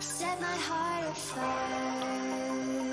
set my heart afire.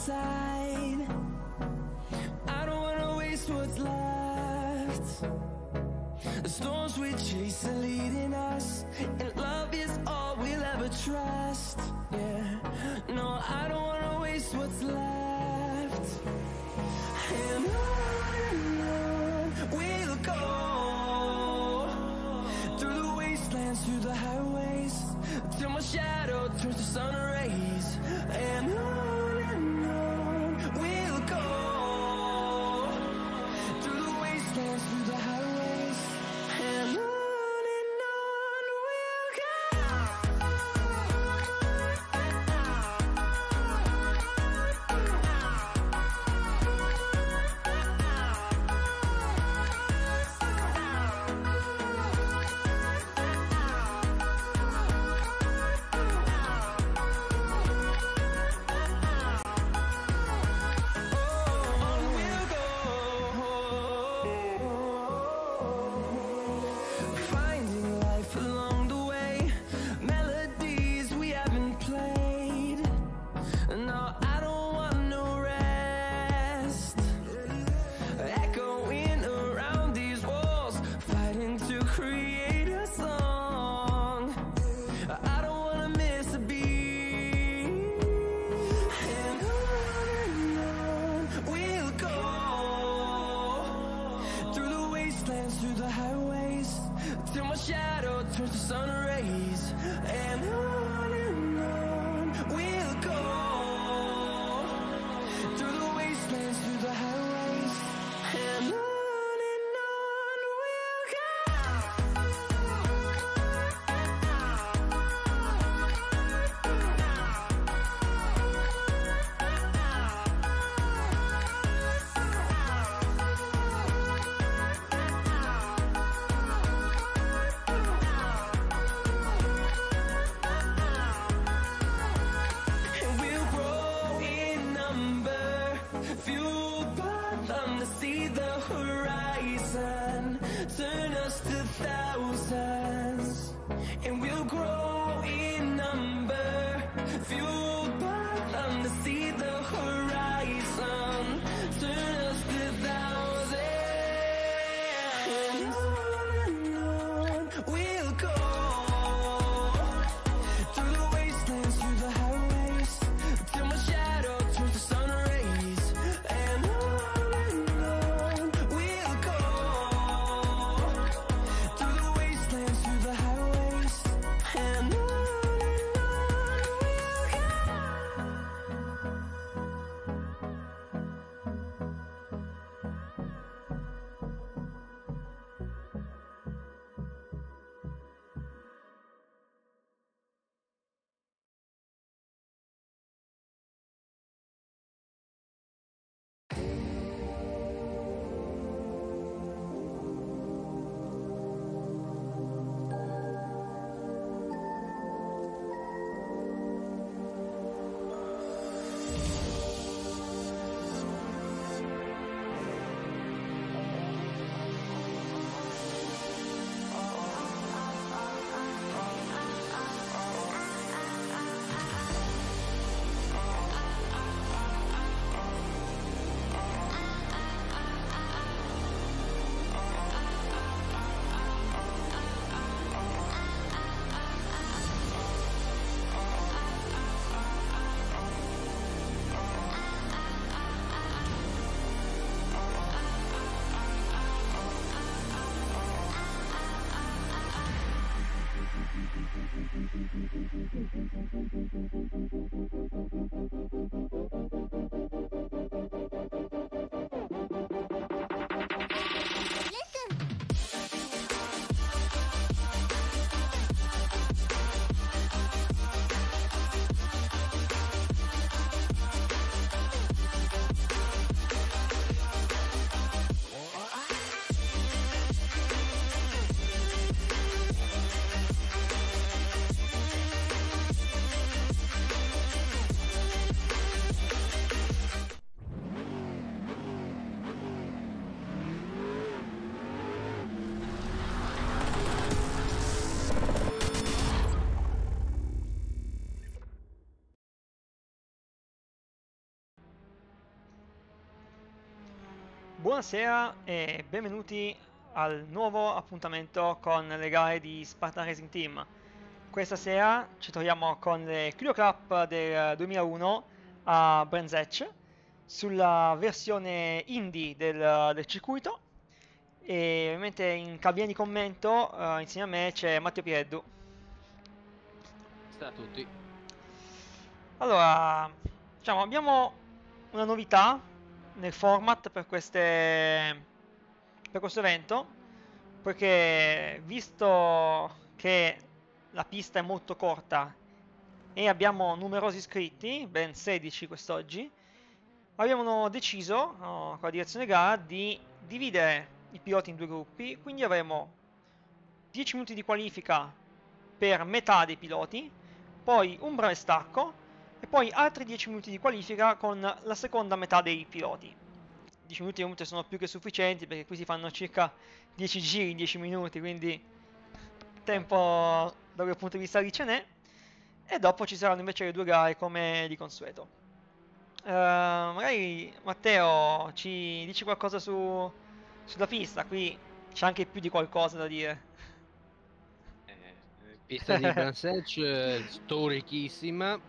inside I don't wanna waste what's left The storms we chase are leading us And love is all we'll ever trust Yeah, no, I don't wanna waste what's left And on and on we'll go Through the wastelands, through the highways Till my shadow turns to sun rays lands through the highways Till my shadow turns to sun rays And I Buonasera e benvenuti al nuovo appuntamento con le gare di Spartan Racing Team. Questa sera ci troviamo con le Clio Cup del 2001 eh, a Brenzec sulla versione indie del, eh, del circuito e ovviamente in cabina di commento uh, insieme a me c'è Matteo Pieddu. Ciao a tutti. Allora, diciamo abbiamo una novità nel format per, queste, per questo evento, perché visto che la pista è molto corta e abbiamo numerosi iscritti, ben 16 quest'oggi, abbiamo deciso oh, con la direzione gara di dividere i piloti in due gruppi, quindi avremo 10 minuti di qualifica per metà dei piloti, poi un breve stacco e poi altri 10 minuti di qualifica con la seconda metà dei piloti. 10 minuti comunque sono più che sufficienti perché qui si fanno circa 10 giri in 10 minuti, quindi tempo da quel punto di vista lì ce n'è. E dopo ci saranno invece le due gare come di consueto. Uh, magari Matteo ci dici qualcosa su, sulla pista, qui c'è anche più di qualcosa da dire. Eh, eh pista di Branseggio eh, storichissima,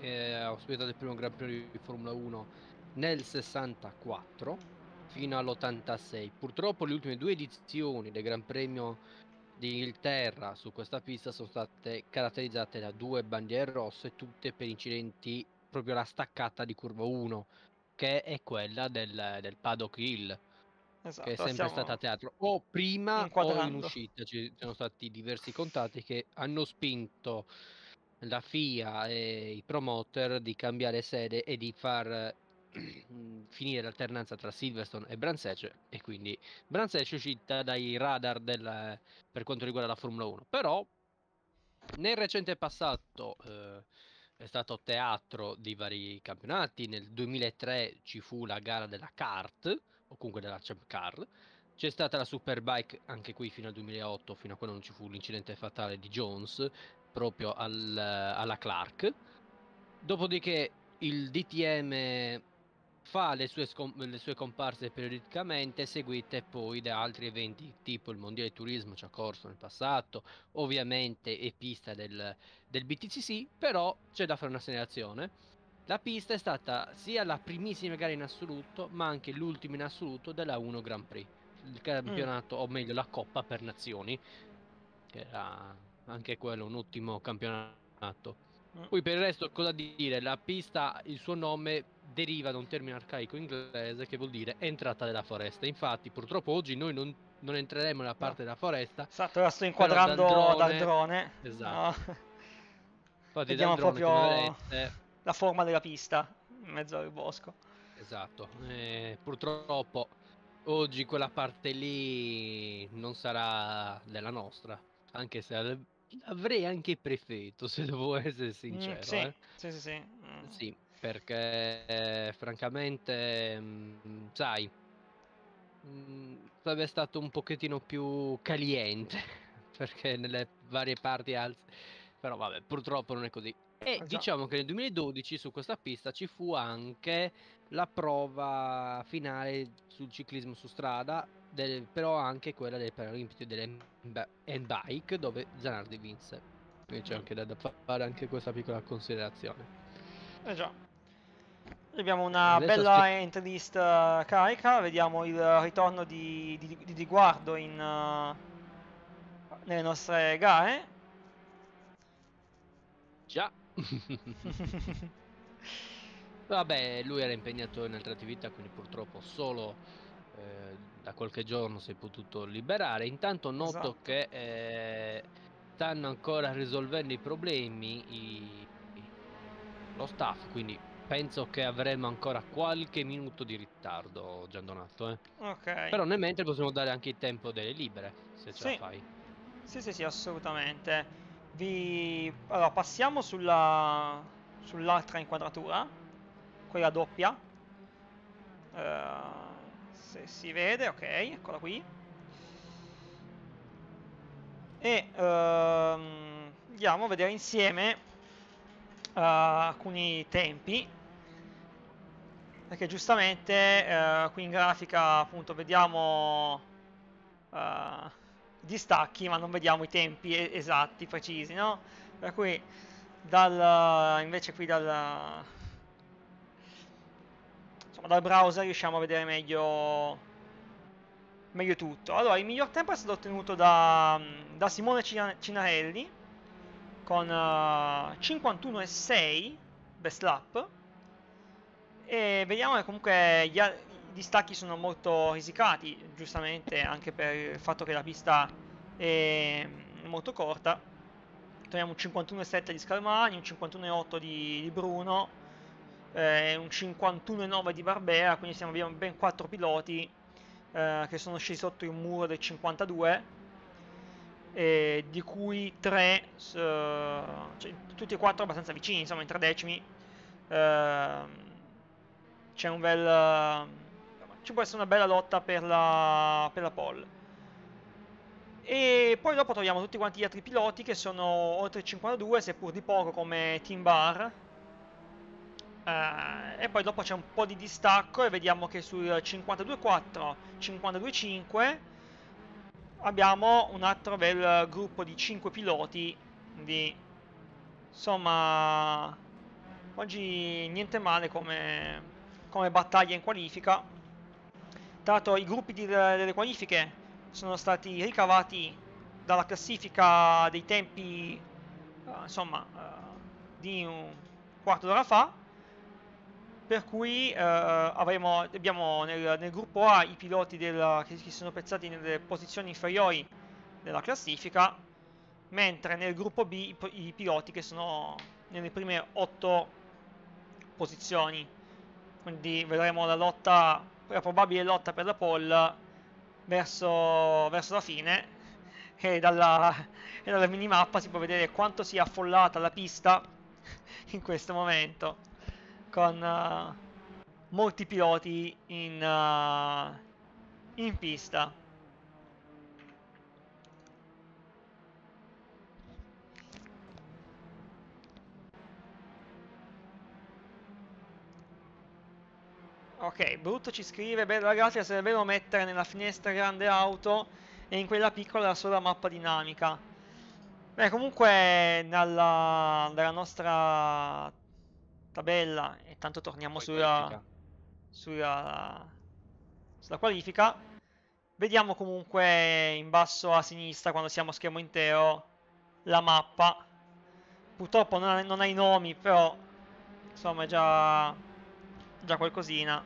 eh, ospitato il primo Gran Premio di Formula 1 nel 64 fino all'86. Purtroppo le ultime due edizioni del Gran Premio di Inghilterra su questa pista sono state caratterizzate da due bandiere rosse, tutte per incidenti proprio la staccata di curva 1, che è quella del, del paddock hill. Esatto, che è esatto, sempre stata teatro o prima o in uscita ci sono stati diversi contatti che hanno spinto la FIA e i promoter di cambiare sede e di far finire l'alternanza tra Silverstone e Brands e quindi Brands è uscita dai radar del, per quanto riguarda la Formula 1 però nel recente passato eh, è stato teatro di vari campionati nel 2003 ci fu la gara della kart o comunque della Champ Car c'è stata la Superbike anche qui fino al 2008, fino a quando non ci fu l'incidente fatale di Jones, proprio al, alla Clark. Dopodiché il DTM fa le sue, scom- le sue, comparse periodicamente seguite poi da altri eventi tipo il Mondiale Turismo ci ha corso nel passato, ovviamente è pista del, del BTCC, però c'è da fare una segnalazione. La pista è stata sia la primissima gara in assoluto, ma anche l'ultima in assoluto della 1 Grand Prix, il campionato, mm. o meglio la Coppa per Nazioni, che era anche quello un ottimo campionato. Mm. Poi per il resto cosa dire, la pista, il suo nome deriva da un termine arcaico inglese che vuol dire entrata della foresta. Infatti purtroppo oggi noi non, non entreremo nella parte no. della foresta. Esatto, la sto inquadrando dal drone. Dal drone. Esatto. No. Vediamo drone, proprio la forma della pista in mezzo al bosco. Esatto, eh, purtroppo oggi quella parte lì non sarà della nostra anche se avrei anche preferito, se devo essere mm, sincero. Mm, sì, eh. sì, sì, sì. Mm. sì perché eh, francamente, mh, mm, sai, mh, mm, sarebbe stato un pochettino più caliente, perché nelle varie parti alze... Però vabbè, purtroppo non è così. E esatto. diciamo che nel 2012 su questa pista ci fu anche la prova finale sul ciclismo su strada del, però anche quella dei Paralimpici dell'Handbike dove Zanardi vinse. Quindi c'è mm. anche da, da fare anche questa piccola considerazione. Eh già. Abbiamo una Adesso bella spe- entry eh, carica, vediamo il ritorno di, di, di riguardo in, uh, nelle nostre gare. Già. Vabbè, lui era impegnato in altre attività, quindi purtroppo solo eh, da qualche giorno si è potuto liberare. Intanto noto esatto. che eh, stanno ancora risolvendo i problemi i, i, lo staff, quindi penso che avremo ancora qualche minuto di ritardo, Giandonato. Eh. Ok. Però nel mentre possiamo dare anche il tempo delle libere, se ce sì. la fai. Sì, sì, sì, assolutamente. Vi... Allora, passiamo sulla... sull'altra inquadratura, quella doppia. Uh se si vede, ok, eccola qui. E ehm, andiamo a vedere insieme uh, alcuni tempi. Perché giustamente uh, qui in grafica appunto vediamo uh, distacchi ma non vediamo i tempi esatti, precisi, no? Per cui dal, invece qui dal, insomma, dal browser riusciamo a vedere meglio, meglio tutto. Allora, il miglior tempo è stato ottenuto da, da Simone Cinarelli con uh, eh, 51,6 best lap e vediamo che comunque gli, i distacchi sono molto risicati, giustamente anche per il fatto che la pista è molto corta. Troviamo un 51,7 di Scalmani un 51,8 di, di Bruno, eh, un 51,9 di Barbera, quindi stiamo abbiamo ben 4 piloti eh, che sono scesi sotto il muro del 52 eh, di cui 3 eh, cioè, tutti e 4 abbastanza vicini, insomma in 3 decimi eh, c'è un bel ci può essere una bella lotta per la, per la pole e poi dopo troviamo tutti quanti gli altri piloti che sono oltre 52 seppur di poco come Team Bar eh, e poi dopo c'è un po' di distacco e vediamo che sul 52.4, 52.5 abbiamo un altro bel gruppo di 5 piloti, quindi insomma oggi niente male come, come battaglia in qualifica. Tra l'altro i gruppi di, delle qualifiche sono stati ricavati dalla classifica dei tempi, uh, insomma, uh, di un quarto d'ora fa per cui eh, avremo, abbiamo nel, nel, gruppo A i piloti della, che, si sono piazzati nelle posizioni inferiori della classifica, mentre nel gruppo B i, i piloti che sono nelle prime 8 posizioni. Quindi vedremo la lotta, la probabile lotta per la pole verso, verso la fine e dalla, e dalla minimappa si può vedere quanto sia affollata la pista in questo momento con uh, molti piloti in, uh, in pista. Ok, Brutto ci scrive, bello ragazzi, sarebbe bello mettere nella finestra grande auto e in quella piccola la sola mappa dinamica. Beh, comunque dalla, dalla nostra tabella, e tanto torniamo sulla, sulla, sulla qualifica. Vediamo comunque in basso a sinistra, quando siamo a schermo intero, la mappa. Purtroppo non ha, non ha i nomi, però insomma è già, già qualcosina.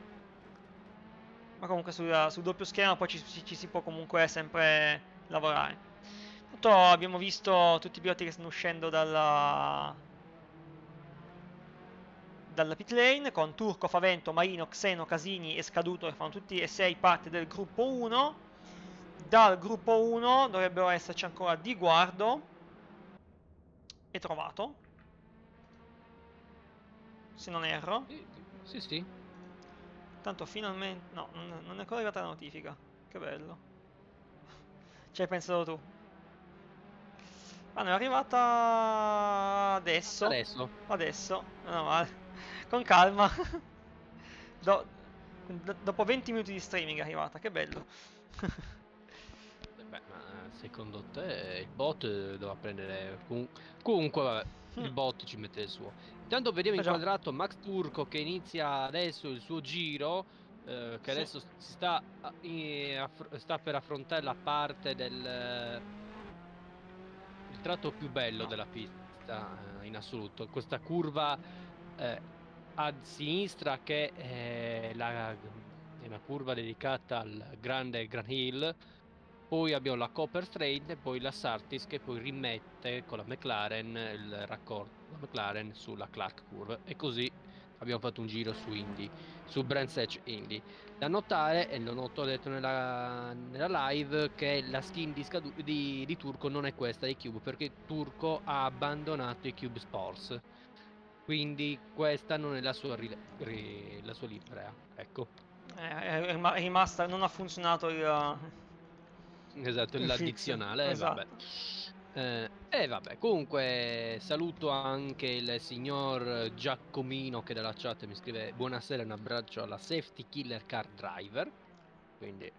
Ma comunque sulla, sul doppio schermo poi ci, ci, ci si può comunque sempre lavorare. Tanto abbiamo visto tutti i piloti che stanno uscendo dalla, dalla pit lane con Turco, Favento, Marino, Xeno, Casini e Scaduto che fanno tutti e sei parte del gruppo 1. Dal gruppo 1 dovrebbero esserci ancora Di Guardo e Trovato. Se non erro. Sì, sì. Tanto finalmente... No, non è ancora arrivata la notifica. Che bello. Ci cioè, hai pensato tu. Ah, no, è arrivata adesso. Adesso. Adesso, meno male con calma. Do dopo 20 minuti di streaming è arrivata, che bello. Beh, ma eh, secondo te il bot eh, doveva prendere... Comunque, vabbè, il mm. bot ci mette il suo. Intanto vediamo ah, inquadrato Max Turco che inizia adesso il suo giro. Eh, che sì. adesso si sta, sta, per affrontare la parte del eh, il tratto più bello della pista in assoluto questa curva eh, a sinistra che è, la, è una curva dedicata al grande Grand Hill, poi abbiamo la Copper Straight e poi la Sartis che poi rimette con la McLaren il raccordo la McLaren sulla Clark Curve e così abbiamo fatto un giro su Indy, su Brands Hatch Indy. Da notare, e lo noto ho detto nella, nella, live, che la skin di, di, di, Turco non è questa di Cube, perché Turco ha abbandonato i Cube Sports. Quindi questa non è la sua, ri- ri- la sua livrea, ecco. Eh, è, è rimasta, non ha funzionato il... Esatto, il l'addizionale, eh, esatto. vabbè. Eh, e eh, vabbè, comunque saluto anche il signor Giacomino che dalla chat mi scrive buonasera un abbraccio alla Safety Killer Car Driver. Quindi...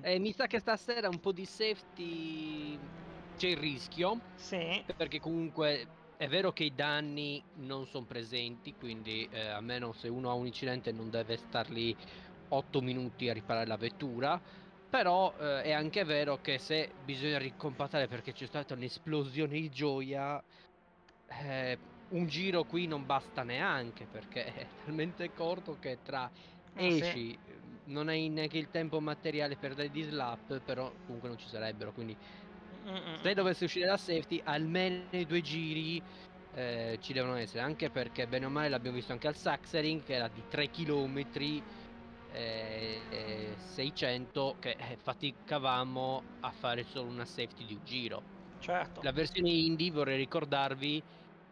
Eh, mi sa che stasera un po' di safety c'è il rischio. Sì. Perché comunque è vero che i danni non sono presenti, quindi eh, a se uno ha un incidente non deve star lì 8 minuti a riparare la vettura, però eh, è anche vero che se bisogna ricompattare perché c'è stata un'esplosione di gioia, eh, un giro qui non basta neanche perché è talmente corto che tra eh, esci, eh, non hai neanche il tempo materiale per dare di slap, però comunque non ci sarebbero, quindi Mm-mm. Se dovesse uscire da safety, almeno i due giri eh, ci devono essere, anche perché bene o male l'abbiamo visto anche al Saxering che era di 3 km eh, eh, 600 che faticavamo a fare solo una safety di un giro. Certo. La versione indie, vorrei ricordarvi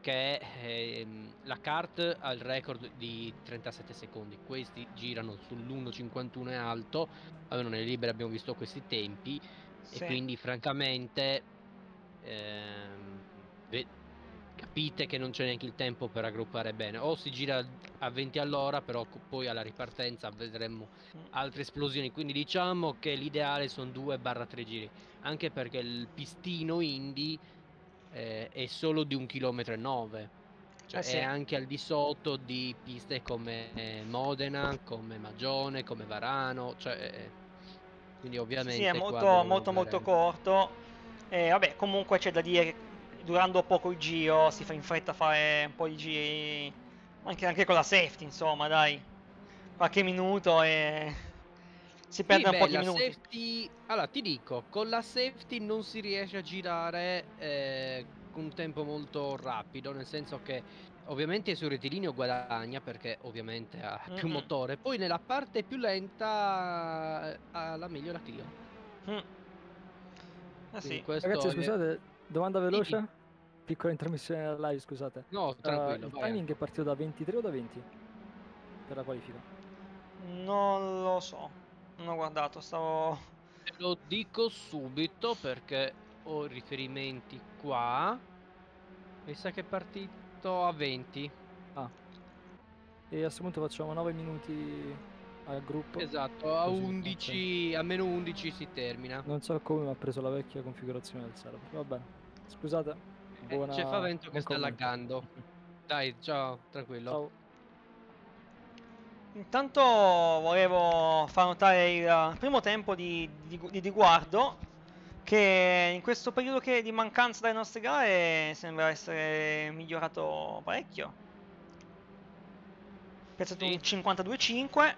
che ehm, la kart ha il record di 37 secondi, questi girano sull'1.51 e alto, almeno nelle libere abbiamo visto questi tempi sì. E quindi francamente ehm, capite che non c'è neanche il tempo per aggruppare bene. O si gira a 20 all'ora, però poi alla ripartenza vedremo mm. altre esplosioni. Quindi diciamo che l'ideale sono 2-3 giri, anche perché il pistino Indy eh, è solo di 1,9 km. Cioè, eh sì. è anche al di sotto di piste come Modena, come Magione, come Varano, cioè eh, eh, quindi ovviamente... Sì, è molto, molto, molto corto. Eh, vabbè, comunque c'è da dire, durando poco il giro, si fa in fretta a fare un po' di giri, anche, anche con la safety, insomma, dai. Qualche minuto e si perde sì, un po' di minuti. Safety... Allora, ti dico, con la safety non si riesce a girare eh, con un tempo molto rapido, nel senso che Ovviamente sul rettilineo guadagna perché ovviamente ha più mm-hmm. motore. Poi nella parte più lenta eh, ha la meglio la Clio. Mm. Ah, sì. Ragazzi, scusate, domanda veloce. Sì. Piccola intermissione live, scusate. No, eh, tranquillo. Uh, il timing è partito da 23 o da 20 per la qualifica? Non lo so. Non ho guardato, stavo lo dico subito perché ho riferimenti qua. Mi sa che è partito arrivato a 20. Ah. E a questo punto facciamo 9 minuti al gruppo. Esatto, a Così, 11, okay. a meno 11 si termina. Non so come, ma ha preso la vecchia configurazione del server. Va bene. Scusate. Eh, Buona... Eh, c'è Favento che sta laggando. Dai, ciao, tranquillo. Ciao. Intanto volevo far notare il primo tempo di, di, di, di guardo che in questo periodo che di mancanza dalle nostre gare sembra essere migliorato parecchio. Piazzato sì. un 52-5,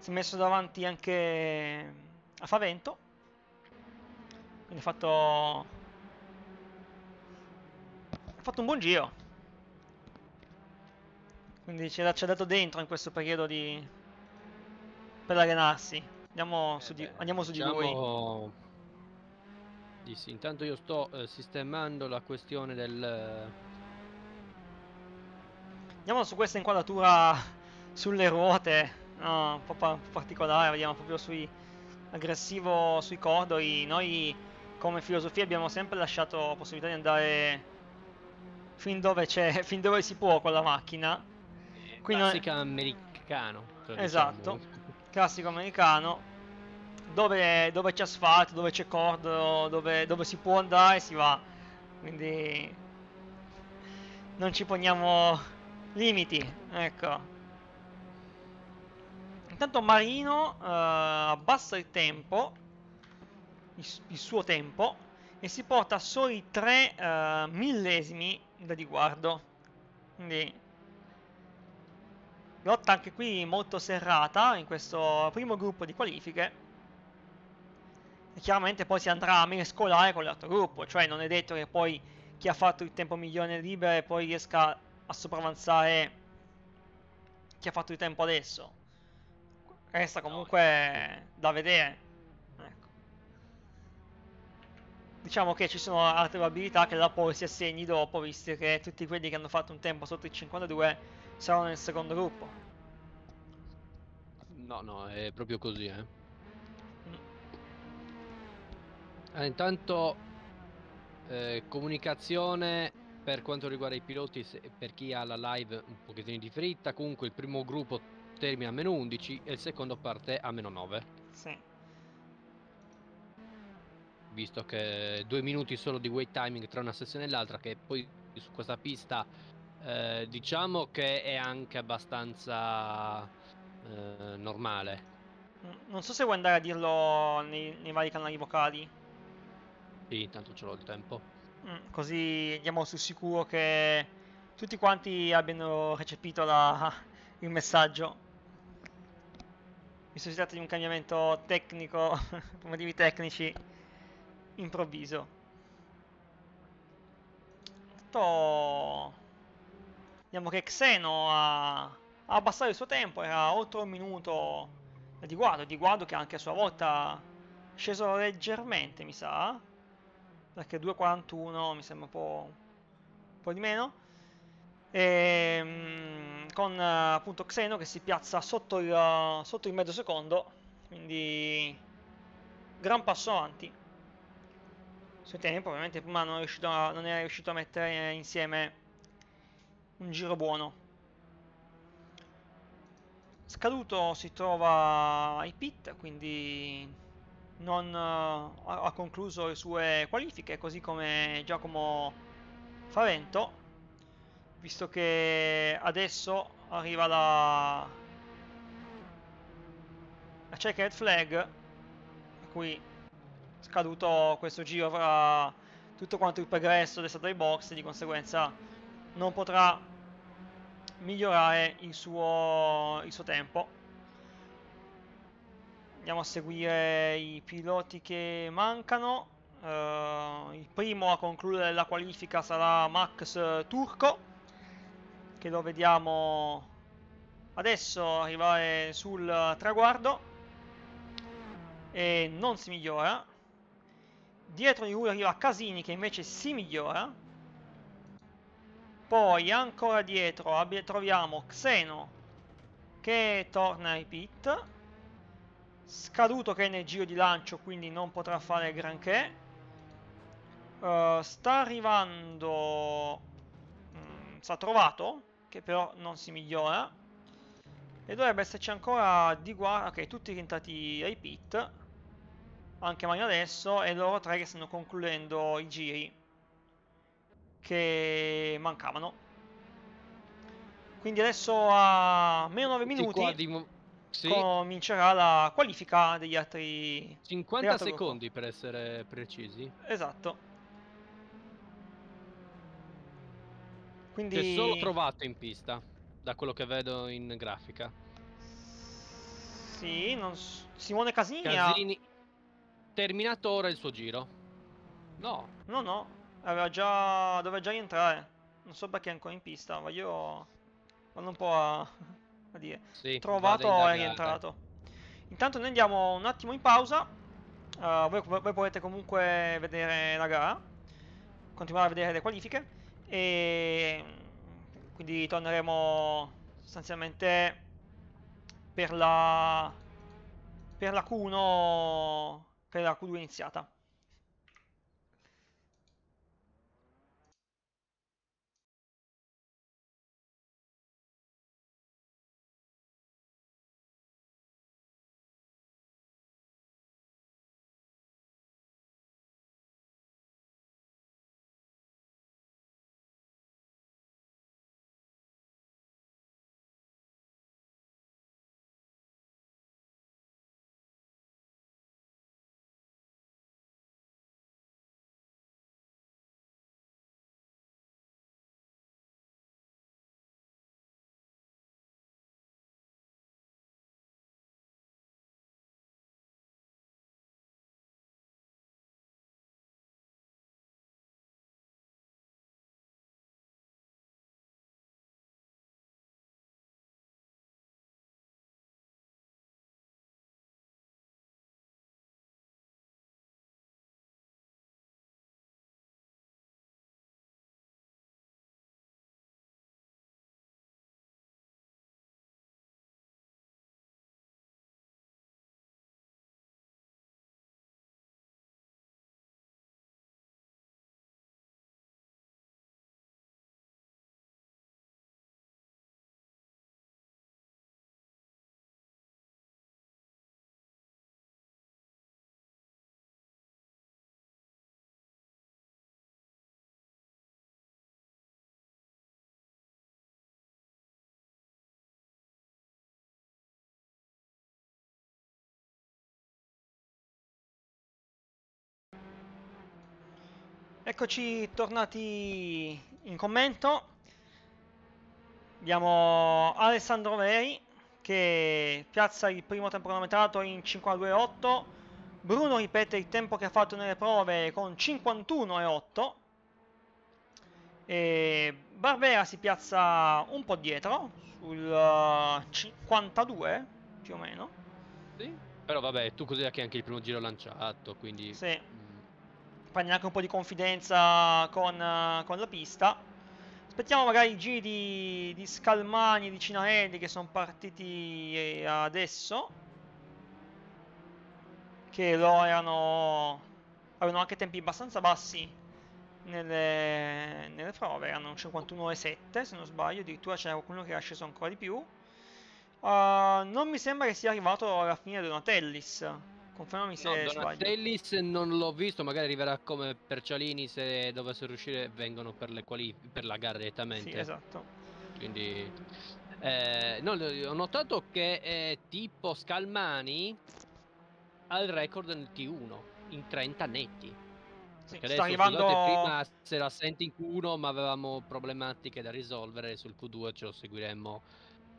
si è messo davanti anche a Favento, quindi ha fatto, ha fatto un buon giro. Quindi ci ha dato dentro in questo periodo di... per allenarsi. Andiamo, eh su, beh, Andiamo su diciamo... di lui. Disse, intanto io sto eh, sistemando la questione del... Eh, Andiamo su questa inquadratura sulle ruote, no, un po' pa particolare, vediamo proprio sui aggressivo sui cordoi. Noi come filosofia abbiamo sempre lasciato la possibilità di andare fin dove, c'è, fin dove si può con la macchina. Eh, Qui classico non... americano. Diciamo. Esatto, diciamo. classico americano dove, dove c'è asfalto, dove c'è cordo, dove, dove si può andare si va. Quindi non ci poniamo limiti, ecco. Intanto Marino uh, abbassa il tempo, il, il, suo tempo, e si porta a soli 3 uh, eh, millesimi da riguardo. Quindi lotta anche qui molto serrata in questo primo gruppo di qualifiche chiaramente poi si andrà a mescolare con l'altro gruppo, cioè non è detto che poi chi ha fatto il tempo migliore libero poi riesca a sopravanzare chi ha fatto il tempo adesso. Resta comunque da vedere. Ecco. Diciamo che ci sono altre abilità che la Pol si assegni dopo, visto che tutti quelli che hanno fatto un tempo sotto i 52 saranno nel secondo gruppo. No, no, è proprio così, eh. Allora, eh, intanto eh, comunicazione per quanto riguarda i piloti, se, per chi ha la live un pochettino di fritta, comunque il primo gruppo termina a meno 11 e il secondo parte a meno 9. Sì. Visto che due minuti solo di wait timing tra una sessione e l'altra, che poi su questa pista eh, diciamo che è anche abbastanza eh, normale. Mm, non so se vuoi andare a dirlo nei, nei vari canali vocali. Sì, intanto ce l'ho il tempo. Mm, così andiamo sul sicuro che tutti quanti abbiano recepito la... il messaggio. Mi sono tratta di un cambiamento tecnico, per motivi tecnici, improvviso. Tutto... Vediamo che Xeno ha a abbassare il suo tempo, era oltre un minuto di guado, di guado che anche a sua volta è sceso leggermente mi sa, perché 2,41 mi sembra un po', un po di meno. E, ehm, con appunto Xeno che si piazza sotto il, sotto il mezzo secondo, quindi gran passo avanti. Sui tempo ovviamente prima non, a, non era riuscito a mettere insieme un giro buono. Scaduto si trova ai pit, quindi non uh, ha concluso le sue qualifiche, così come Giacomo Favento, visto che adesso arriva la, la checkered flag, a cui scaduto questo giro avrà tutto quanto il progresso del stato box e di conseguenza non potrà migliorare il suo, il suo tempo Andiamo a seguire i piloti che mancano. Uh, il primo a concludere la qualifica sarà Max Turco, che lo vediamo adesso arrivare sul traguardo e non si migliora. Dietro di lui arriva Casini che invece si migliora. Poi ancora dietro troviamo Xeno che torna ai pit Scaduto che è nel giro di lancio, quindi non potrà fare granché. Uh, sta arrivando... Mm, sta trovato, che però non si migliora. E dovrebbe esserci ancora di guardia... Ok, tutti rientrati ai pit. Anche Magno adesso, e loro tre che stanno concludendo i giri che mancavano. Quindi adesso a meno 9 minuti. Di, sì. comincerà la qualifica degli altri 50 altri secondi gruppo. per essere precisi esatto quindi è solo trovato in pista da quello che vedo in grafica sì non... Simone Casini, Casini ha... terminato ora il suo giro no no no aveva già doveva già rientrare non so perché è ancora in pista ma io vado un po' a a dire. Sì, Trovato e rientrato. Intanto noi andiamo un attimo in pausa. Uh, voi, voi, potete comunque vedere la gara, continuare a vedere le qualifiche e mm, quindi torneremo sostanzialmente per la per la Q1 per la Q2 iniziata. Eccoci tornati in commento. Abbiamo Alessandro Veri che piazza il primo tempo cronometrato in 52.8. Bruno ripete il tempo che ha fatto nelle prove con 51.8. E Barbera si piazza un po' dietro, sul 52 eh, più o meno. Sì, però vabbè, tu considera che anche il primo giro lanciato, quindi... Sì prendi anche un po' di confidenza con, uh, con la pista. Aspettiamo magari i giri di, di Scalmani, di Cinaelli che sono partiti eh, adesso. Che loro erano... avevano anche tempi abbastanza bassi nelle, nelle prove, erano 51,7 se non sbaglio, addirittura c'era qualcuno che era sceso ancora di più. Uh, non mi sembra che sia arrivato alla fine Donatellis. Confermami se no, sbaglio. Ellis non l'ho visto, magari arriverà come per Cialini se dovessero uscire vengono per, le quali, per la gara direttamente. Sì, esatto. Quindi... Eh, no, ho notato che eh, tipo Scalmani ha il record nel T1 in 30 netti. Sì, sta arrivando... Prima se la senti in Q1 ma avevamo problematiche da risolvere sul Q2 ce lo seguiremo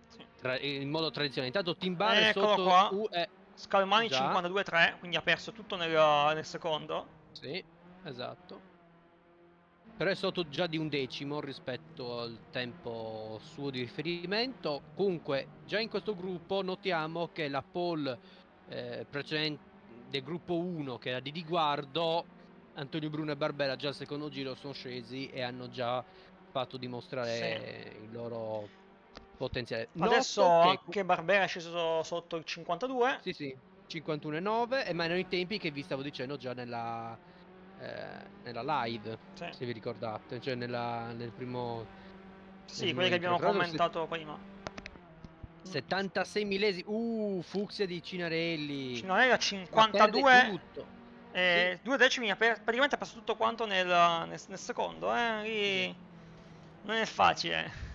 sì. tra... in modo tradizionale. Intanto Timbar Eccolo sotto qua. U è eh, Scalmani 52-3, quindi ha perso tutto nel, eh, nel secondo. Sì, esatto. Però è sotto già di un decimo rispetto al tempo suo di riferimento. Comunque, già in questo gruppo notiamo che la poll eh, precedente del gruppo 1, che era di Di Guardo, Antonio Bruno e Barbera già al secondo giro sono scesi e hanno già fatto dimostrare sì. il loro potenziale. Adesso Noto che... che Barbera è sceso sotto il 52. Sì, sì, 51,9, e eh, ma erano i tempi che vi stavo dicendo già nella, eh, nella live, sì. se vi ricordate, cioè nella, nel primo... Sì, nel quelli che abbiamo commentato se... prima. 76 milesi, uh, Fuxia di Cinarelli. Cinarelli a 52. Eh, sì. Due decimi, praticamente ha passato tutto quanto nel, nel, nel secondo. Eh. Lì... Non è facile.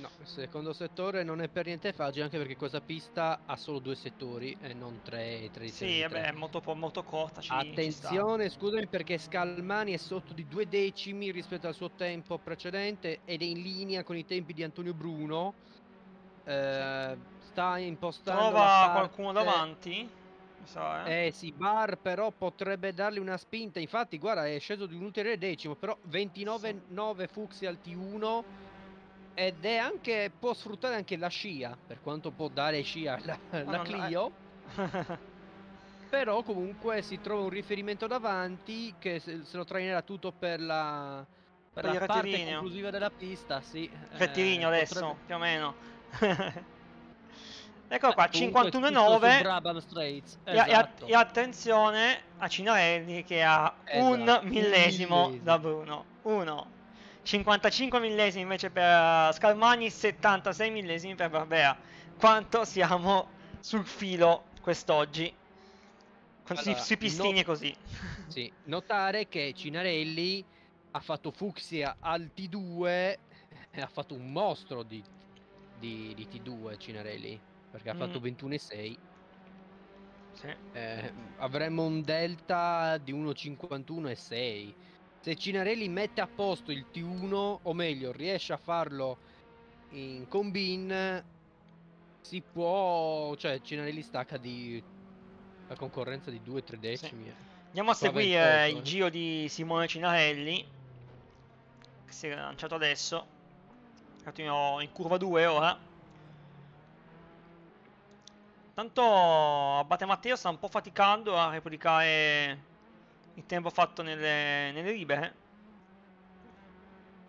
No, il secondo settore non è per niente facile, anche perché questa pista ha solo due settori e non tre. tre sì, vabbè, è molto, molto corta. Ci, Attenzione, ci scusami, perché Scalmani è sotto di due decimi rispetto al suo tempo precedente ed è in linea con i tempi di Antonio Bruno. Eh, sta impostando. Trova parte... qualcuno davanti? So, eh. eh sì, Bar però potrebbe dargli una spinta. Infatti, guarda, è sceso di un ulteriore decimo, però 29,9 sì. Fuxi al T1 ed è anche, può sfruttare anche la scia, per quanto può dare scia la, oh, la Clio. No. Eh. però comunque si trova un riferimento davanti che se, se lo trainerà tutto per la, per per la parte conclusiva della pista, sì. Rettilineo eh, adesso, potrebbe... più o meno. Eccolo qua, 51,9 e, a, e, esatto. attenzione a Cinarelli che ha esatto. un millesimo, millesimo da Bruno. Uno. 55 millesimi invece per Scalmani, 76 millesimi per Barbea. Quanto siamo sul filo quest'oggi? Con allora, sui pistini no... così. Sì, notare che Cinarelli ha fatto Fuxia al T2 e ha fatto un mostro di, di, di T2 Cinarelli, perché ha mm. fatto 21,6. Sì. Eh, avremmo un delta di 1,51,6 se Cinarelli mette a posto il T1, o meglio, riesce a farlo in combin, si può... cioè Cinarelli stacca di la concorrenza di 2-3 decimi. Sì. Eh. Andiamo a seguire il eh. giro di Simone Cinarelli, che si è lanciato adesso. Continuiamo in curva 2 ora. Tanto Abate Matteo sta un po' faticando a replicare il tempo fatto nelle, nelle libere. Eh.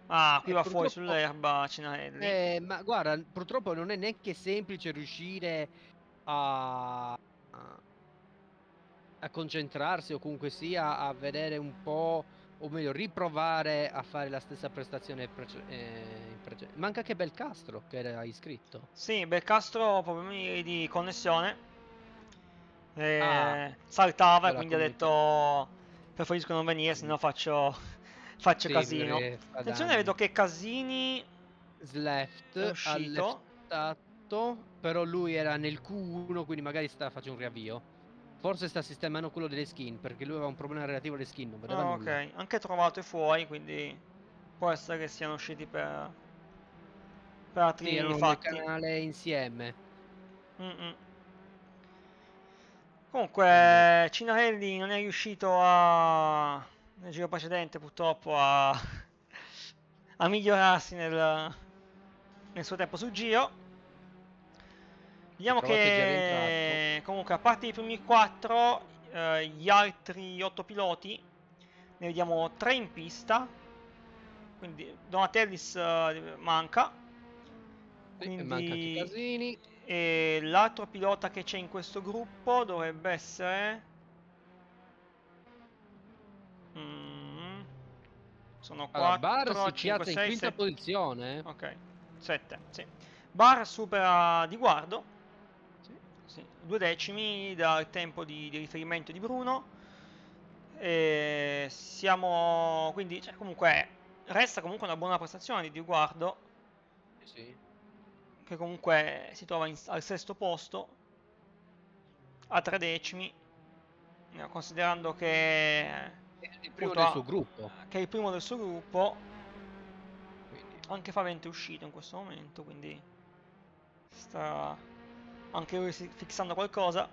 Ah, qui e eh, va fuori sull'erba Cinarelli. Eh, ma guarda, purtroppo non è neanche semplice riuscire a, a concentrarsi o comunque sia a vedere un po', o meglio, riprovare a fare la stessa prestazione prece eh, precedente. Manca anche Belcastro che era iscritto. Sì, Belcastro problemi di connessione. Eh, ah, saltava, quindi ha detto preferisco non venire, sennò mm. faccio, faccio sì, casino. Resta, Attenzione, danni. vedo che Casini... Sleft, è uscito. però lui era nel Q1, quindi magari sta facendo un riavvio. Forse sta sistemando quello delle skin, perché lui aveva un problema relativo alle skin, non vedeva oh, ok, anche trovato e fuori, quindi può essere che siano usciti per... per altri sì, fatti. canale insieme. Mm -mm. Comunque, Cino Handy non è riuscito a... nel giro precedente purtroppo a... a migliorarsi nel... nel suo tempo sul giro. Vediamo che comunque a parte i primi 4, eh, gli altri 8 piloti, ne vediamo 3 in pista, quindi Donatellis eh, manca. Eh, quindi... E manca anche Casini. E l'altro pilota che c'è in questo gruppo dovrebbe essere... Mm. Sono qua... 4, allora, 5, 6, in quinta 7. posizione. Ok, 7, sì. Bar supera di guardo. Sì. Sì. Due decimi dal tempo di, di riferimento di Bruno. E siamo quindi cioè, comunque resta comunque una buona prestazione di guardo sì che comunque si trova in, al sesto posto a tre decimi eh, considerando che è il primo appunto, del suo gruppo che è il primo del suo gruppo quindi. anche fa è uscito in questo momento quindi sta anche lui fissando qualcosa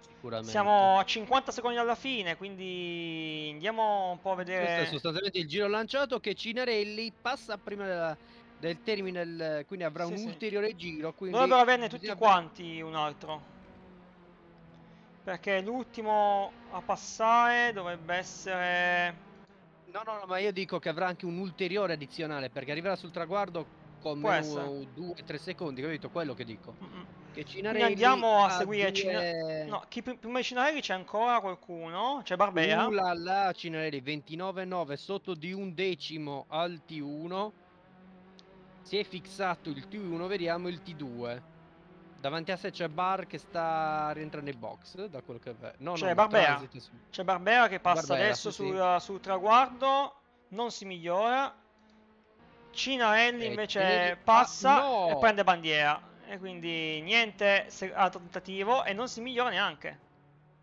sicuramente siamo a 50 secondi alla fine quindi andiamo un po' a vedere questo è sostanzialmente il giro lanciato che Cinarelli passa prima della del terminal, quindi avrà sì, un sì. ulteriore giro. Quindi Dovrebbero averne tutti avver quanti un altro. Perché l'ultimo a passare dovrebbe essere... No, no, no, ma io dico che avrà anche un ulteriore addizionale, perché arriverà sul traguardo con 2-3 secondi, capito? Quello che dico. Mm -mm. Che Cinarelli Quindi andiamo a seguire due... Cina... No, chi prima di Cinarelli c'è ancora qualcuno? C'è Barbera? Uh, la, la Cinarelli 29-9 sotto di un decimo al T1 si è fissato il T1, vediamo il T2. Davanti a sé c'è Bar che sta rientrando in box, da quello che... No, c'è no, Barbera. Su... Barbera che passa Barbera, adesso sì, sul, sul, traguardo, non si migliora. Cina eh, invece tenere... Ah, passa ah, no! e prende bandiera. E quindi niente altro ah, tentativo e non si migliora neanche.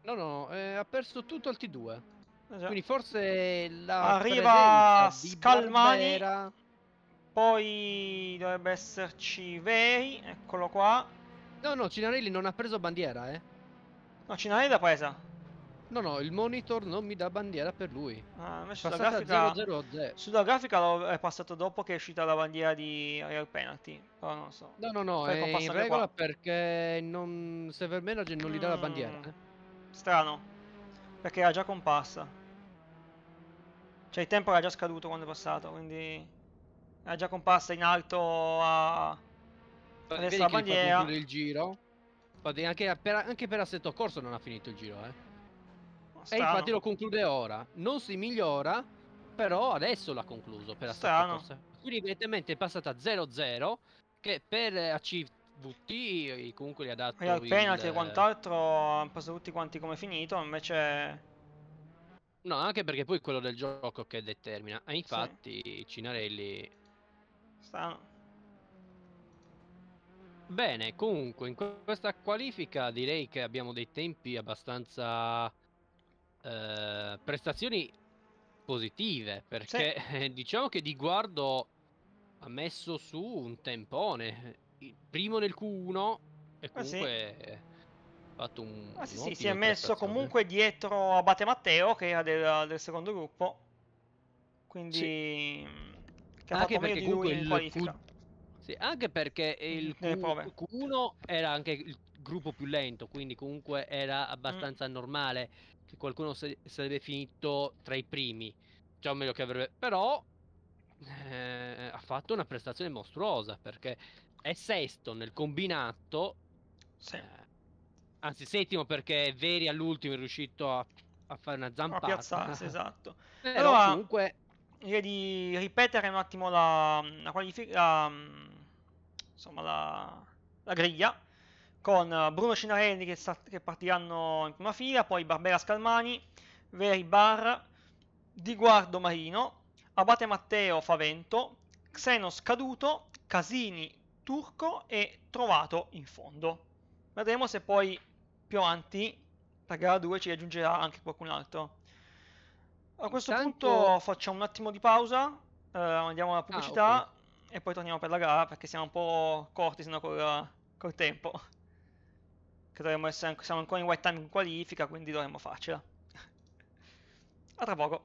No, no, eh, ha perso tutto al T2. Eh, Quindi forse la Arriva Scalmani. Barbera... Poi dovrebbe esserci Vei, eccolo qua. No, no, Cinarelli non ha preso bandiera, eh. No, Cinarelli l'ha presa. No, no, il monitor non mi dà bandiera per lui. Ah, invece sulla grafica, 0, 0, sulla grafica è passato dopo che è uscita la bandiera di Real Penalty. Però non so. No, no, no, Poi è in regola qua. perché non... Server Manager non mm, gli dà la mm, bandiera. Eh. Strano, perché era già comparsa. Cioè il tempo era già scaduto quando è passato, quindi... È già comparsa in alto a, a la bandiera. Vedi il giro? Infatti anche per, anche per assetto corso non ha finito il giro, eh. Strano. E infatti lo conclude ora. Non si migliora, però adesso l'ha concluso per Strano. assetto corso. Quindi evidentemente è passata 0-0, che per ACVT comunque gli ha dato... E penalty e quant'altro hanno passato tutti quanti come finito, invece... No, anche perché poi quello del gioco che determina. E infatti sì. Cinarelli strano. Bene, comunque in questa qualifica direi che abbiamo dei tempi abbastanza eh, prestazioni positive perché sì. diciamo che di guardo ha messo su un tempone, il primo nel Q1 e comunque... Ah, sì fatto un. Ah, sì, sì, si è messo comunque dietro Abate Matteo, che era del, del secondo gruppo. Quindi. Sì. Mm, che anche ha fatto perché comunque il qualifica. Sì, anche perché il mm, Q... 1 era anche il gruppo più lento, quindi comunque era mm. abbastanza mm. normale che qualcuno sarebbe finito tra i primi. Cioè, o meglio che avrebbe... Però eh, ha fatto una prestazione mostruosa perché è sesto nel combinato. Sì. Eh, anzi, settimo perché è Veri all'ultimo è riuscito a, a fare una zampata. A piazzarsi, esatto. Però allora... comunque direi di ripetere un attimo la, la qualifica, mm, insomma la, la, griglia, con eh, Bruno Cinarelli che, sta, che partiranno in prima fila, poi Barbera Scalmani, Veri Bar, Di Guardo Marino, Abate Matteo Favento, Xenos Caduto, Casini Turco e Trovato in fondo. Vedremo se poi più avanti la gara 2 ci aggiungerà anche qualcun altro. A questo Intanto... punto facciamo un attimo di pausa, eh, andiamo alla pubblicità ah, okay. e poi torniamo per la gara perché siamo un po' corti sennò col, col tempo. Che dovremmo essere, siamo ancora in white time in qualifica, quindi dovremmo farcela. a tra poco.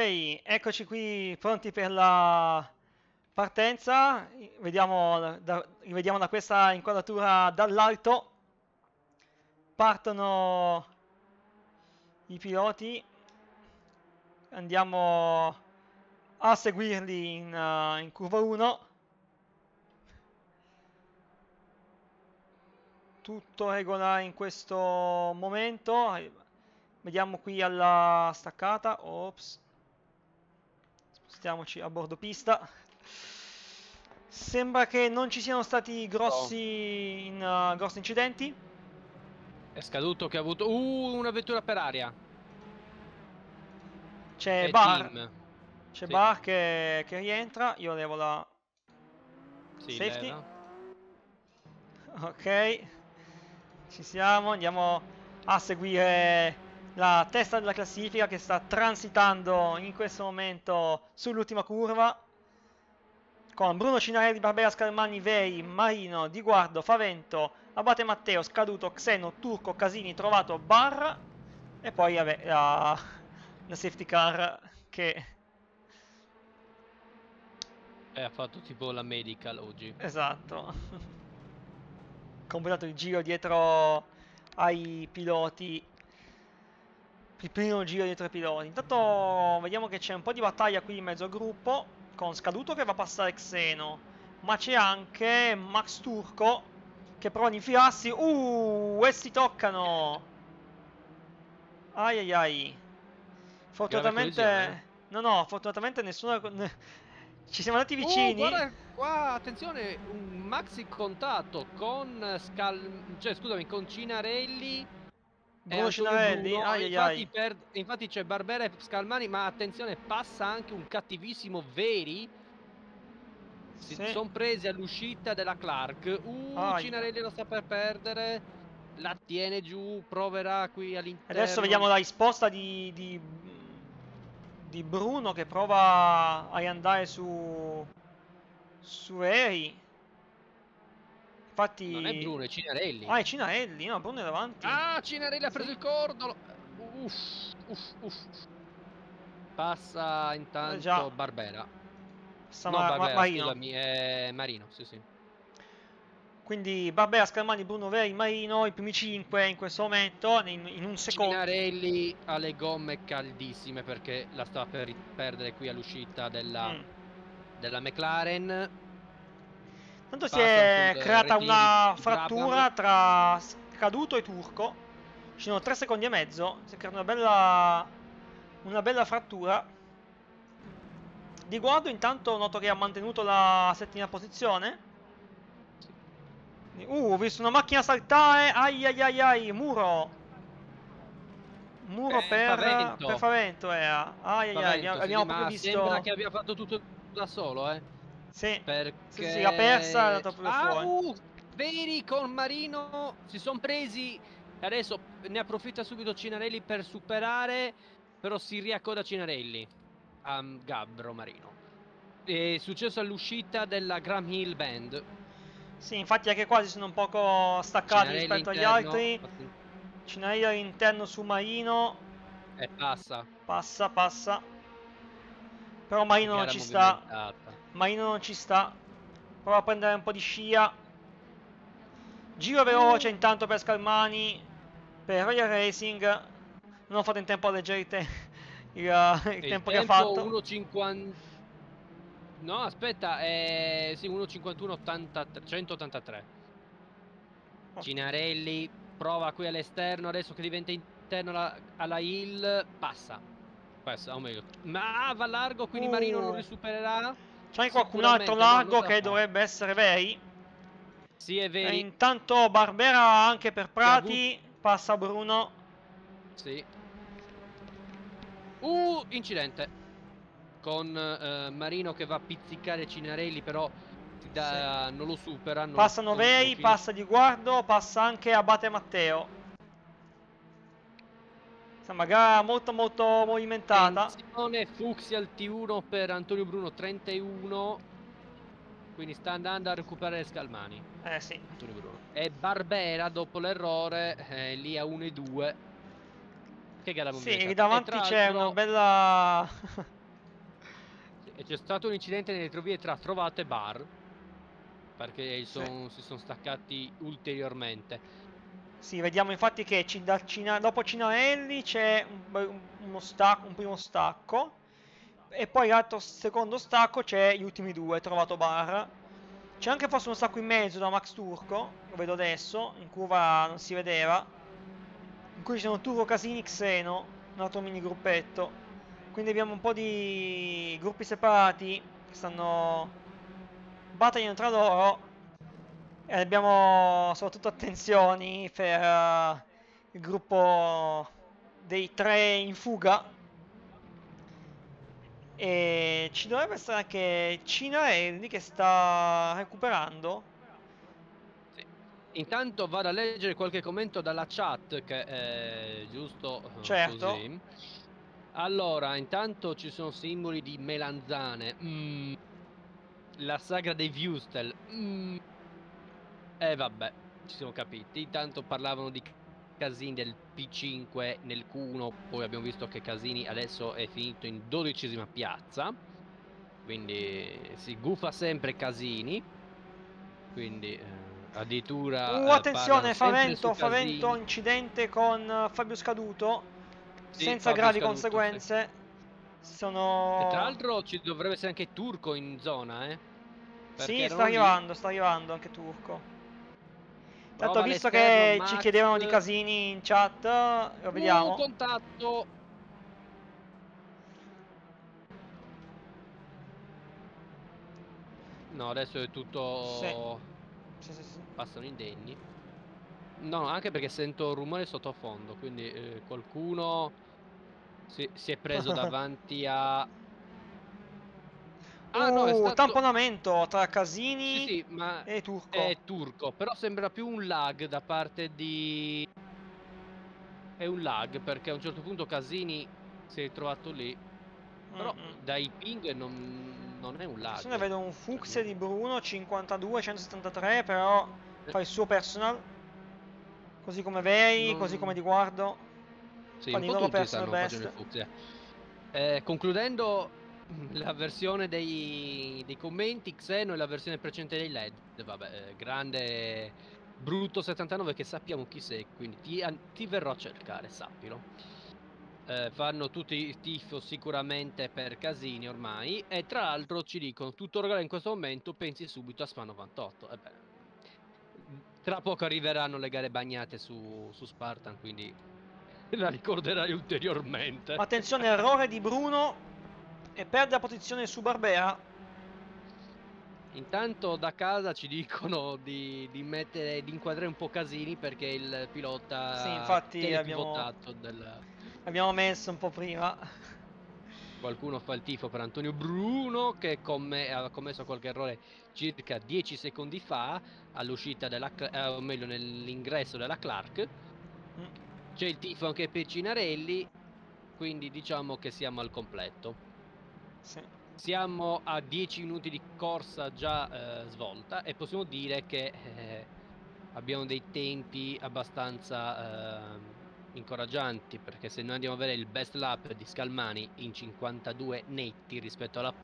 eccoci qui pronti per la partenza, vediamo da, vediamo da questa inquadratura dall'alto, partono i piloti, andiamo a seguirli in, uh, in curva 1, tutto regolare in questo momento, vediamo qui alla staccata, ops, spostiamoci a bordo pista. Sembra che non ci siano stati grossi, in, uh, grossi incidenti. È scaduto che ha avuto... Uh, una vettura per aria. C'è Bar. C'è sì. Bar che, che, rientra. Io levo la... Sì, safety. Ok. Ci siamo. Andiamo a seguire la testa della classifica che sta transitando in questo momento sull'ultima curva con Bruno Cinarelli, Barbera Scalmani, Vei, Marino, Di Guardo, Favento, Abate Matteo, Scaduto, Xeno, Turco, Casini, Trovato, Barra e poi vabbè, la, la safety car che eh, ha fatto tipo la medical oggi. Esatto. Completato il giro dietro ai piloti il primo giro dei tre piloti. Intanto vediamo che c'è un po' di battaglia qui in mezzo al gruppo, con Scaduto che va a passare Xeno, ma c'è anche Max Turco che prova ad infilarsi. Uh, e si toccano! Ai ai ai. Fortunatamente... Eh? No, no, fortunatamente nessuno... Ci siamo andati uh, vicini. Uh, guarda qua, attenzione, un maxi contatto con Scal... cioè, scusami, con Cinarelli Bruno Cinarelli, ai infatti, ai. infatti c'è Barbera e Scalmani, ma attenzione, passa anche un cattivissimo Veri. Si sì. sono presi all'uscita della Clark. Uh, ai. Cinarelli lo sta per perdere. La tiene giù, proverà qui all'interno. Adesso vediamo la risposta di, di, di Bruno che prova a andare su, su Eri. Infatti... Non è Bruno, è Cinarelli. Ah, è Cinarelli, no, Bruno è davanti. Ah, Cinarelli ha preso il cordolo. Uff, uff, uff. Passa intanto già. Barbera. Sta no, ma Barbera, Marino. Scusami, è Marino, sì, sì. Quindi Barbera, Scarmani, Bruno Veri, Marino, i primi 5 in questo momento, in, in un secondo. Cinarelli ha le gomme caldissime perché la stava per perdere qui all'uscita della, mm. della McLaren Tanto si è eh, creata una frattura tra scaduto e turco. Ci sono tre secondi e mezzo. Si è creata una bella, una bella frattura. Di guardo intanto noto che ha mantenuto la settima posizione. Uh, ho visto una macchina saltare. Ai ai ai ai, muro. Muro eh, per, favento. per favento era. Ai ai ai, abbiamo, abbiamo proprio visto. Sembra che abbia fatto tutto da solo, eh. Sì, perché... sì, sì l'ha persa è andata proprio ah, fuori. Uh, Veri con Marino si sono presi, adesso ne approfitta subito Cinarelli per superare, però si riaccoda Cinarelli a um, Gabbro Marino. È successo all'uscita della Graham Hill Band. Sì, infatti anche qua si sono un poco staccati Cinarelli rispetto interno, agli altri. Cinarelli all'interno su Marino. E eh, passa. Passa, passa. Però Marino non ci sta. Movimentata. Marino non ci sta. Prova a prendere un po' di scia. Giro veloce intanto per Scalmani. Per Royal Racing. Non ho fatto in tempo a leggere il, te il, il, il tempo, tempo, che ha fatto. 1,50. No, aspetta, eh, sì, 1,51,83. 183. Cinarelli prova qui all'esterno, adesso che diventa interno alla, alla hill, passa. Passa, o meglio. Ma va largo, quindi uh. Marino non li supererà. Uh. C'è qualcun altro largo che dovrebbe essere Veri. Sì, è vero. Eh, intanto Barbera anche per Prati. Passa Bruno. Sì. Uh, incidente. Con uh, Marino che va a pizzicare Cinarelli, però da, sì. non lo supera. Non Passano Veri, passa di guardo, passa anche Abate Matteo. Samaga molto molto movimentata. Attenzione Fuxi al T1 per Antonio Bruno 31. Quindi sta andando a recuperare Scalmani. Eh sì. Antonio Bruno. E Barbera dopo l'errore è eh, lì a 1 e 2. Che gara movimentata. Sì, davanti c'è una bella... c'è stato un incidente nelle trovie tra Trovato e Bar perché son, sì. si sono staccati ulteriormente. Sì, vediamo infatti che Cina, dopo Cinarelli c'è un, un, un, primo stacco e poi l'altro secondo stacco c'è gli ultimi due, trovato Barra. C'è anche forse uno stacco in mezzo da Max Turco, lo vedo adesso, in curva non si vedeva. In cui ci sono Turco, Casini, Xeno, un altro mini gruppetto. Quindi abbiamo un po' di gruppi separati che stanno battagliano tra loro e eh, abbiamo soprattutto attenzioni per uh, il gruppo dei tre in fuga. E ci dovrebbe essere anche Cina e lì che sta recuperando. Intanto vado a leggere qualche commento dalla chat che è giusto eh, certo. Così. Allora, intanto ci sono simboli di melanzane. Mm. La sagra dei Viewstel. Mm. E eh, vabbè, ci siamo capiti. Intanto parlavano di Casini del P5 nel Q1, poi abbiamo visto che Casini adesso è finito in dodicesima piazza, quindi si guffa sempre Casini, quindi eh, addirittura... Uh, eh, attenzione, eh, Favento, Favento incidente con eh, Fabio Scaduto, sì, senza Fabio gravi Scaduto, conseguenze. Sì. Sono... E tra l'altro ci dovrebbe essere anche Turco in zona, eh? Perché sì, sta arrivando, lì... sta arrivando anche Turco. Tanto visto che Max. ci chiedevano di casini in chat, lo eh, vediamo. Uh, contatto. No, adesso è tutto... Sì. Sì, sì, Passano indenni. No, anche perché sento rumore sottofondo, quindi eh, qualcuno si, si, è preso davanti a Ah, no, è uh, stato... tamponamento tra Casini sì, sì, ma e Turco. È Turco, però sembra più un lag da parte di... È un lag, perché a un certo punto Casini si è trovato lì. Però mm -hmm. dai ping non, non è un lag. Adesso ne vedo un fucsia di Bruno, 52, 173, però eh. fa il suo personal. Così come Vei, non... così come Di Guardo. Sì, Fanno un po' tutti stanno best. facendo il fucsia. Eh, concludendo, la versione dei, dei, commenti Xeno e la versione precedente dei LED. Vabbè, eh, grande brutto 79 che sappiamo chi sei, quindi ti, ti verrò a cercare, sappilo. Eh, fanno tutti il tifo sicuramente per Casini ormai e tra l'altro ci dicono tutto regalo in questo momento, pensi subito a Spa 98. Eh tra poco arriveranno le gare bagnate su, su Spartan, quindi la ricorderai ulteriormente. Attenzione, errore di Bruno e perde la posizione su Barbera. Intanto da casa ci dicono di, di, mettere, di inquadrare un po' Casini perché il pilota sì, infatti abbiamo, del... messo un po' prima. Qualcuno fa il tifo per Antonio Bruno che comm- ha commesso qualche errore circa 10 secondi fa all'uscita della, eh, o meglio nell'ingresso della Clark. Mm. C'è il tifo anche per Cinarelli, quindi diciamo che siamo al completo. Sì. Siamo a 10 minuti di corsa già eh, svolta e possiamo dire che eh, abbiamo dei tempi abbastanza eh, incoraggianti perché se noi andiamo a vedere il best lap di Scalmani in 52 netti rispetto alla,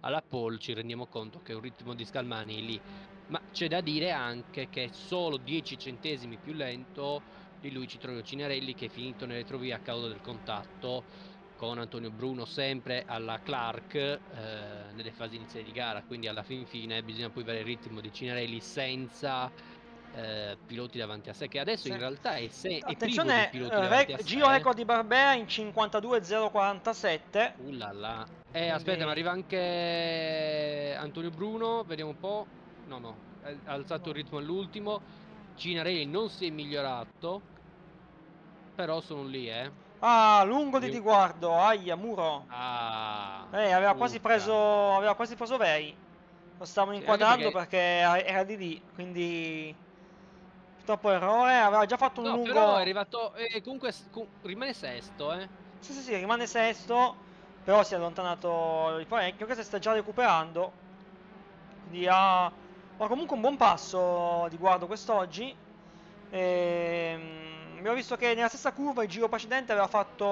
alla pole ci rendiamo conto che un ritmo di Scalmani è lì ma c'è da dire anche che solo 10 centesimi più lento di lui ci troviamo Cinarelli che è finito nelle retrovia a causa del contatto con Antonio Bruno sempre alla Clark eh, nelle fasi iniziali di gara, quindi alla fin fine bisogna poi avere il ritmo di Cinarelli senza eh, piloti davanti a sé, che adesso sì. in realtà è, se- Attenzione, è piloti eh, rec- Giro record di Barbea in 52.047. Uh là là. Eh, aspetta, ma arriva anche Antonio Bruno, vediamo un po'. No, no, ha alzato il ritmo all'ultimo. Cinarelli non si è migliorato, però sono lì, eh. Ah, lungo di riguardo, aia, muro. Ah. Eh, aveva quasi preso. Aveva quasi preso Vei. Lo stavano inquadrando perché... perché... era di lì, quindi. Purtroppo errore, aveva già fatto un no, lungo. Però è arrivato. Eh, comunque rimane sesto, eh. Sì, sì, sì, rimane sesto. Però si è allontanato il parecchio. Che si sta già recuperando. Quindi ha. Ma comunque un buon passo di guardo quest'oggi. Ehm Abbiamo visto che nella stessa curva il giro precedente aveva fatto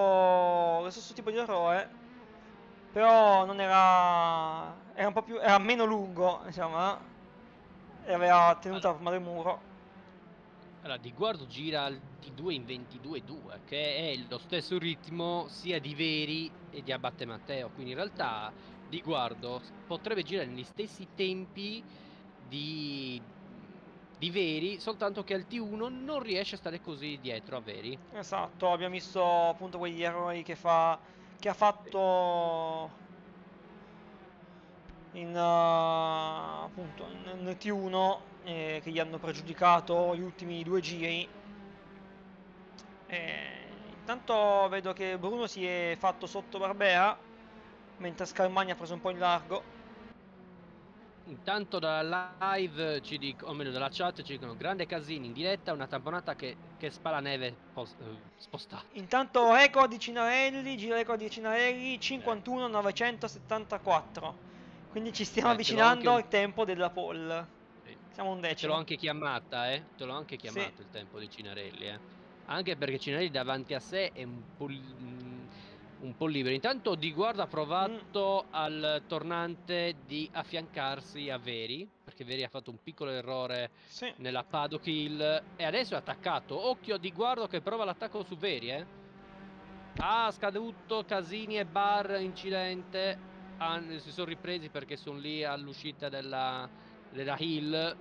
lo stesso tipo di errore. Però non era... Era un po' più... Era meno lungo, insomma. Diciamo, eh, e aveva tenuto allora. a formare il muro. Allora, Di Guardo gira al T2 in 22-2, che è lo stesso ritmo sia di Veri e di Abbatte Matteo. Quindi in realtà Di Guardo potrebbe girare negli stessi tempi di, di Veri, soltanto che al T1 non riesce a stare così dietro a Veri. Esatto, abbiamo visto appunto quegli errori che, fa, che ha fatto in, uh, appunto, nel T1 eh, che gli hanno pregiudicato gli ultimi due giri. E intanto vedo che Bruno si è fatto sotto Barbera, mentre Scarmagna ha preso un po' in largo. Intanto dalla live ci dicono, o meglio dalla chat ci dicono grande casino in diretta, una tamponata che, che spala neve post, eh, spostata. Intanto record di Cinarelli, giro record di Cinarelli 51 974. Quindi ci stiamo eh, avvicinando anche... al tempo della poll. Sì. Siamo un decimo. Te l'ho anche chiamata, eh? Te l'ho anche chiamato sì. il tempo di Cinarelli, eh? Anche perché Cinarelli davanti a sé è un, pol- un po' libero. Intanto Di Guarda ha provato mm. al tornante di affiancarsi a Veri, perché Veri ha fatto un piccolo errore sì. nella paddock hill e adesso è attaccato. Occhio a Di Guardo che prova l'attacco su Veri, eh. Ah, scaduto Casini e Bar, incidente. Ah, si sono ripresi perché sono lì all'uscita della, della hill.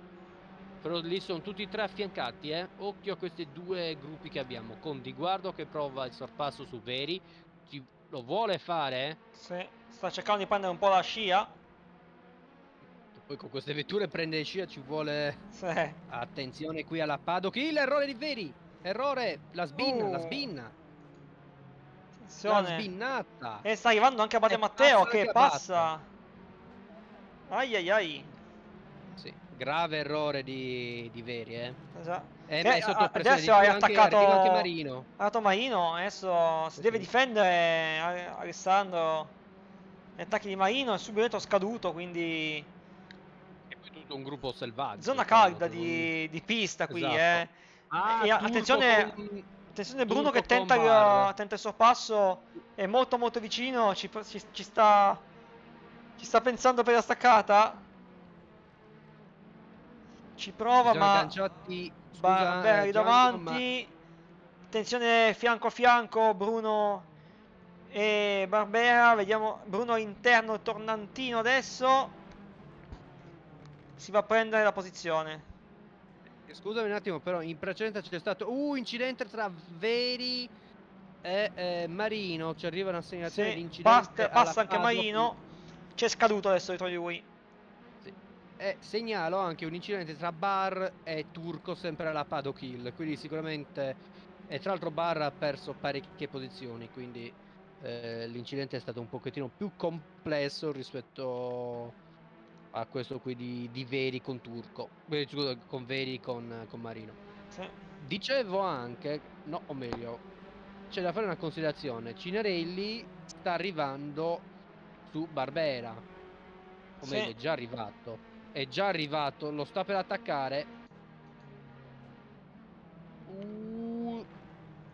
Però lì sono tutti e tre affiancati, eh. Occhio a questi due gruppi che abbiamo, con Di Guardo che prova il sorpasso su Veri, ci, lo vuole fare? Eh? Sì, sta cercando di prendere un po' la scia. Poi con queste vetture prendere scia ci vuole... Sì. Attenzione qui alla paddock, il errore di Veri! Errore, la sbinna, uh. la sbinna. Attenzione. La sbinnata. E sta arrivando anche a e Matteo che passa. Ai ai ai. Sì, grave errore di, di Veri, eh. Esatto. Eh, beh, adesso hai attaccato anche, anche Marino. Ah, Marino, adesso si deve difendere Alessandro. Gli attacchi di Marino è subito scaduto, quindi... è poi tutto un gruppo selvaggio. Zona calda di, di, pista qui, esatto. eh. Ah, e, attenzione, turco, attenzione Bruno che tenta il, tenta il, sorpasso, è molto molto vicino, ci, ci, ci sta... Ci sta pensando per la staccata. Ci prova, Bisogna ma... Scusa, Barri eh, davanti. Ma... Attenzione fianco a fianco, Bruno e Barbera. Vediamo Bruno all'interno, tornantino adesso. Si va a prendere la posizione. Eh, scusami un attimo, però in precedenza c'è stato un uh, incidente tra Veri e eh, Marino. Ci arriva una segnalazione sì, di incidente. Parte, passa anche Marino. C'è scaduto adesso dietro di lui. E eh, segnalo anche un incidente tra Bar e Turco sempre alla Pado Kill quindi sicuramente... E eh, tra l'altro Bar ha perso parecchie posizioni, quindi eh, l'incidente è stato un pochettino più complesso rispetto a questo qui di, di Veri con Turco, eh, scusa, con Veri con, con Marino. Sì. Dicevo anche, no, o meglio, c'è da fare una considerazione, Cinarelli sta arrivando su Barbera, o sì. è già arrivato è già arrivato, lo sta per attaccare. Uh,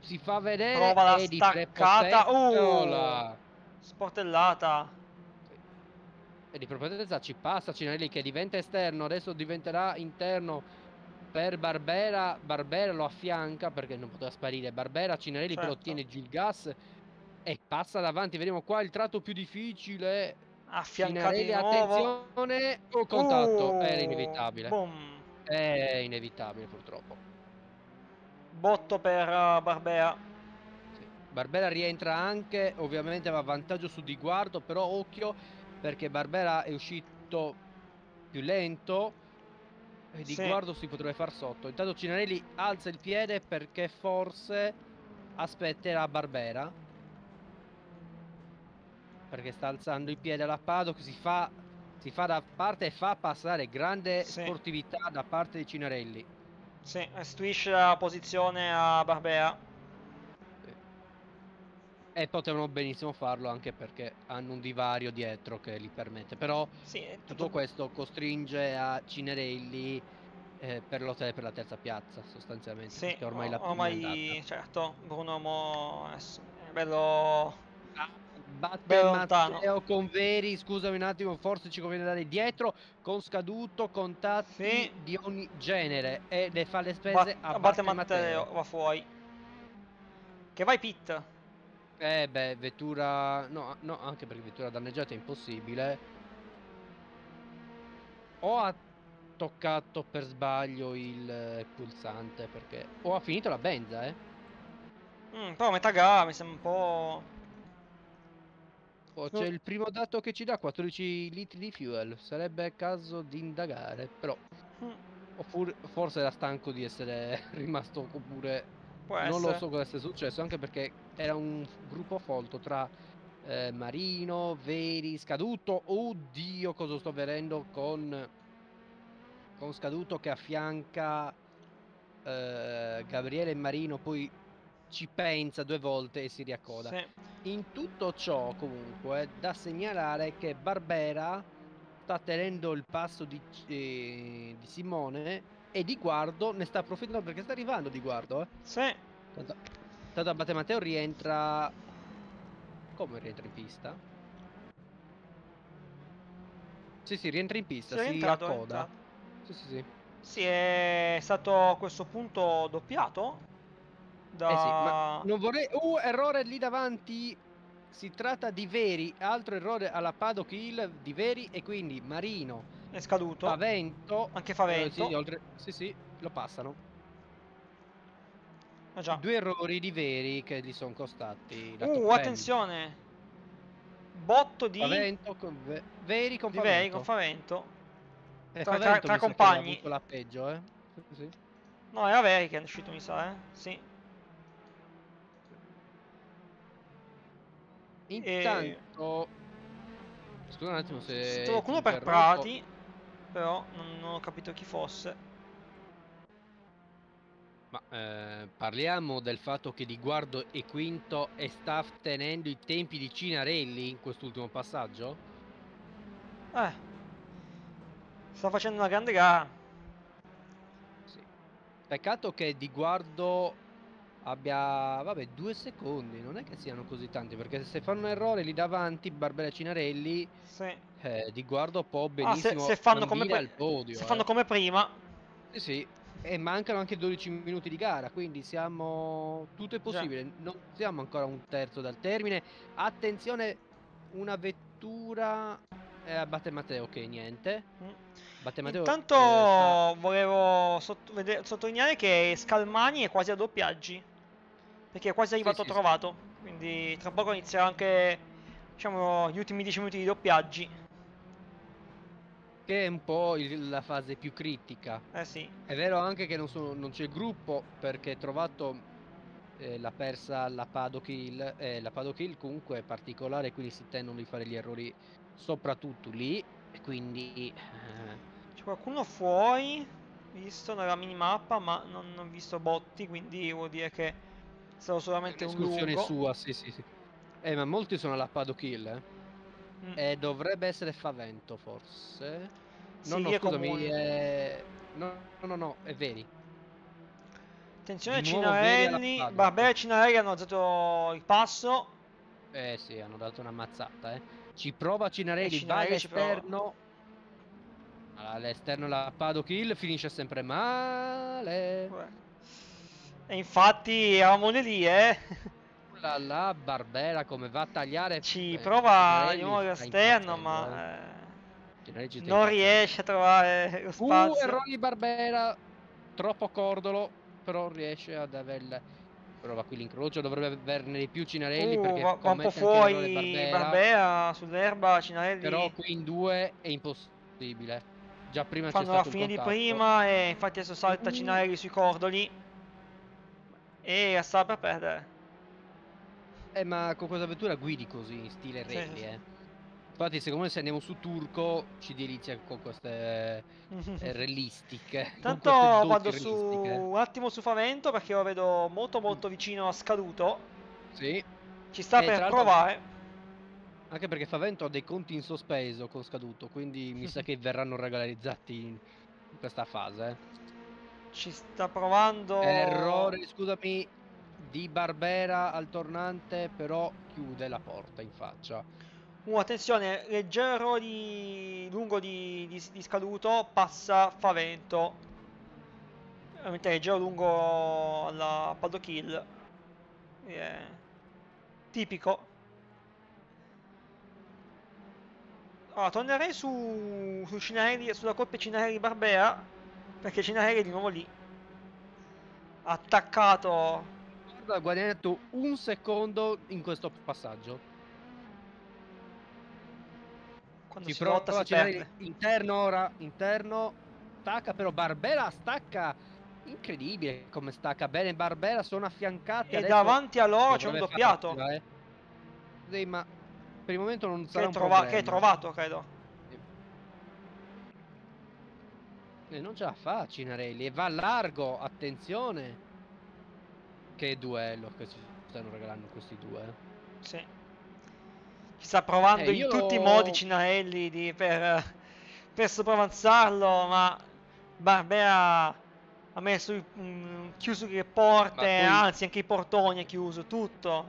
si fa vedere. Prova la staccata. Oh, sportellata. E di uh, prepotenza ci passa Cinelli che diventa esterno, adesso diventerà interno per Barbera. Barbera lo affianca perché non poteva sparire. Barbera, Cinelli certo. però ottiene giù il gas e passa davanti. Vediamo qua il tratto più difficile affiancato Finarelli, di nuovo. attenzione o contatto oh, uh, era inevitabile boom. è inevitabile purtroppo botto per uh, Barbera Barbera rientra anche ovviamente aveva vantaggio su di guardo però occhio perché Barbera è uscito più lento e di sì. guardo si potrebbe far sotto intanto Cinarelli alza il piede perché forse aspetterà Barbera perché sta alzando il piede alla Paddock, si fa, si fa da parte e fa passare grande sì. sportività da parte di Cinarelli. Sì, restituisce eh, la posizione a Barbea. E potevano benissimo farlo anche perché hanno un divario dietro che li permette. Però sì, tutto... tutto... questo costringe a Cinerelli eh, per lottare per la terza piazza sostanzialmente. Sì, ormai, ormai certo, Bruno Mo è bello... Ah Batte Matteo Veri, scusami un attimo, forse ci conviene dare dietro, con scaduto, contatti sì. di ogni genere e le fa le spese ba a Batte, Matteo. Matteo, va fuori. Che vai Pit. Eh beh, vettura... No, no, anche perché vettura danneggiata è impossibile. O ha toccato per sbaglio il eh, pulsante perché... O ha finito la benza, eh. Mm, però metà gara mi sembra un po'... Oh, c'è il primo dato che ci dà 14 litri di fuel. Sarebbe caso di indagare, però. Mm. Oppure forse era stanco di essere rimasto oppure Può non lo so cosa sia successo, anche perché era un gruppo folto tra eh, Marino, Veri, Scaduto. Oddio, cosa sto vedendo con con Scaduto che affianca eh, Gabriele e Marino, poi ci pensa due volte e si riaccoda. Sì. In tutto ciò, comunque, da segnalare che Barbera sta tenendo il passo di, eh, di Simone e di guardo ne sta approfittando perché sta arrivando di guardo. Eh. Sì. Tanto, tanto Abate Matteo rientra... Come rientra in pista? Sì, sì, rientra in pista, sì, si rientrato, raccoda. Sì, sì, sì. Sì, è stato a questo punto doppiato da... Eh sì, ma non vorrei... Uh, errore lì davanti! Si tratta di Veri, altro errore alla paddock hill di Veri e quindi Marino. È scaduto. Favento. Anche Favento. Eh, sì, oltre... sì, sì, lo passano. Ah, Due errori di Veri che gli sono costati. Uh, attenzione! Botto di... Favento con ve... Veri con di Favento. Veri con Favento. Eh, tra, tra, tra compagni. La peggio, eh. sì. No, era Veri che è uscito, mi sa, eh. Sì. Intanto... E... Scusa un attimo se... Stavo qualcuno per Prati, però non, non, ho capito chi fosse. Ma eh, parliamo del fatto che Di Guardo e Quinto e sta tenendo i tempi di Cinarelli in quest'ultimo passaggio? Eh. Sta facendo una grande gara. Peccato che Di Guardo abbia vabbè due secondi non è che siano così tanti perché se fanno un errore lì davanti Barbera Cinarelli sì. eh, di guardo può benissimo ah, se, se, fanno come al podio se eh. fanno come prima sì, sì e mancano anche 12 minuti di gara quindi siamo tutto è possibile Già. non siamo ancora un terzo dal termine attenzione una vettura eh, batte Matteo che niente mm. batte Matteo intanto eh, volevo sott- vede- sottolineare che Scalmani è quasi a doppiaggi perché è quasi arrivato sì, trovato. Sì. Quindi tra poco inizierà anche diciamo gli ultimi 10 minuti di doppiaggi. Che è un po' il, la fase più critica. Eh sì. È vero anche che non, sono, non c'è gruppo perché trovato eh, l'ha persa la Pado Kill. Eh, la Pado Kill comunque è particolare, quindi si tendono di fare gli errori soprattutto lì. E quindi. Eh. C'è qualcuno fuori? Visto nella minimappa, ma non ho visto botti, quindi vuol dire che Sarò solamente un lungo. sua, sì, sì, sì. Eh, ma molti sono alla padokill, eh. Mm. eh. dovrebbe essere Favento, forse. No, sì, no, scusami, comun- è... Eh, no, no, no, no, è Veri. Attenzione, Cinarelli. Vabbè, Cinarelli hanno alzato il passo. Eh sì, hanno dato una mazzata, eh. Ci prova Cinarelli, Cinarelli eh, va all'esterno. All'esterno la Padokill finisce sempre male. Beh. E infatti eravamo lì, eh. La, la Barbera come va a tagliare. Ci eh, prova in modo esterno, ma... Eh, non riesce a trovare lo uh, spazio. Uh, errore di Barbera. Troppo cordolo, però riesce ad averle... Prova qui l'incrocio, dovrebbe averne di più Cinarelli uh, perché va, un po' fuori Barbera, Barbera sull'erba, Cinarelli. Però qui in due è impossibile. Già prima Fanno c'è stato la fine di prima e infatti adesso salta uh. Cinarelli sui cordoli. E la Sabra perdere. Eh, ma con questa vettura guidi così, in stile sì, rally, sì. eh. Infatti, secondo me, se andiamo su Turco ci delizia con queste eh, relistiche. Tanto vado su eh. un attimo su Favento perché lo vedo molto molto vicino a Scaduto. Sì. Ci sta eh, per provare. Anche perché Favento ha dei conti in sospeso con Scaduto, quindi mi sa che verranno regolarizzati in questa fase. Eh. Ci sta provando. Errore, scusami, di Barbera al tornante, però chiude la porta in faccia. Uh, attenzione, leggero di... lungo di, di, di, scaduto, passa Favento. Veramente leggero lungo alla Paldo Kill. Yeah. Tipico. Allora, tornerei su, su Cinarelli, sulla coppia Cinarelli-Barbera. Perché Cinarelli è di nuovo lì. Attaccato. Guarda, ha guadagnato un secondo in questo passaggio. Quando si, si prova lotta, Interno ora, interno. Attacca però Barbera, stacca. Incredibile come stacca bene Barbera, sono affiancati. E adesso... davanti a loro c'è un doppiato. Partita, eh. sì, ma per il momento non sarà che, trova che è trovato, credo. E non ce la fa Cinarelli. E va largo, attenzione. Che duello che ci stanno regalando questi due. Eh. Sì. Ci sta provando eh, io... in tutti i modi Cinarelli di, per, per sopravanzarlo, ma Barbea ha messo mh, mm, chiuso le porte, poi... anzi anche i portoni ha chiuso, tutto.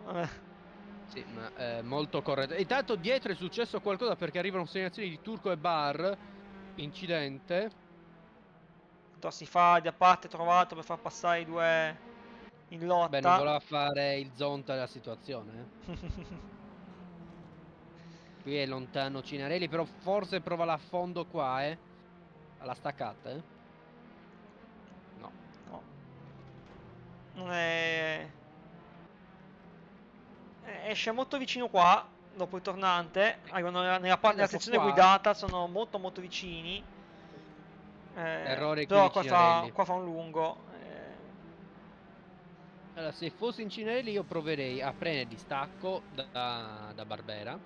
Sì, ma eh, molto corretto. Intanto dietro è successo qualcosa perché arrivano segnazioni di Turco e Bar. Incidente si fa di a parte trovato per far passare i due in lotta. Beh, non voleva fare il zonta della situazione. Eh. Qui è lontano Cinarelli, però forse prova l'affondo qua, eh. Alla staccata, eh. No. No. Non è... Eh, esce molto vicino qua, dopo il tornante. Ecco. Arrivano nella, nella parte della sezione qua. guidata, sono molto molto vicini. Eh, Errore però qua fa, qua fa un lungo. Eh. Allora, se fossi in Cinelli io proverei a prendere distacco da, da Barbera,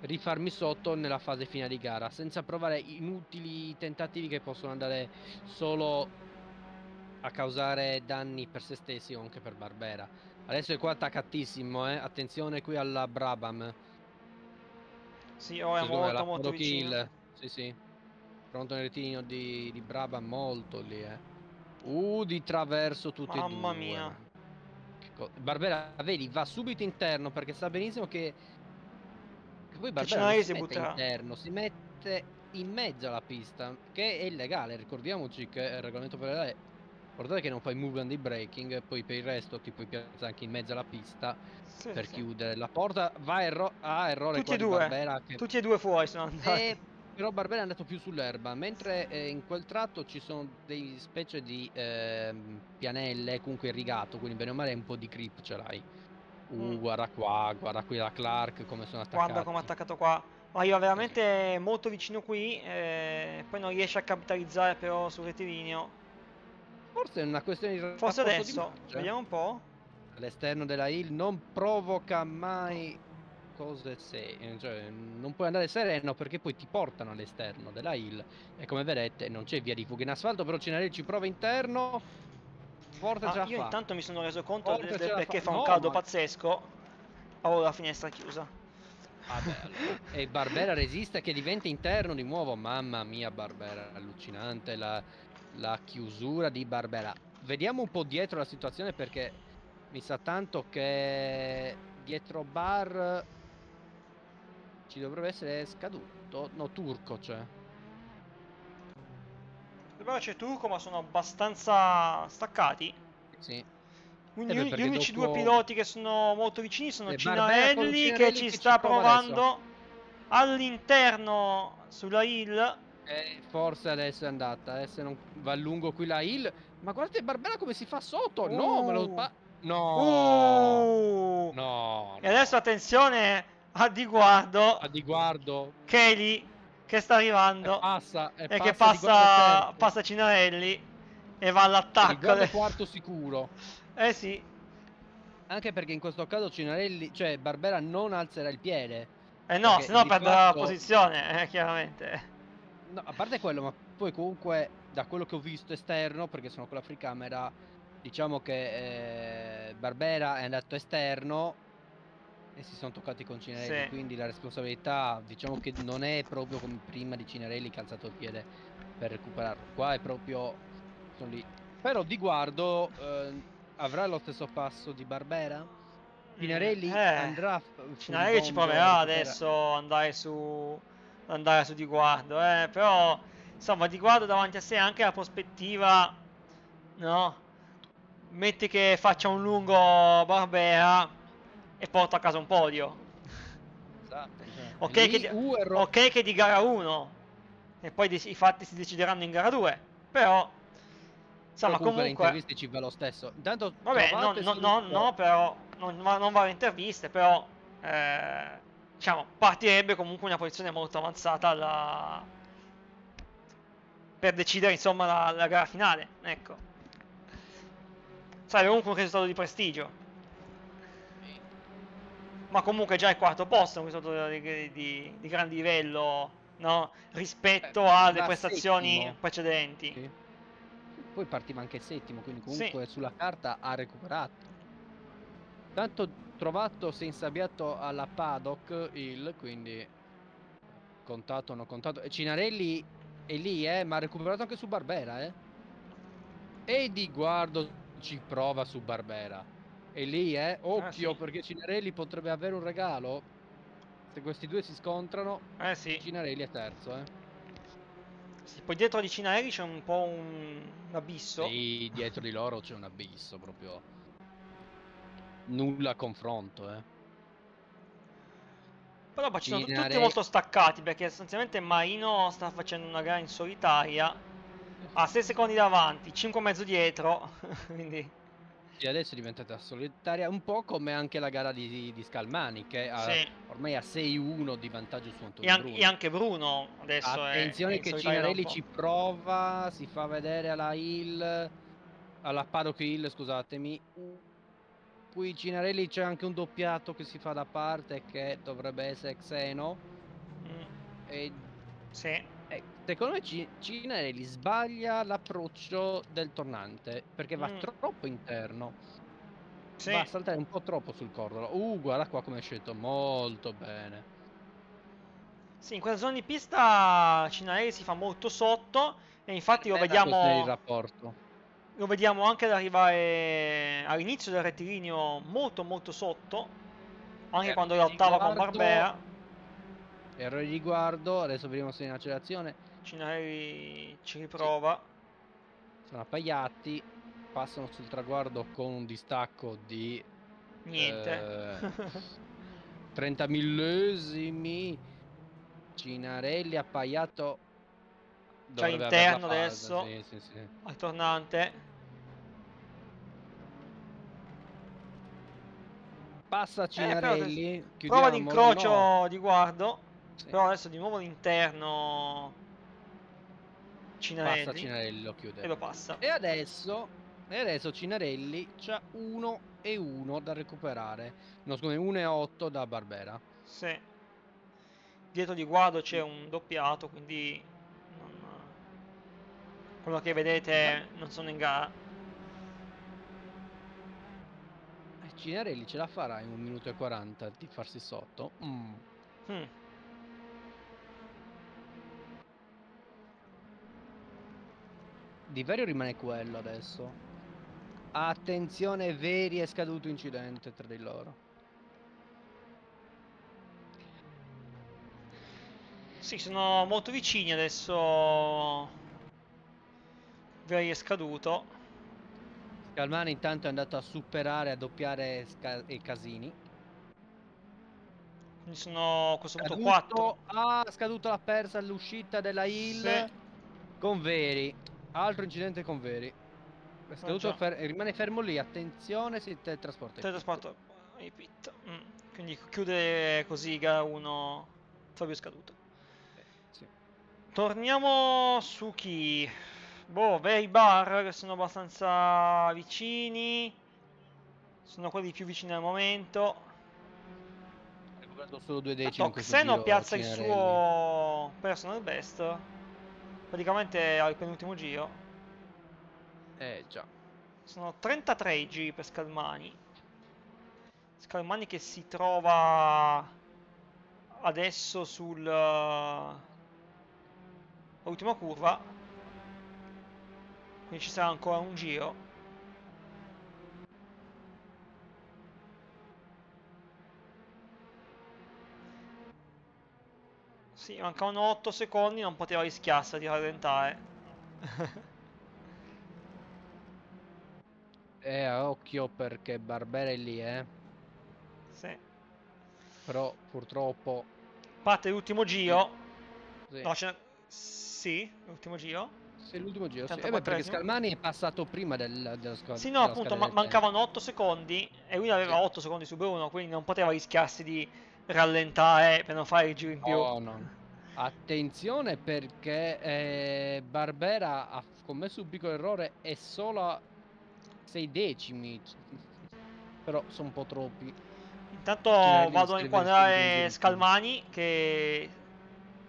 rifarmi sotto nella fase finale di gara, senza provare inutili tentativi che possono andare solo a causare danni per se stessi o anche per Barbera. Adesso è qua attaccatissimo, eh? attenzione qui alla Brabham. Sì, oh, è molto, molto kill. vicino. Sì, sì. Pronto nel rettilineo di, di, Braba molto lì, eh. Uh, di traverso tutti e due. Mamma mia. Barbera, vedi, va subito interno perché sa benissimo che... che poi Barbera che si, mette butterà. interno, si mette in mezzo alla pista, che è illegale. Ricordiamoci che il regolamento per federale... Guardate che non fai move and braking, poi per il resto ti puoi piazzare anche in mezzo alla pista sì, per sì. chiudere. La porta va erro a errore Tutti e due. Tutti e due fuori sono andati. E eh, però Barbera è andato più sull'erba, mentre eh, in quel tratto ci sono dei specie di eh, pianelle, comunque irrigato, quindi bene o male un po' di creep ce l'hai. Uh, mm. guarda qua, guarda qui la Clark, come sono attaccato. Guarda come ha attaccato qua. Ma io veramente molto vicino qui, eh, poi non riesce a capitalizzare però sul rettilineo. Forse è una questione di... Forse adesso, di vediamo un po'. All'esterno della hill non provoca mai cose se eh, cioè non puoi andare sereno perché poi ti portano all'esterno della hill e come vedete non c'è via di fuga in asfalto, però Cinarelli ci prova interno, Porta ah, io fa. intanto mi sono reso conto del, del perché fa, fa un no, caldo ma... pazzesco, ho oh, la finestra chiusa. Vabbè, ah, allora. e Barbera resiste che diventa interno di nuovo, mamma mia Barbera, allucinante la, la chiusura di Barbera. Vediamo un po' dietro la situazione perché mi sa tanto che dietro bar ci dovrebbe essere scaduto. No, turco c'è. Cioè. Dovrebbe c'è turco, ma sono abbastanza staccati. Sì. Quindi eh beh, gli unici dopo... due piloti che sono molto vicini sono Cinarelli eh, che ci che sta ci provando all'interno sulla hill. Eh, forse adesso è andata, eh, se non va lungo qui la hill. Ma guardate Barbera come si fa sotto! Uh. No, me lo... Uh. No! Uh. No, no! E adesso attenzione! a diguardo, a diguardo. Kelly che sta arrivando e, passa, e, e passa che passa, passa Cinarelli e va all'attacco. Del quarto sicuro. Eh sì. Anche perché in questo caso Cinarelli, cioè Barbera non alzerà il piede. Eh no, se no perderà fatto... la posizione, eh, chiaramente. No, a parte quello, ma poi comunque da quello che ho visto esterno, perché sono con la free camera, diciamo che eh, Barbera è andato esterno e si sono toccati con Cinelli, sì. quindi la responsabilità diciamo che non è proprio come prima di Cinelli che ha alzato il piede per recuperarlo, qua è proprio sono lì. Però di guardo eh, avrà lo stesso passo di Barbera? Mm, Cinarelli eh, andrà Cinarelli ci proverà adesso andare su andare su di guardo, eh, però insomma di guardo davanti a sé anche la prospettiva no? Metti che faccia un lungo Barbera e porto a casa un podio. Esatto. Ok, Lì, che, uh, okay che di gara 1 e poi i fatti si decideranno in gara 2, però insomma però comunque, comunque le interviste ci va lo stesso. Intanto Vabbè, no, no, no, no, però non, non va alle interviste, però eh, diciamo partirebbe comunque una posizione molto avanzata la... per decidere insomma la, la gara finale, ecco. Sarebbe comunque un risultato di prestigio ma comunque già è quarto posto, questo di, di, di gran livello no? rispetto eh, alle prestazioni settimo. precedenti. Sì. Poi partiva anche il settimo, quindi comunque sì. sulla carta ha recuperato. Tanto trovato si è insabbiato alla paddock il, quindi contato non contato. Cinarelli è lì, eh, ma ha recuperato anche su Barbera, eh. E di guardo ci prova su Barbera. E lì, eh, occhio, ah, sì. perché Cinarelli potrebbe avere un regalo. Se questi due si scontrano, eh, sì. Cinarelli è terzo, eh. Sì, poi dietro di Cinarelli c'è un po' un, un abisso. Sì, dietro di loro c'è un abisso proprio. Nulla a confronto, eh. Però ma ci sono tutti molto staccati perché sostanzialmente Marino sta facendo una gara in solitaria. A 6 secondi davanti, 5 e mezzo dietro, quindi... Sì, adesso è diventata solitaria, un po' come anche la gara di, di Scalmani, che ha, sì. ormai ha 6-1 di vantaggio su Antonio e an- Bruno. E anche Bruno adesso Attenzione è, è che Cinarelli ci prova, si fa vedere alla Hill, alla Paddock Hill, scusatemi. Qui Cinarelli c'è anche un doppiato che si fa da parte che dovrebbe essere Xeno. Mm. E... Sì eh, secondo me Cina Cinelli sbaglia l'approccio del tornante perché va mm. troppo interno. Sì. Va a saltare un po' troppo sul cordolo. Uh, guarda qua come è scelto, molto bene. Sì, in quella zona di pista Cinelli si fa molto sotto e infatti lo eh, vediamo... Lo vediamo anche ad arrivare all'inizio del rettilineo molto molto sotto, anche eh, quando ottava con Barbera Errore di riguardo, adesso vediamo se in accelerazione. Cinari ci riprova. Sì. Sono appaiati, passano sul traguardo con un distacco di... Niente. Eh, 30 millesimi. Cinarelli appaiato. Cioè interno adesso. Sì, sì, sì. Al tornante. Passa Cinarelli. Eh, però, prova l'incrocio no. di guardo. Sì. Però adesso di nuovo l'interno Cinarelli. Passa Cinarello, chiude. E lo passa. E adesso, e adesso Cinarelli c'ha 1 e 1 da recuperare. No, scusami, 1 e 8 da Barbera. Sì. Dietro di Guado c'è un doppiato, quindi... Non... Quello che vedete non sono in gara. Eh, Cinarelli ce la farà in 1 minuto e 40 di farsi sotto. Mm. Hmm. di Verio rimane quello adesso. Attenzione, Veri è scaduto incidente tra di loro. Sì, sono molto vicini adesso. Veri è scaduto. Scalmani intanto è andato a superare, a doppiare i Casini. Quindi sono a questo punto 4. Ah, scaduto la persa all'uscita della Hill sì. con Veri. Altro incidente con veri. È ah, fer rimane fermo lì, attenzione si teletrasporta. Teletrasporto in ah, pit. Mm. Quindi chiude così gara 1 Fabio scaduto. Eh, sì. Torniamo su chi? Boh, veri bar che sono abbastanza vicini. Sono quelli più vicini al momento. Ho solo due decimi. Xeno piazza il suo personal best praticamente al penultimo giro. Eh già. Sono 33 i giri per Scalmani. Scalmani che si trova adesso sul uh, ultima curva. Quindi ci sarà ancora un giro. Sì, mancavano 8 secondi, non poteva rischiarsi di rallentare. eh, occhio perché Barbera è lì, eh. Sì. Però purtroppo... Parte l'ultimo giro. Sì. No, sì, l'ultimo giro. Sì, l'ultimo giro, sì. Eh beh, perché Scalmani è passato prima del, della scorsa. Sì, no, appunto, ma mancavano 8 secondi e lui aveva sì. 8 secondi su Bruno, quindi non poteva rischiarsi di rallentare per non fare il giro in più. No, no. Attenzione perché eh, Barbera ha commesso un piccolo errore e solo a sei decimi. Però sono un po' troppi. Intanto Generali cioè, vado a inquadrare Scalmani che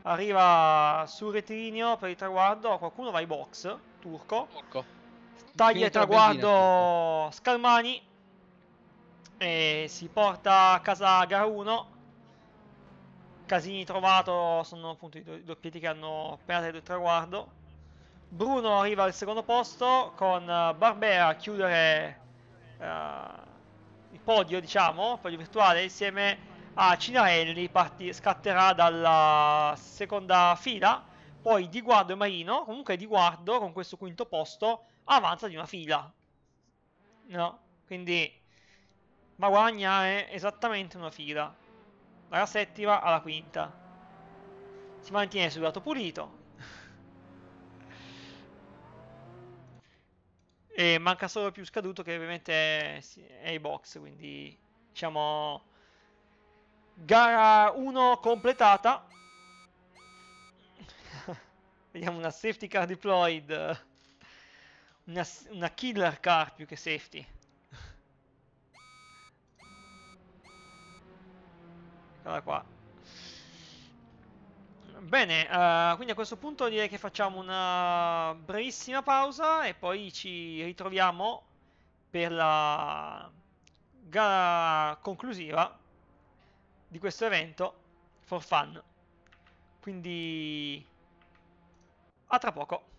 arriva sul retrinio per il traguardo. Qualcuno va ai box, turco. Porco. Taglia il traguardo ecco. Scalmani e si porta a casa gara 1 Casini trovato sono appunto i, do i doppietti che hanno penato il traguardo. Bruno arriva al secondo posto con eh, Barbera a chiudere uh, il podio, diciamo, il podio virtuale, insieme a Cinarelli, scatterà dalla seconda fila. Poi Di Guardo e Marino, comunque Di Guardo con questo quinto posto avanza di una fila. No, quindi va a guadagnare eh, esattamente una fila dalla settima alla quinta. Si mantiene sul lato pulito. e manca solo più scaduto che ovviamente è i box, quindi diciamo gara 1 completata. Vediamo una safety car deployed, una, una killer car più che safety. eccola qua. Bene, uh, quindi a questo punto direi che facciamo una brevissima pausa e poi ci ritroviamo per la gara conclusiva di questo evento for fun. Quindi a tra poco.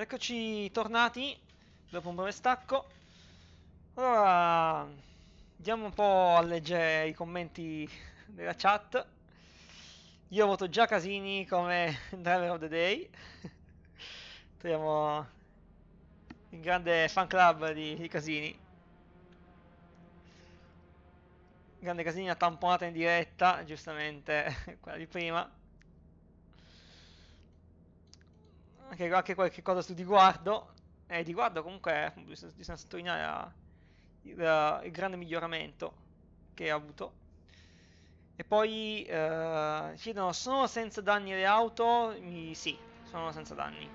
Eccoci tornati dopo un breve stacco. Allora, andiamo un po' a leggere i commenti della chat. Io voto già Casini come driver of the day. Troviamo il grande fan club di, di Casini. Grande Casini ha tamponata in diretta, giustamente quella di prima. anche, anche, qualche cosa su Di Guardo. Eh, Di Guardo comunque bisogna sottolineare il, eh, il grande miglioramento che ha avuto. E poi eh, chiedono, sono senza danni le auto? Mi, sì, sono senza danni.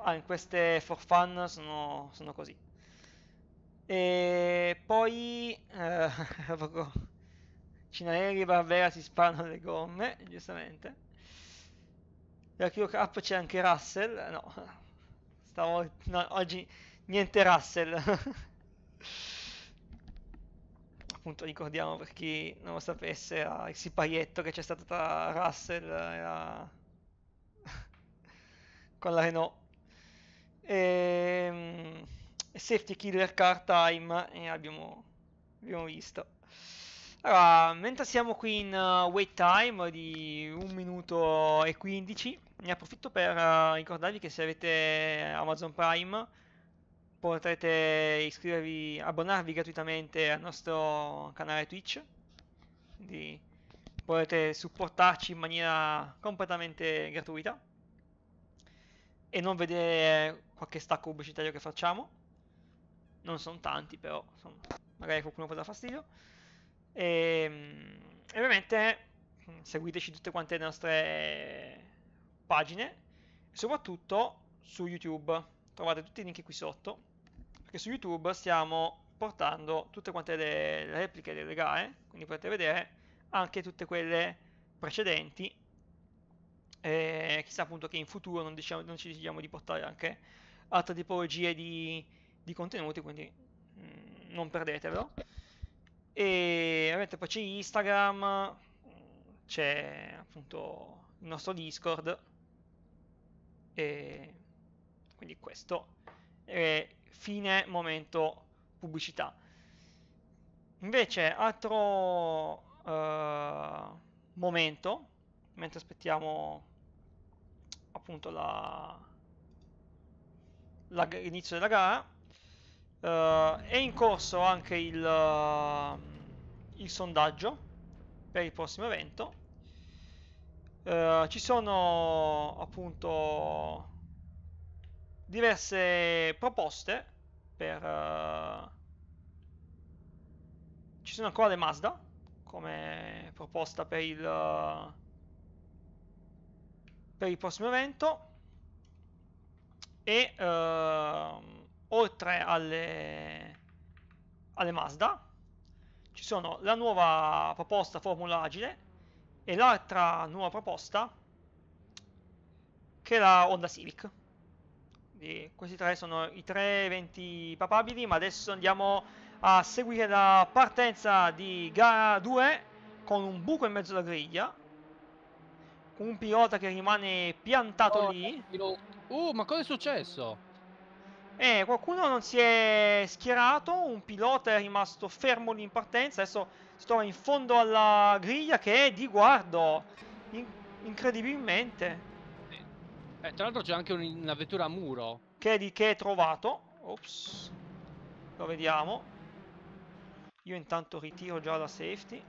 Ah, in queste for fun sono, sono così. E poi... Eh, Cinarelli e Barbera si sparano le gomme, giustamente. Della Kiro Cup c'è anche Russell. Eh, no, stavo... No, oggi niente Russell. Appunto ricordiamo per chi non lo sapesse, era il sipaietto che c'è stato tra Russell era... con la Renault. Ehm, e... Safety Killer Car Time e eh, abbiamo, abbiamo visto. Allora, mentre siamo qui in uh, wait time di 1 minuto e 15, ne approfitto per uh, ricordarvi che se avete Amazon Prime potrete iscrivervi, abbonarvi gratuitamente al nostro canale Twitch, quindi potete supportarci in maniera completamente gratuita e non vedere qualche stacco pubblicitario che facciamo. Non sono tanti, però insomma, magari qualcuno può dar fastidio. E, ehm, e ovviamente mm, seguiteci tutte quante le nostre pagine, e soprattutto su YouTube. Trovate tutti i link qui sotto, perché su YouTube stiamo portando tutte quante le repliche delle gare, quindi potete vedere anche tutte quelle precedenti. E chissà appunto che in futuro non, diciamo, non ci decidiamo di portare anche altre tipologie di, di contenuti, quindi mh, mm, non perdetevelo. E ovviamente poi c'è Instagram, c'è appunto il nostro Discord. E quindi questo. è fine momento pubblicità. Invece, altro uh, momento, mentre aspettiamo appunto l'inizio della gara, Uh, è in corso anche il, uh, il, sondaggio per il prossimo evento. Uh, ci sono appunto diverse proposte per... ci sono ancora le Mazda come proposta per il, per il prossimo evento e ehm, oltre alle, alle Mazda, ci sono la nuova proposta Formula Agile e l'altra nuova proposta che è la Honda Civic. Quindi questi tre sono i tre eventi papabili, ma adesso andiamo a seguire la partenza di gara 2 con un buco in mezzo alla griglia, un pilota che rimane piantato oh, lì. Uh, ma cosa è successo? Eh, qualcuno non si è schierato, un pilota è rimasto fermo lì in partenza, adesso si trova in fondo alla griglia che è di guardo, in incredibilmente. Eh, eh tra l'altro c'è anche un una vettura a muro. Che è di che è trovato. Ops. Lo vediamo. Io intanto ritiro già la safety.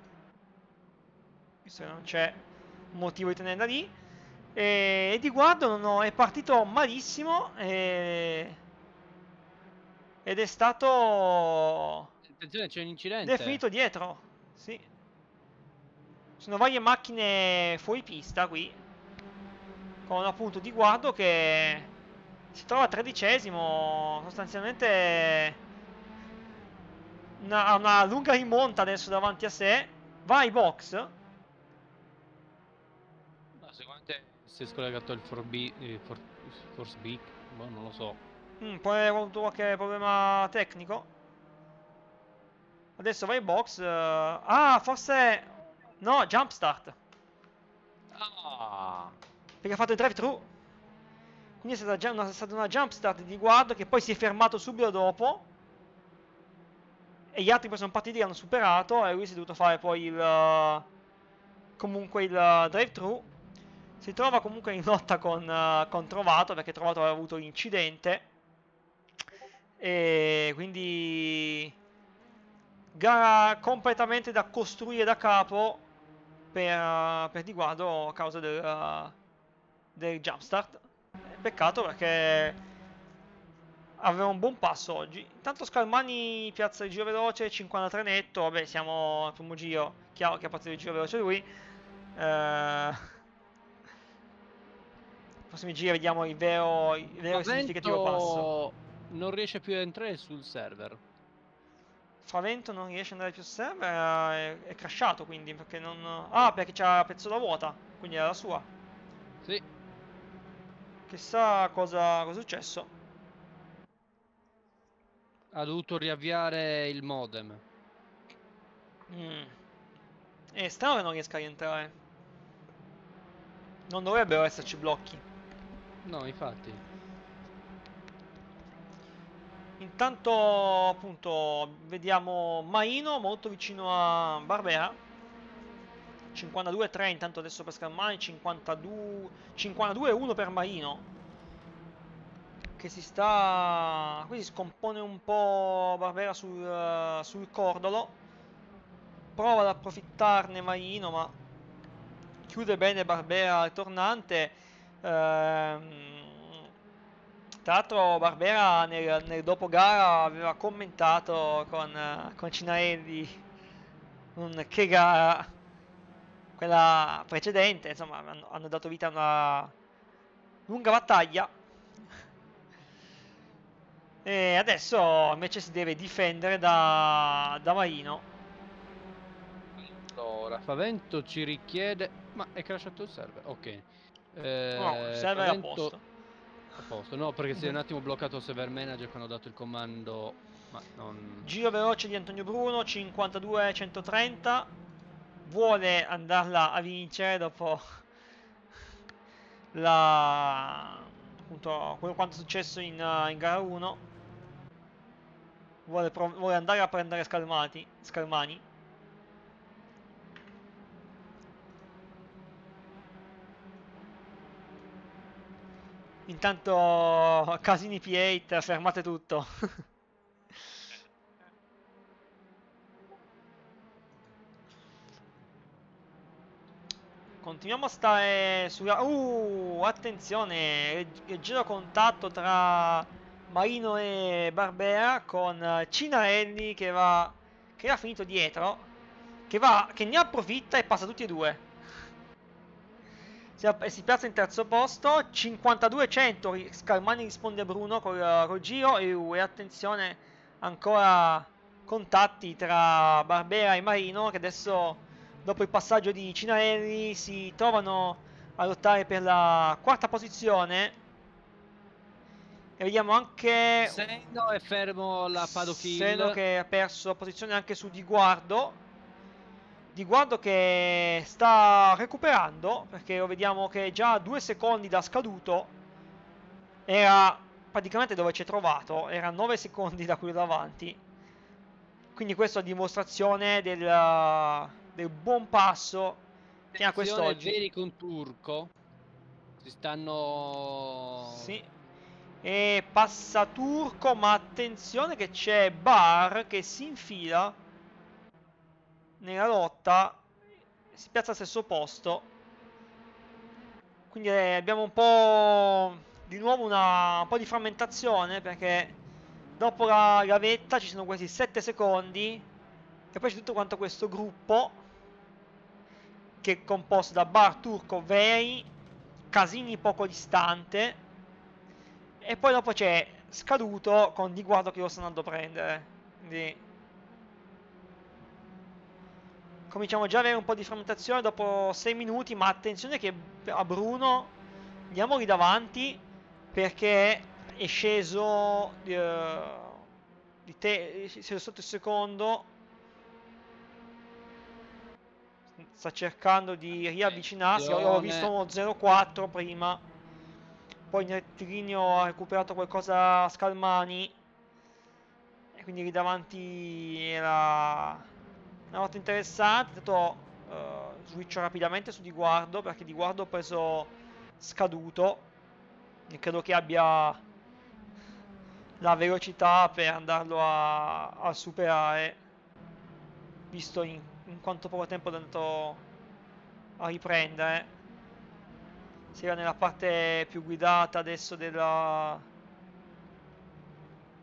Visto che non c'è motivo di tenerla lì. Eh, e, di guardo ho, è partito malissimo. E eh, ed è stato... Attenzione, c'è un incidente. Definito dietro, sì. Sono varie macchine fuori pista qui. Con appunto Di Guardo che si trova a tredicesimo, sostanzialmente... Una, una lunga rimonta adesso davanti a sé. Vai, box. Ma secondo te si è scollegato il 4B, eh, for, Force B? Boh, non lo so. Mm, può avere avuto qualche problema tecnico? Adesso vai in box. Uh... Ah, forse... No, jump start. Ah. Perché ha fatto il drive-thru. Quindi è stata, una, è stata una jump start di guardo che poi si è fermato subito dopo. E gli altri poi sono partiti, hanno superato e lui si è dovuto fare poi il... Eh, comunque il eh, drive-thru. Si trova comunque in lotta con, con Trovato perché Trovato aveva avuto l'incidente. E quindi gara completamente da costruire da capo per, per guardo a causa del, del jumpstart. Peccato perché aveva un buon passo oggi. Intanto Scalmani piazza di giro veloce, 53 netto, vabbè siamo al primo giro, chiaro che ha piazzato il giro veloce lui. Uh... Prossimi giri vediamo il vero, il vero significativo passo non riesce più a entrare sul server. Favento non riesce ad andare più sul server, eh, è, è crashato quindi perché non... Ah, perché c'è la pezzola vuota, quindi era la sua. Sì. Chissà cosa, cosa è successo. Ha dovuto riavviare il modem. Mm. È eh, strano che non riesca a rientrare. Non dovrebbero esserci blocchi. No, infatti. Intanto appunto vediamo Maino molto vicino a Barbera. 52-3 intanto adesso per Scammani, 52-1 per Maino. Che si sta... qui si scompone un po' Barbera sul, uh, sul cordolo. Prova ad approfittarne Maino ma chiude bene Barbera al tornante. Ehm tra l'altro Barbera nel, nel dopogara aveva commentato con, con Cinarelli un che gara quella precedente, insomma hanno, hanno dato vita a una lunga battaglia e adesso invece si deve difendere da, da Marino. Allora, Favento ci richiede... Ma è crashato il server? Ok. Eh, no, il server Favento... è a posto. A posto, no, perché si è un attimo bloccato a server manager quando ho dato il comando. Ma non. Giro veloce di Antonio Bruno, 52-130. Vuole andarla a vincere dopo la. appunto quello quanto è successo in, uh, in gara 1. Vuole, vuole andare a prendere Scalmati, Scalmani. Intanto Casini P8, fermate tutto. Continuiamo a stare sulla... Uh, attenzione, leggero contatto tra Marino e Barbera con Cinaelli che va... che ha finito dietro, che va... che ne approfitta e passa tutti e due si piazza in terzo posto 52-100 Scarmani risponde Bruno col, col giro e Ue uh, attenzione ancora contatti tra Barbera e Marino che adesso dopo il passaggio di Cinarelli si trovano a lottare per la quarta posizione e vediamo anche Seno è fermo la Padochino che ha perso posizione anche su Di Guardo di Guardo che sta recuperando perché lo vediamo che già a due secondi da scaduto era praticamente dove ci è trovato, era 9 secondi da quello davanti. Quindi questa è dimostrazione del, del buon passo che ha quest'oggi. Veri con Turco si stanno... Sì. E passa Turco, ma attenzione che c'è Bar che si infila nella lotta si piazza al stesso posto quindi eh, abbiamo un po' di nuovo una, un po' di frammentazione perché dopo la gavetta ci sono questi 7 secondi e poi c'è tutto quanto questo gruppo che è composto da Bar, Turco, veri Casini poco distante e poi dopo c'è Scaduto con Di Guardo che lo stanno andando a prendere quindi cominciamo già ad avere un po' di frammentazione dopo 6 minuti, ma attenzione che a Bruno andiamo lì davanti perché è sceso eh, di te, è sotto il secondo. Sta cercando di riavvicinarsi, avevo visto uno 0-4 prima. Poi in rettilineo ha recuperato qualcosa a Scalmani. E quindi lì davanti era una volta interessante, intanto uh, eh, switcho rapidamente su di guardo perché di guardo ho preso scaduto e credo che abbia la velocità per andarlo a, a superare visto in, in, quanto poco tempo è andato a riprendere si era nella parte più guidata adesso della,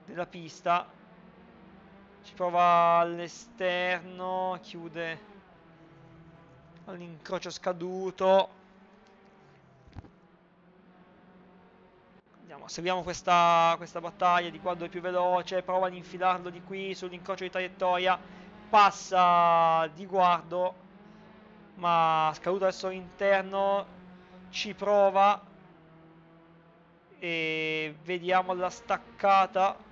della pista ci prova all'esterno, chiude all'incrocio scaduto. Andiamo, seguiamo questa, questa battaglia di quando è più veloce, prova ad infilarlo di qui sull'incrocio di traiettoria, passa di guardo, ma scaduto verso l'interno, ci prova e vediamo la staccata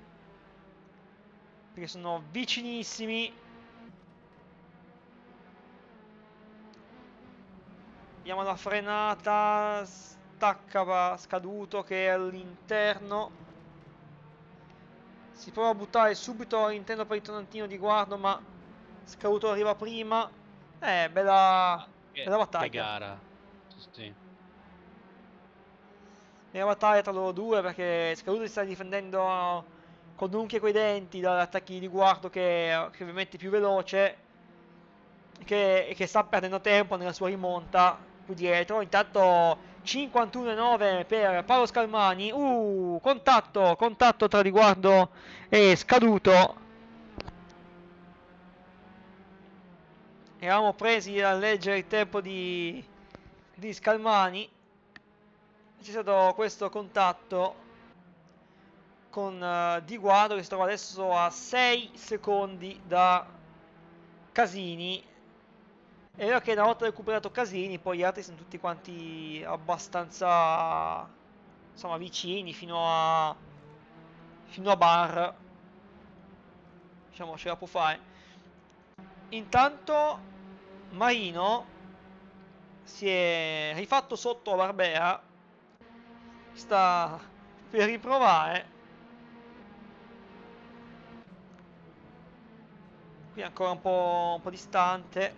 perché sono vicinissimi. Diamo la frenata. Stacca scaduto che è all'interno. Si prova a buttare subito all'interno per il tonantino di guardo, ma Scaduto arriva prima. Eh, bella, bella battaglia. gara. Sì. Bella battaglia tra loro due perché Scaduto si sta difendendo con unghie coi denti, dall'attacchi di guardo che, che, ovviamente è più veloce, che, che, sta perdendo tempo nella sua rimonta qui dietro. Intanto 51-9 per Paolo Scalmani. Uh, contatto, contatto tra riguardo e scaduto. Eravamo presi a leggere il tempo di, di Scalmani. C'è stato questo contatto con uh, Di Guado che si trova adesso a 6 secondi da Casini. E' vero che una volta recuperato Casini, poi gli altri sono tutti quanti abbastanza insomma vicini fino a fino a bar. Diciamo ce la può fare. Intanto Marino si è rifatto sotto a Barbera. Sta per riprovare Qui ancora un po', un po distante.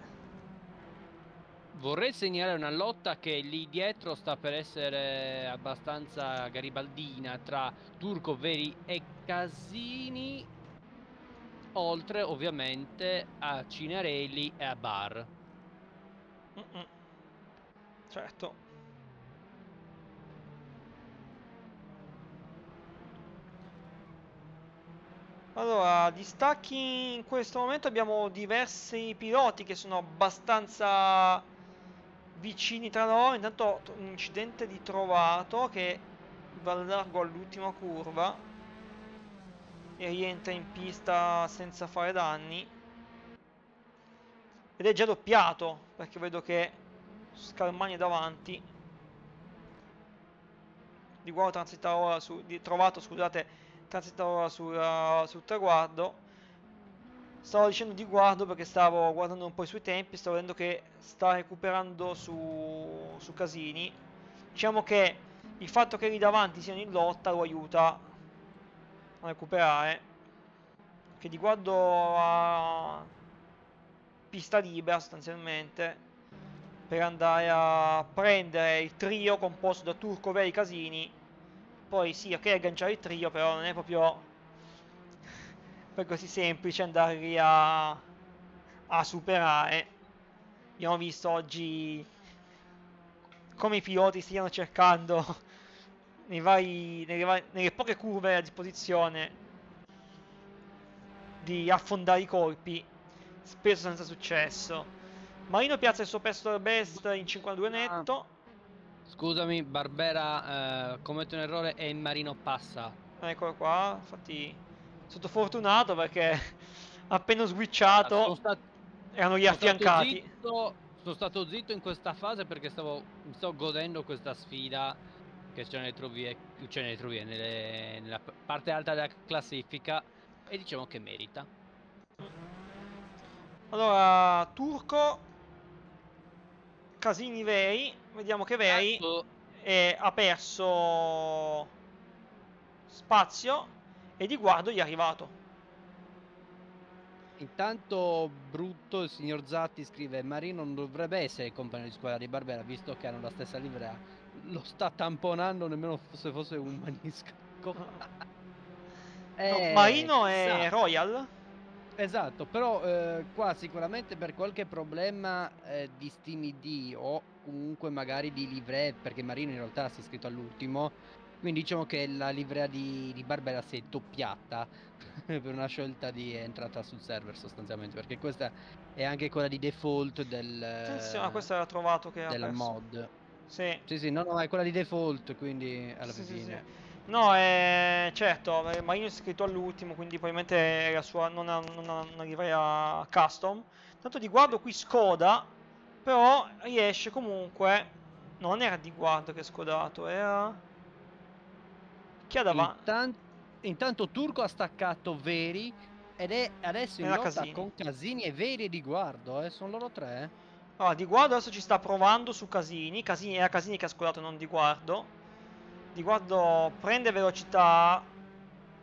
Vorrei segnare una lotta che lì dietro sta per essere abbastanza garibaldina tra Turco, Veri e Casini, oltre ovviamente a Cinarelli e a Bar. Mm -mm. Certo. Allora, distacchi in questo momento abbiamo diversi piloti che sono abbastanza vicini tra loro. Intanto un incidente di trovato che va largo all'ultima curva e rientra in pista senza fare danni. Ed è già doppiato perché vedo che Scarmani è davanti. Di guardo transita ora su, di, trovato, scusate, transitò sul, eh, sul traguardo Stavo dicendo di guardo perché stavo guardando un po' i suoi tempi, stavo vedendo che sta recuperando su, su Casini. Diciamo che il fatto che lì davanti siano in lotta lo aiuta a recuperare. Che di guardo a pista libera sostanzialmente per andare a prendere il trio composto da Turco, Veri, Casini poi sì, ok, agganciare il trio, però non è proprio poi così semplice andare lì a, a superare. Abbiamo visto oggi come i piloti stiano cercando vari, nelle, nelle poche curve a disposizione di affondare i colpi, spesso senza successo. Marino piazza il suo personal best in 52 netto. Scusami, Barbera, eh, commetto un errore, e il Marino Passa. Eccolo qua, infatti sono fortunato perché appena ho switchato stat... erano gli affiancati. Zitto, sono stato zitto in questa fase perché stavo, mi sto godendo questa sfida che c'è nelle trovie, eh, c'è nelle trovie nelle, nella parte alta della classifica e diciamo che merita. Allora, Turco, Casini Vei vediamo che Veri eh, esatto. ha perso spazio e di guardo gli è arrivato. Intanto brutto il signor Zatti scrive Marino non dovrebbe essere il compagno di squadra di Barbera visto che hanno la stessa livrea. Lo sta tamponando nemmeno se fosse un manisco. eh, no, Marino è esatto. Royal? Esatto, però eh, qua sicuramente per qualche problema eh, di Steam ID o comunque magari di livrea, perché Marino in realtà si è scritto all'ultimo, quindi diciamo che la livrea di, di Barbera si è doppiata per una scelta di entrata sul server sostanzialmente, perché questa è anche quella di default del... Attenzione, questa l'ha trovato che... Della perso. mod. Sì. Sì, sì, no, no, è quella di default, quindi alla sì, fine... Sì, sì. No, eh, certo, io è scritto all'ultimo, quindi probabilmente la sua non, non, non arriverai a custom. Tanto di guardo qui scoda, però riesce comunque... non era di guardo che è scodato, era... Chi ha davanti? Intanto, intanto Turco ha staccato Veri ed è adesso in lotta Casini. con Casini e Veri e di guardo, eh, sono loro tre. Eh. Allora, ah, di guardo adesso ci sta provando su Casini, Casini era Casini che ha scodato, non di guardo. Riguardo prende velocità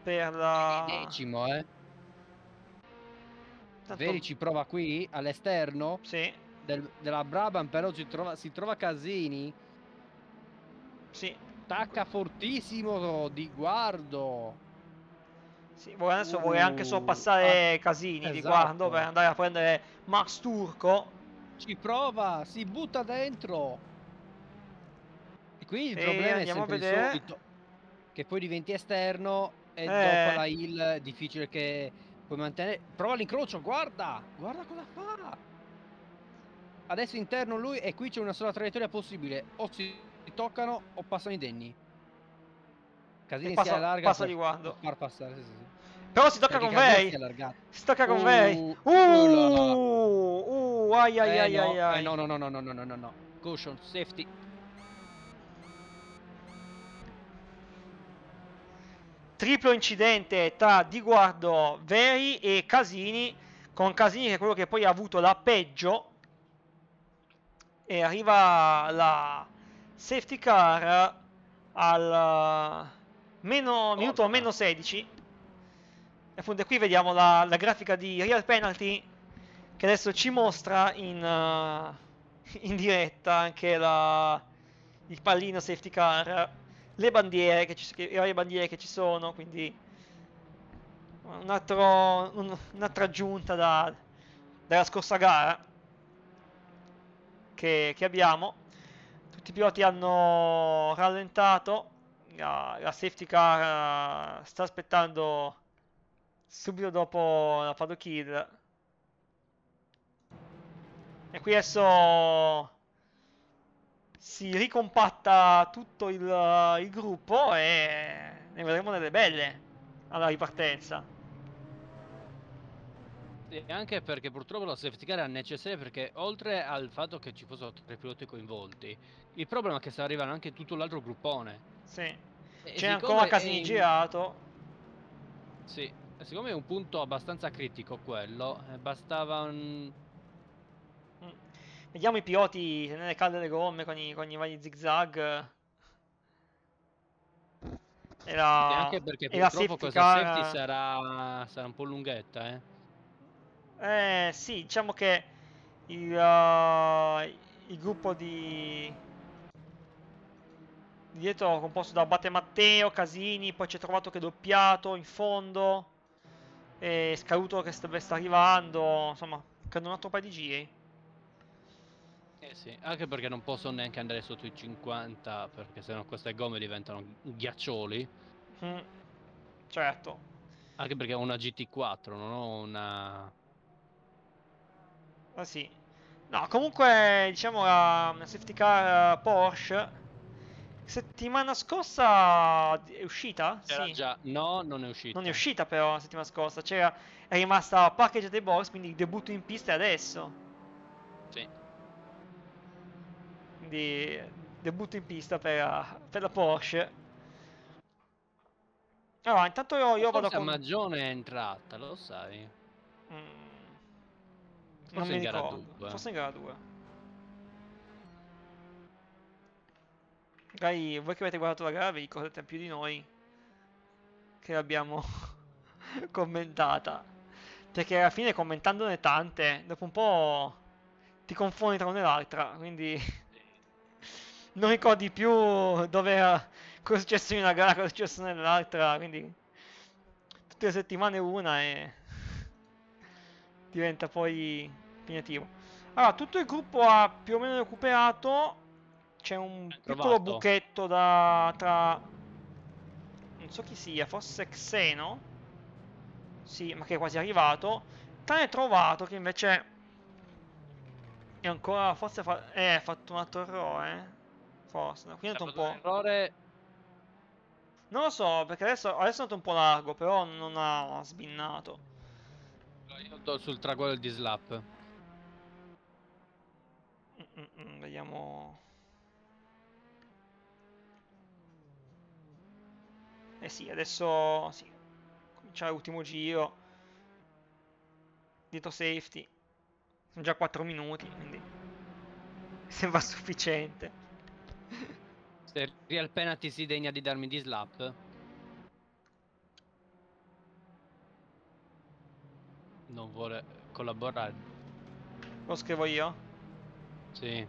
per la... Decimo, eh. Tanto... Veri ci prova qui, all'esterno. Sì. Del, della Brabham però trova, si trova Casini. Sì. Tacca fortissimo di guardo. Sì, vorrei adesso uh, vorrei anche sorpassare ah, Casini esatto. di guardo per andare a prendere Max Turco. Ci prova, si butta dentro qui il problema è sempre il solito che poi diventi esterno e eh. dopo la heal è difficile che puoi mantenere. Prova l'incrocio, guarda! Guarda cosa fa! Adesso interno lui e qui c'è una sola traiettoria possibile. O si toccano o passano i denni. Casini si allarga passa di guardo. far passare, sì, sì. Però si tocca con Vei. Si tocca con uh, Vei. Uh, uh, uh, uh, ai ai eh, ai ai. Eh, no, no, no, no, no, no, no, no. Caution, safety. triplo incidente tra Di Guardo, Veri e Casini, con Casini che è quello che poi ha avuto la peggio, e arriva la safety car al uh, meno, minuto meno 16 e appunto qui vediamo la, la, grafica di real penalty che adesso ci mostra in, uh, in diretta anche la, il pallino safety car le bandiere che ci, le varie bandiere che ci sono, quindi un altro, un, un'altra aggiunta da, dalla scorsa gara che, che, abbiamo. Tutti i piloti hanno rallentato, la, la safety car eh, sta aspettando subito dopo la paddock kill. E qui adesso si ricompatta tutto il, il gruppo e ne vedremo delle belle alla ripartenza. E anche perché purtroppo la safety car era necessaria perché oltre al fatto che ci fossero tre piloti coinvolti, il problema è che sta arrivando anche tutto l'altro gruppone. Sì. C'è ancora Casini in... girato. Sì, siccome è un punto abbastanza critico quello, eh, bastava un Vediamo i piloti tenere calde le gomme con i, con i vari zigzag. E anche perché e purtroppo questa car... safety sarà, sarà un po' lunghetta, eh. Eh sì, diciamo che il, uh, il gruppo di... Dietro composto da Abate Matteo, Casini, poi c'è trovato che è doppiato in fondo. E Scaruto che sta, sta arrivando, insomma, credo un altro paio di giri. Eh sì, anche perché non posso neanche andare sotto i 50 perché sennò queste gomme diventano ghiaccioli. Mm. Certo. Anche perché ho una GT4, non ho una... Ah sì. No, comunque diciamo la, safety car eh, Porsche settimana scorsa è uscita? Era sì. già, no, non è uscita. Non è uscita però la settimana scorsa, c'era è rimasta package dei box, quindi il debutto in pista è adesso. Sì quindi debutto in pista per, per la Porsche. Allora, intanto io, io vado con... Magione è entrata, lo sai? Mm. Forse non in gara 2. Forse in gara 2. Dai, voi che avete guardato la gara vi ricordate più di noi che l'abbiamo commentata. Perché alla fine commentandone tante, dopo un po' ti confondi tra una e l'altra, quindi non ricordi più dove era cosa è successo in una gara, cosa è successo nell'altra, quindi tutte le settimane una e diventa poi impegnativo. Allora, tutto il gruppo ha più o meno recuperato, c'è un piccolo buchetto da, tra... non so chi sia, forse Xeno? Sì, ma che è quasi arrivato. Tane trovato che invece è ancora, forse fa... eh, ha fatto un altro errore. Eh forse. Quindi è andato un po'. Errore... Non lo so, perché adesso, adesso, è andato un po' largo, però non ha sbinnato. Io sul traguardo di slap. Mm -mm, vediamo. Eh sì, adesso sì. Cominciare l'ultimo giro. Dietro safety. Sono già 4 minuti, quindi sembra sufficiente. Se Real Penalty si degna di darmi di slap. Non vuole collaborare. Lo scrivo io? Sì.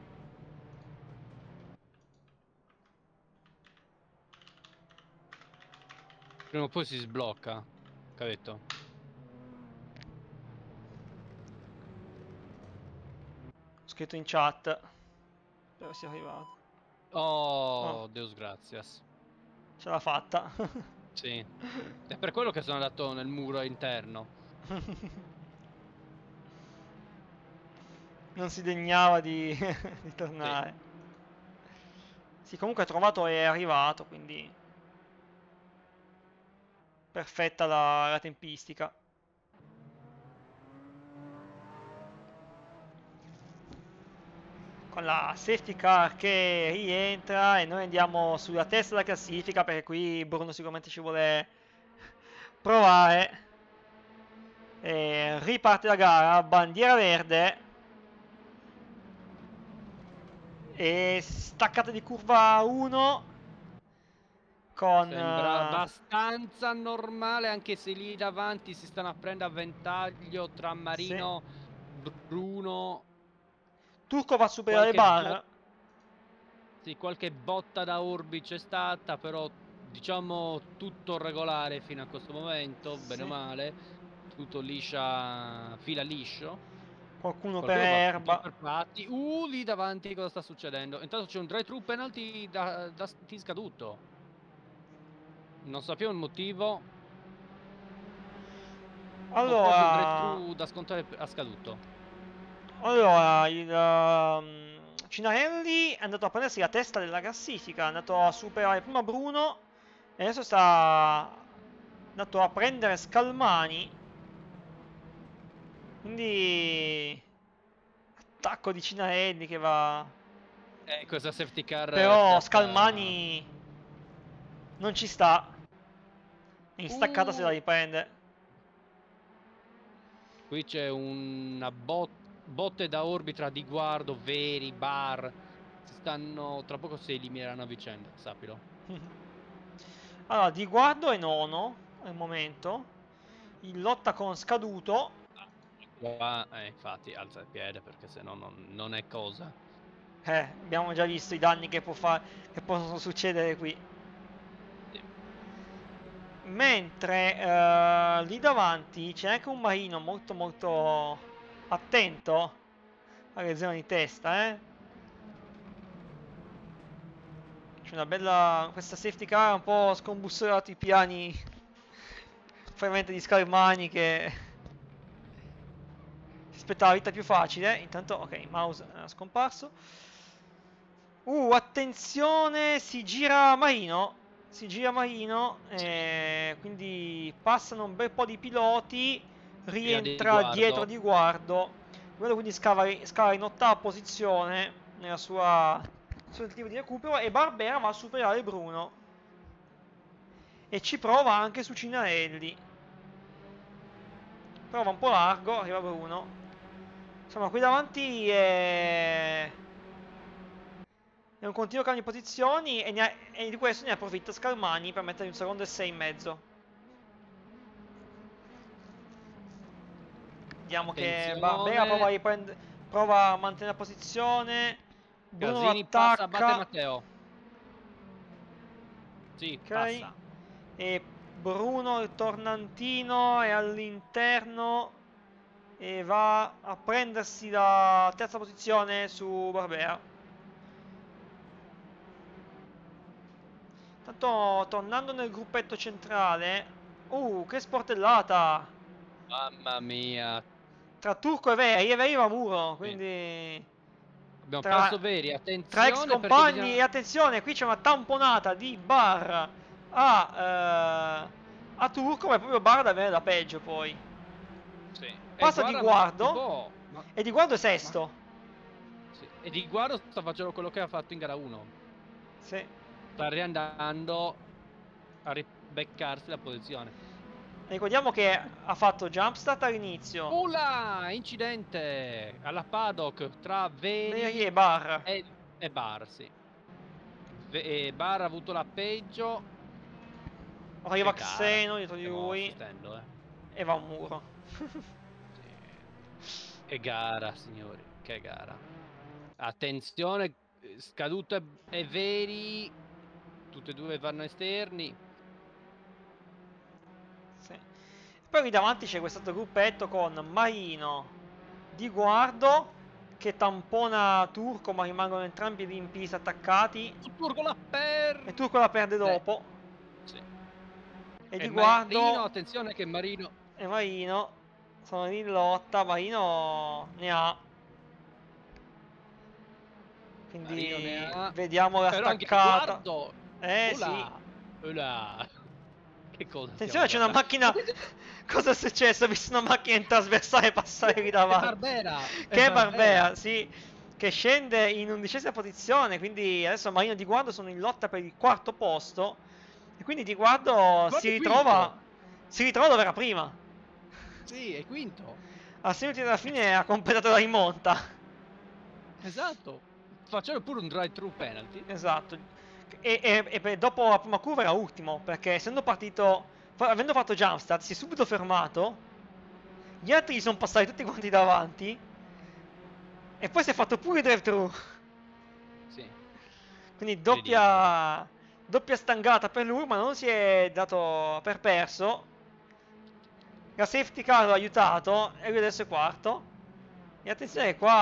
Prima o poi si sblocca. Capito? Ho scritto in chat. Però sia arrivato. Oh, oh. Deus gracias. Ce l'ha fatta. sì. È per quello che sono andato nel muro interno. non si degnava di, di tornare. Sì. sì, comunque è trovato e arrivato, quindi... Perfetta la, la tempistica. con la safety car che rientra e noi andiamo sulla testa della classifica perché qui Bruno sicuramente ci vuole provare e riparte la gara bandiera verde e staccata di curva 1 con Sembra eh, abbastanza normale anche se lì davanti si stanno aprendo a ventaglio tra Marino, sì. Bruno Turco va a superare qualche Bar. Sì, qualche botta da Urbi c'è stata, però diciamo tutto regolare fino a questo momento, bene o male, tutto liscia, fila liscio. Qualcuno, Qualcuno per erba. Per patti. Uh, lì davanti cosa sta succedendo? Intanto c'è un dry through penalty da, da, da scaduto. Non sappiamo il motivo. Allora... Il drive through da scontare ha scaduto. Allora, il um, ehm, Cinarelli è andato a prendersi la testa della classifica, è andato a superare prima Bruno e adesso sta andato a prendere Scalmani. Quindi attacco di Cinarelli che va eh, questa safety car Però Scalmani non ci sta. In staccata uh. se la riprende. Qui c'è una botta botte da orbita di guardo, veri, bar, stanno, tra poco si elimineranno a vicenda, sappilo. allora, di guardo è nono al momento, in lotta con scaduto. Qua, eh, infatti, alza il piede perché sennò non, non è cosa. Eh, abbiamo già visto i danni che, può far, che possono succedere qui. Sì. Mentre eh, lì davanti c'è anche un marino molto molto Attento alle zone di testa, eh. C'è una bella... Questa safety car ha un po' scombussolato i piani... Probabilmente di Scarmani che... Si aspetta la vita più facile. Intanto, ok, il mouse è eh, scomparso. Uh, attenzione, si gira Marino. Si gira Marino. Eh, quindi passano un bel po' di piloti rientra dietro di guardo. Guardo quindi scava, scava, in ottava posizione nella sua, nel di recupero e Barbera va a superare Bruno. E ci prova anche su Cinarelli. Prova un po' largo, arriva Bruno. Insomma, qui davanti è... È un continuo cambio di posizioni e, ha, e, di questo ne approfitta Scalmani per mettere un secondo e sei in mezzo. Vediamo che Barbera prova, riprende, prova a mantenere la posizione. Bruno Casini attacca. Passa, batte Matteo. Sì, okay. passa. E Bruno il tornantino è all'interno e va a prendersi la terza posizione su Barbea. Tanto tornando nel gruppetto centrale. Uh, che sportellata! Mamma mia, tra Turco e Veri, e Veri va a muro, quindi... Abbiamo tra, perso Veri, attenzione Tra ex compagni, bisogna... e attenzione, qui c'è una tamponata di Bar a, eh, a Turco, ma è proprio Bar da avere da peggio poi. Sì. Passa di guardo, e di guardo è sesto. Ma... Sì. E di guardo sta facendo quello che ha fatto in gara 1. Sì. Sta riandando a ribeccarsi la posizione. Ricordiamo che ha fatto jump start all'inizio. Ula! Incidente alla paddock tra Veri e Bar. E, e Bar, sì. Ve e Bar ha avuto la peggio. Arriva Xeno dietro di lui. Assistendo, eh. E va a un muro. Che gara, signori. Che gara. Attenzione, eh, scaduto è Veri. Tutte e due vanno esterni. poi lì davanti c'è questo gruppetto con Marino di guardo che tampona Turco ma rimangono entrambi lì in pista attaccati e Turco la perde e Turco la perde dopo sì. e, e di guardo Marino, attenzione che Marino e Marino sono in lotta Marino ne ha quindi ha. vediamo la Però staccata eh Ula. sì Ula. che cosa attenzione c'è una macchina Cosa è successo? Ho visto una macchina in trasversale passare qui davanti. È Barbera! Che è Barbera, Barbera sì. Che scende in undicesima posizione, quindi adesso Marino Di Guardo sono in lotta per il quarto posto. E quindi Di Guardo Guardi si ritrova... Quinto. Si ritrova dove era prima. Sì, è quinto. A seguito della fine ha completato la rimonta. Esatto. Facciamo pure un drive through penalty. Esatto. E, e, e dopo la prima curva era ultimo, perché essendo partito avendo fatto jumpstart, si è subito fermato. Gli altri sono passati tutti quanti davanti. E poi si è fatto pure drive thru. Sì. Quindi doppia. Doppia stangata per lui, ma non si è dato per perso. La safety car l'ha aiutato e lui adesso è quarto. E attenzione, qua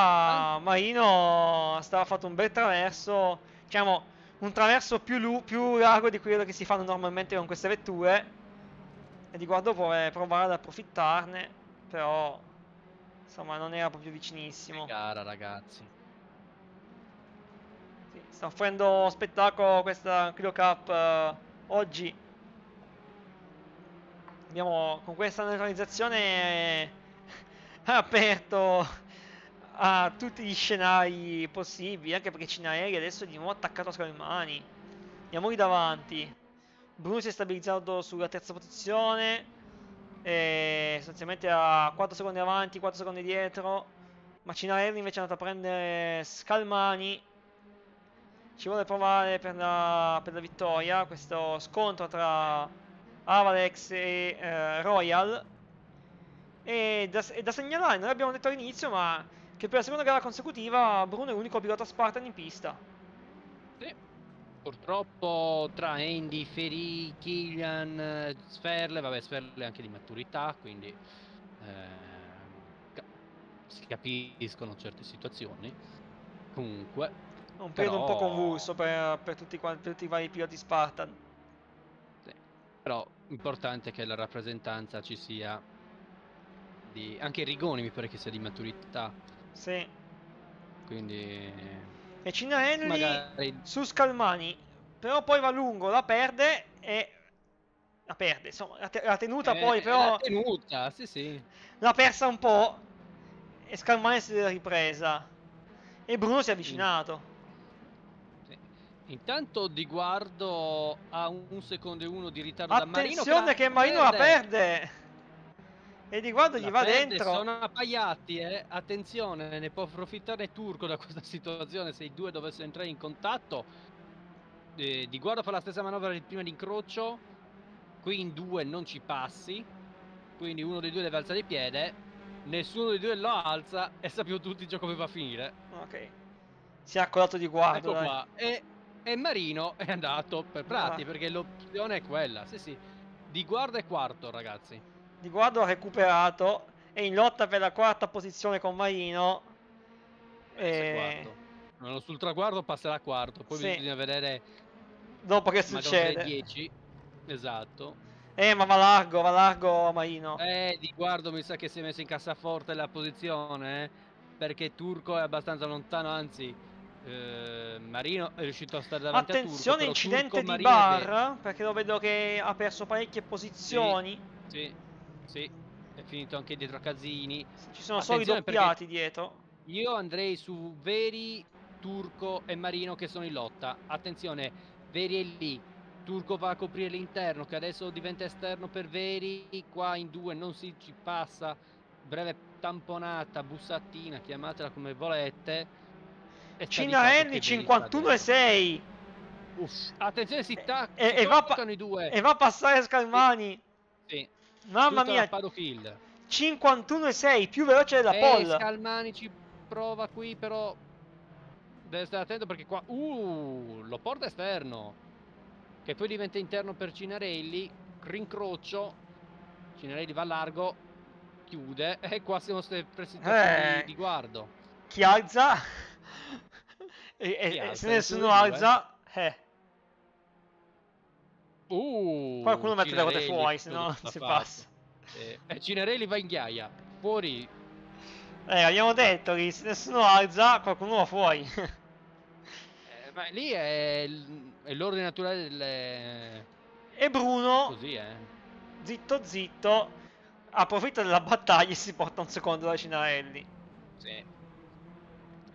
ah. Marino stava fatto un bel traverso, diciamo un traverso più, più largo di quello che si fanno normalmente con queste vetture e di guardo vorrei eh, provare ad approfittarne, però insomma non era proprio vicinissimo. Che gara ragazzi. Sì, sta offrendo spettacolo questa Clio Cup eh, oggi. Abbiamo con questa neutralizzazione eh, aperto a tutti gli scenari possibili, anche perché Cinaeri adesso è di nuovo attaccato a Scalmani. Andiamo lì davanti. Bruno si è stabilizzato sulla terza posizione. E sostanzialmente a 4 secondi avanti, 4 secondi dietro. Macinarelli invece è andato a prendere Scalmani. Ci vuole provare per la, per la vittoria. Questo scontro tra Avalex e eh, Royal. E da, e da, segnalare, noi abbiamo detto all'inizio, ma che per la seconda gara consecutiva Bruno è l'unico pilota Spartan in pista. Sì. Purtroppo tra Andy, Ferì, Killian, Sferle, vabbè Sferle anche di maturità, quindi eh, si capiscono certe situazioni. Comunque... Un periodo però... un po' convulso per, per, tutti, quanti, per tutti i vari piloti Spartan. Sì. Però importante che la rappresentanza ci sia di... anche Rigoni mi pare che sia di maturità. Sì. Quindi e Cina Henry su Scalmani, però poi va lungo, la perde e la perde, insomma, la, te la tenuta eh, poi però... La tenuta, sì sì. L'ha persa un po' e Scalmani si è ripresa e Bruno si è avvicinato. Intanto di guardo a un secondo e uno di ritardo Attenzione da Marino. Attenzione che Marino la perde! E di quando gli va dentro. Sono appaiati, eh. Attenzione, ne può approfittare Turco da questa situazione se i due dovessero entrare in contatto. Eh, di guardo fa la stessa manovra di prima di incrocio. Qui in due non ci passi. Quindi uno dei due deve alzare il piede. Nessuno dei due lo alza e sappiamo tutti già come va a finire. Ok. Si è accolato di guardo. Ecco qua. E, e, Marino è andato per ah. Prati ah. perché l'opzione è quella. Sì, sì. Di guardo è quarto, ragazzi. Di Guardo ha recuperato. È in lotta per la quarta posizione con Marino. E... Eh, allora, sul traguardo passerà quarto. Poi sì. bisogna vedere. Dopo che succede. 10. Esatto. Eh, ma va largo, va largo Marino. Eh, di guardo mi sa che si è messo in cassaforte la posizione, eh, perché Turco è abbastanza lontano, anzi eh, Marino è riuscito a stare davanti Attenzione, a Turco. incidente Turco, di Marino Bar, perché lo vedo che ha perso parecchie posizioni. Sì, sì. Sì, è finito anche dietro a Casini. Ci sono solo i doppiati dietro. Io andrei su Veri, Turco e Marino che sono in lotta. Attenzione, Veri è lì. Turco va a coprire l'interno che adesso diventa esterno per Veri. Qua in due non si ci passa. Breve tamponata, bussatina, chiamatela come volete. E Cina Henry 51 e 6. Uff. Attenzione, si eh, taccano e, eh, e, va, i due. e va a passare Scalmani. Sì. sì. Mamma mia. 51,6 più veloce della eh, Paul. pole. Scalmani ci prova qui però deve stare attento perché qua uh, lo porta esterno che poi diventa interno per Cinarelli rincrocio Cinarelli va largo chiude e qua siamo sempre situazioni eh, di guardo chi alza e, chi alza, se nessuno alza eh, eh. Uh, Qualcuno mette da quote fuori, se no si passa. Eh, eh, Cinarelli va in ghiaia, fuori. Eh, abbiamo detto che se nessuno alza, qualcuno va fuori. eh, ma lì è, l'ordine naturale del... E Bruno, Così, eh. zitto zitto, approfitta della battaglia e si porta un secondo da Cinarelli. Sì.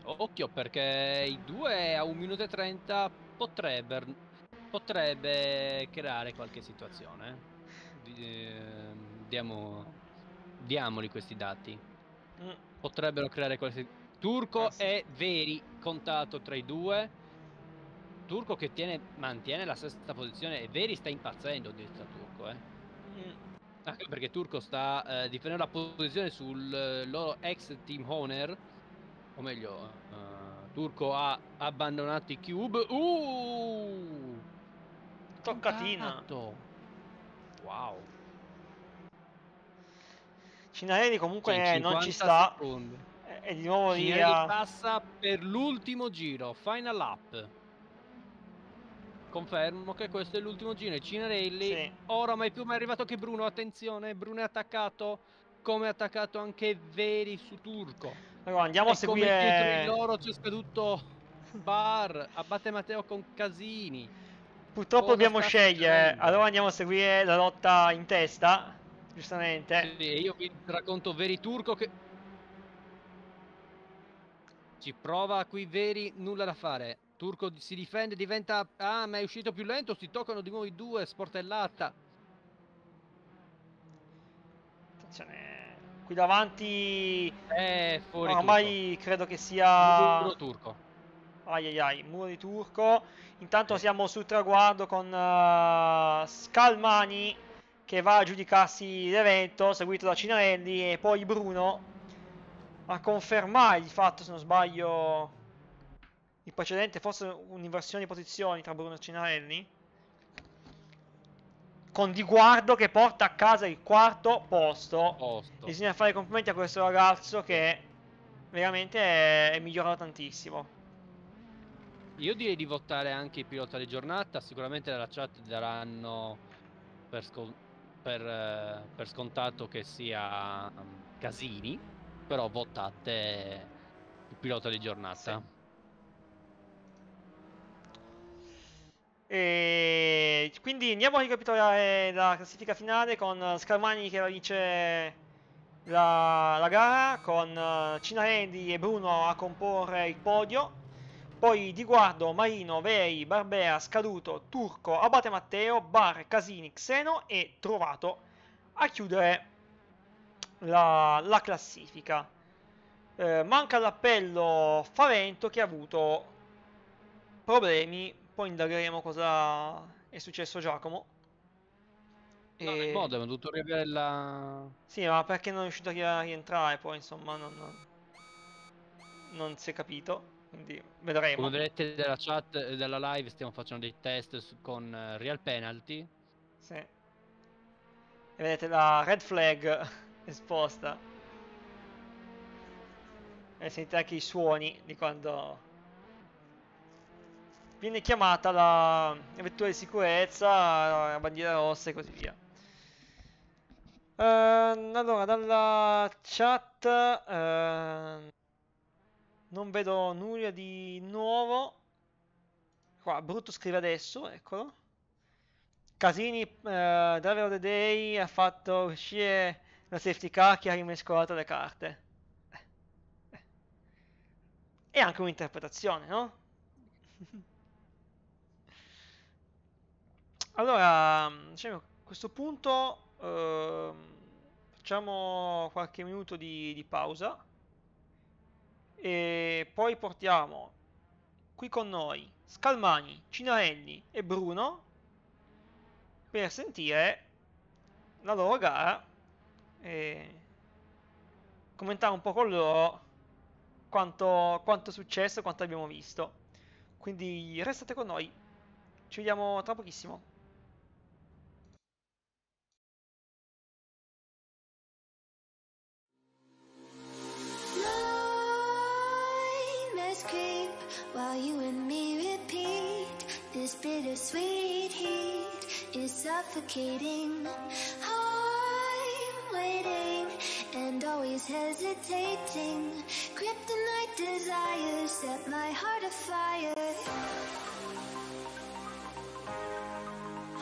Occhio perché i due a 1 minuto e 30 potrebbero potrebbe creare qualche situazione. Eh, diamo, diamoli questi dati. Mm. Potrebbero creare qualche... Turco eh sì. è veri contato tra i due. Turco che tiene, mantiene la sesta posizione e Veri sta impazzendo dietro Turco. Eh. Mm. Anche perché Turco sta eh, difendendo la posizione sul eh, loro ex team owner. O meglio, uh, Turco ha abbandonato i cube. Uh! toccatina. Wow. Cinarelli comunque eh, non ci sta. Secondi. E eh, di nuovo Cinarelli via. passa per l'ultimo giro, final lap. Confermo che questo è l'ultimo giro. Cinarelli, sì. ora mai più, ma è arrivato anche Bruno. Attenzione, Bruno è attaccato. Come è attaccato anche Veri su Turco. Allora, andiamo e a seguire. Come dietro di loro c'è scaduto Bar. Abbatte Matteo con Casini. Purtroppo dobbiamo scegliere. Allora andiamo a seguire la lotta in testa. Giustamente. Sì, io vi racconto Veri Turco che. Ci prova qui Veri, nulla da fare. Turco si difende, diventa. Ah, ma è uscito più lento. Si toccano di nuovo i due. Sportellata. Attenzione. Qui davanti. Eh, fuori. No, ormai credo che sia. Turco ai ai ai, Muri turco. Intanto siamo sul traguardo con uh, Scalmani che va a giudicarsi l'evento, seguito da Cinarelli e poi Bruno a confermare il fatto, se non sbaglio, il precedente, forse un'inversione di posizioni tra Bruno e Cinarelli. Con Di Guardo che porta a casa il quarto posto. posto. Bisogna fare complimenti a questo ragazzo che veramente è, è migliorato tantissimo. Io direi di votare anche i pilota di giornata, sicuramente la chat daranno per, sco per, eh, per scontato che sia mm, Casini, però votate il pilota di giornata. Sì. E quindi andiamo a ricapitolare eh, la classifica finale con Scarmani che vince la, la gara, con eh, Cinarendi e Bruno a comporre il podio, poi Di Guardo, Marino, Vei, Barbera, Scaduto, Turco, Abate Matteo, Bar, Casini, Xeno e Trovato a chiudere la, la classifica. Eh, manca l'appello Favento che ha avuto problemi, poi indagheremo cosa è successo Giacomo. E... No, il modem è tutto la... Sì, ma perché non è riuscito a rientrare poi, insomma, non, non si è capito. Quindi vedremo. Come vedete dalla chat e dalla live stiamo facendo dei test con eh, Real Penalty. Sì. E vedete la red flag esposta. E sentite anche i suoni di quando viene chiamata la vettura di sicurezza, la bandiera rossa e così via. Uh, allora, dalla chat... Uh... Non vedo nulla di nuovo. Qua, Brutto scrive adesso, eccolo. Casini, eh, Driver of the Day, ha fatto uscire la safety car che ha rimescolato le carte. Eh. E anche un'interpretazione, no? allora, diciamo, a questo punto eh, facciamo qualche minuto di, di pausa. E poi portiamo qui con noi Scalmani, Cinarelli e Bruno per sentire la loro gara e commentare un po' con loro quanto, quanto è successo, quanto abbiamo visto. Quindi restate con noi, ci vediamo tra pochissimo. ice cream while you and me repeat. This bittersweet heat is suffocating. I'm waiting and always hesitating. Kryptonite desires set my heart afire.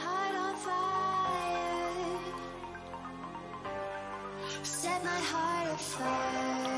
Heart on fire. Set my heart afire.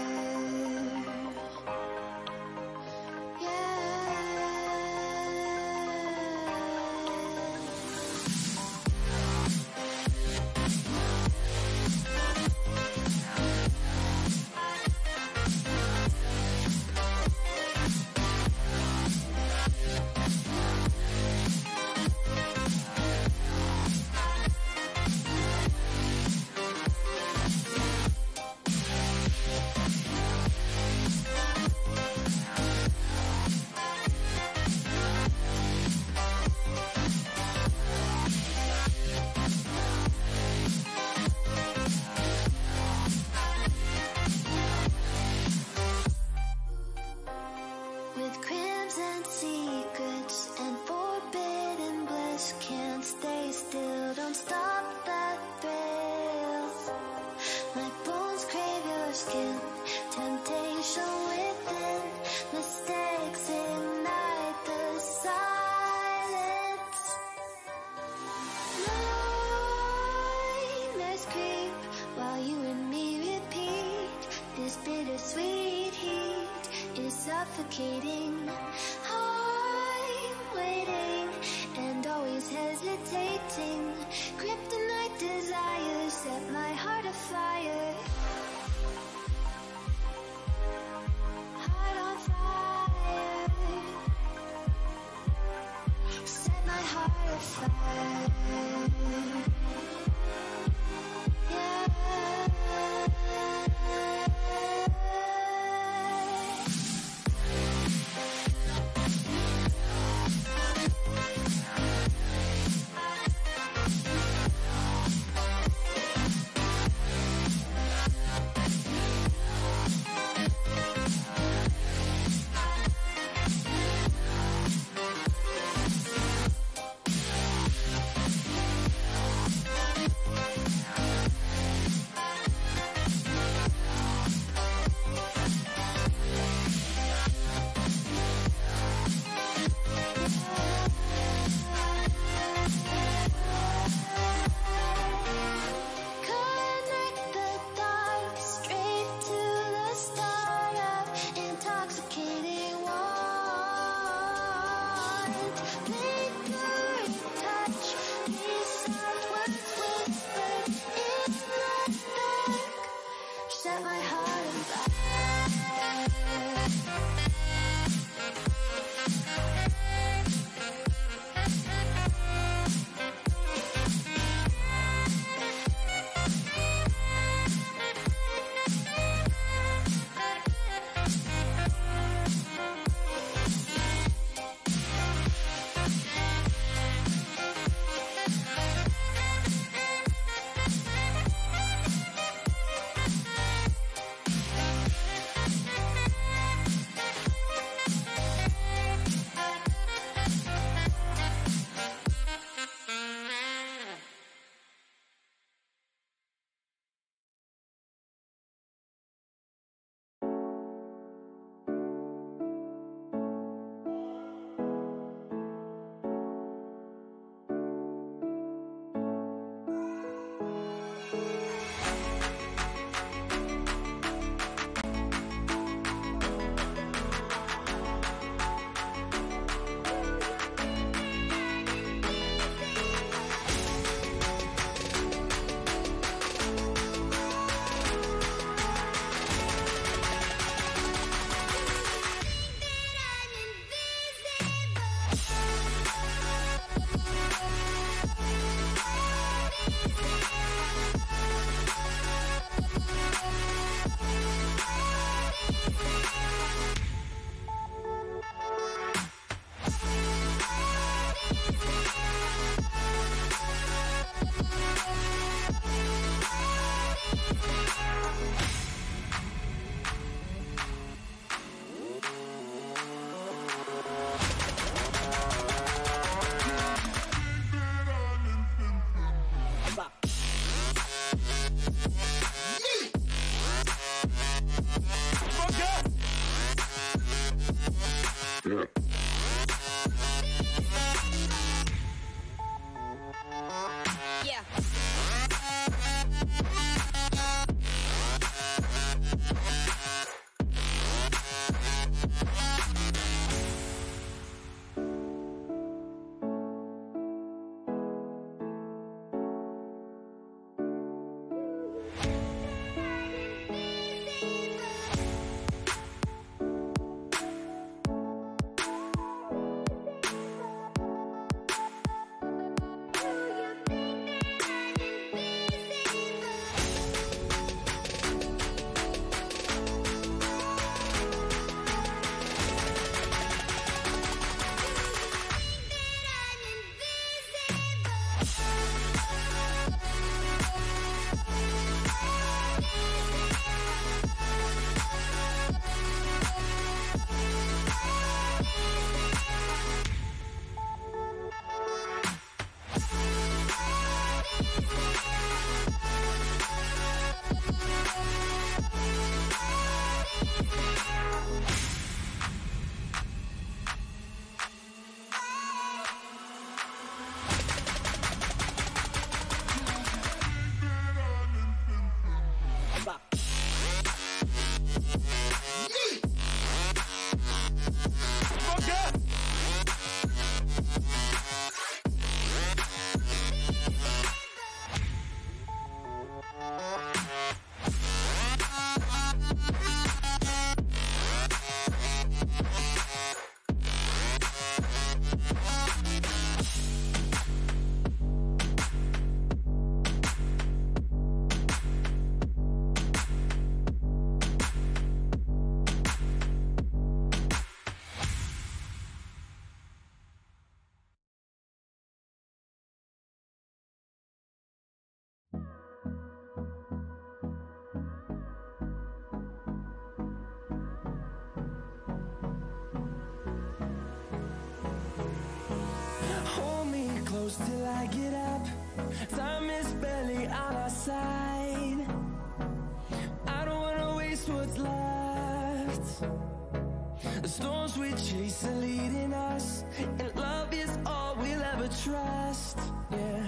we chase are leading us And love is all we'll ever trust Yeah,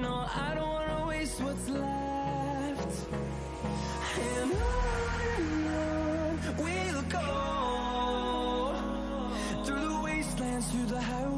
no, I don't wanna waste what's left And on and on we'll go Through the wastelands, through the highways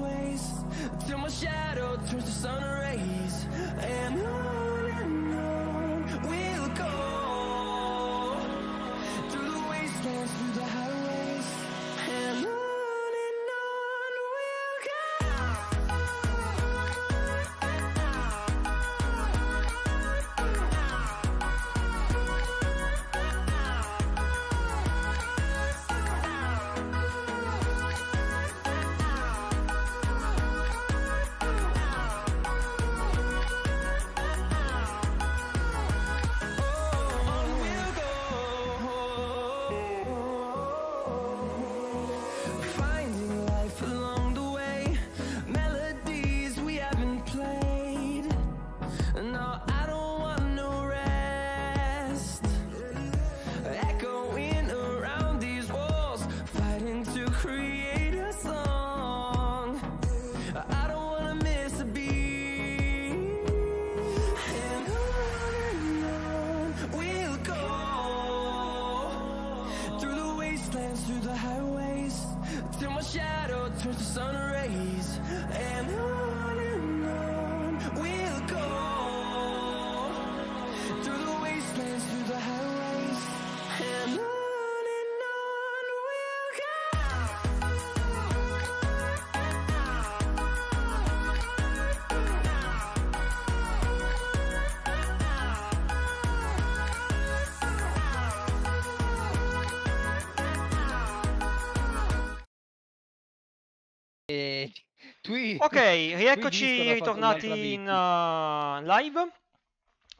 Twi- ok, rieccoci ritornati in uh, live.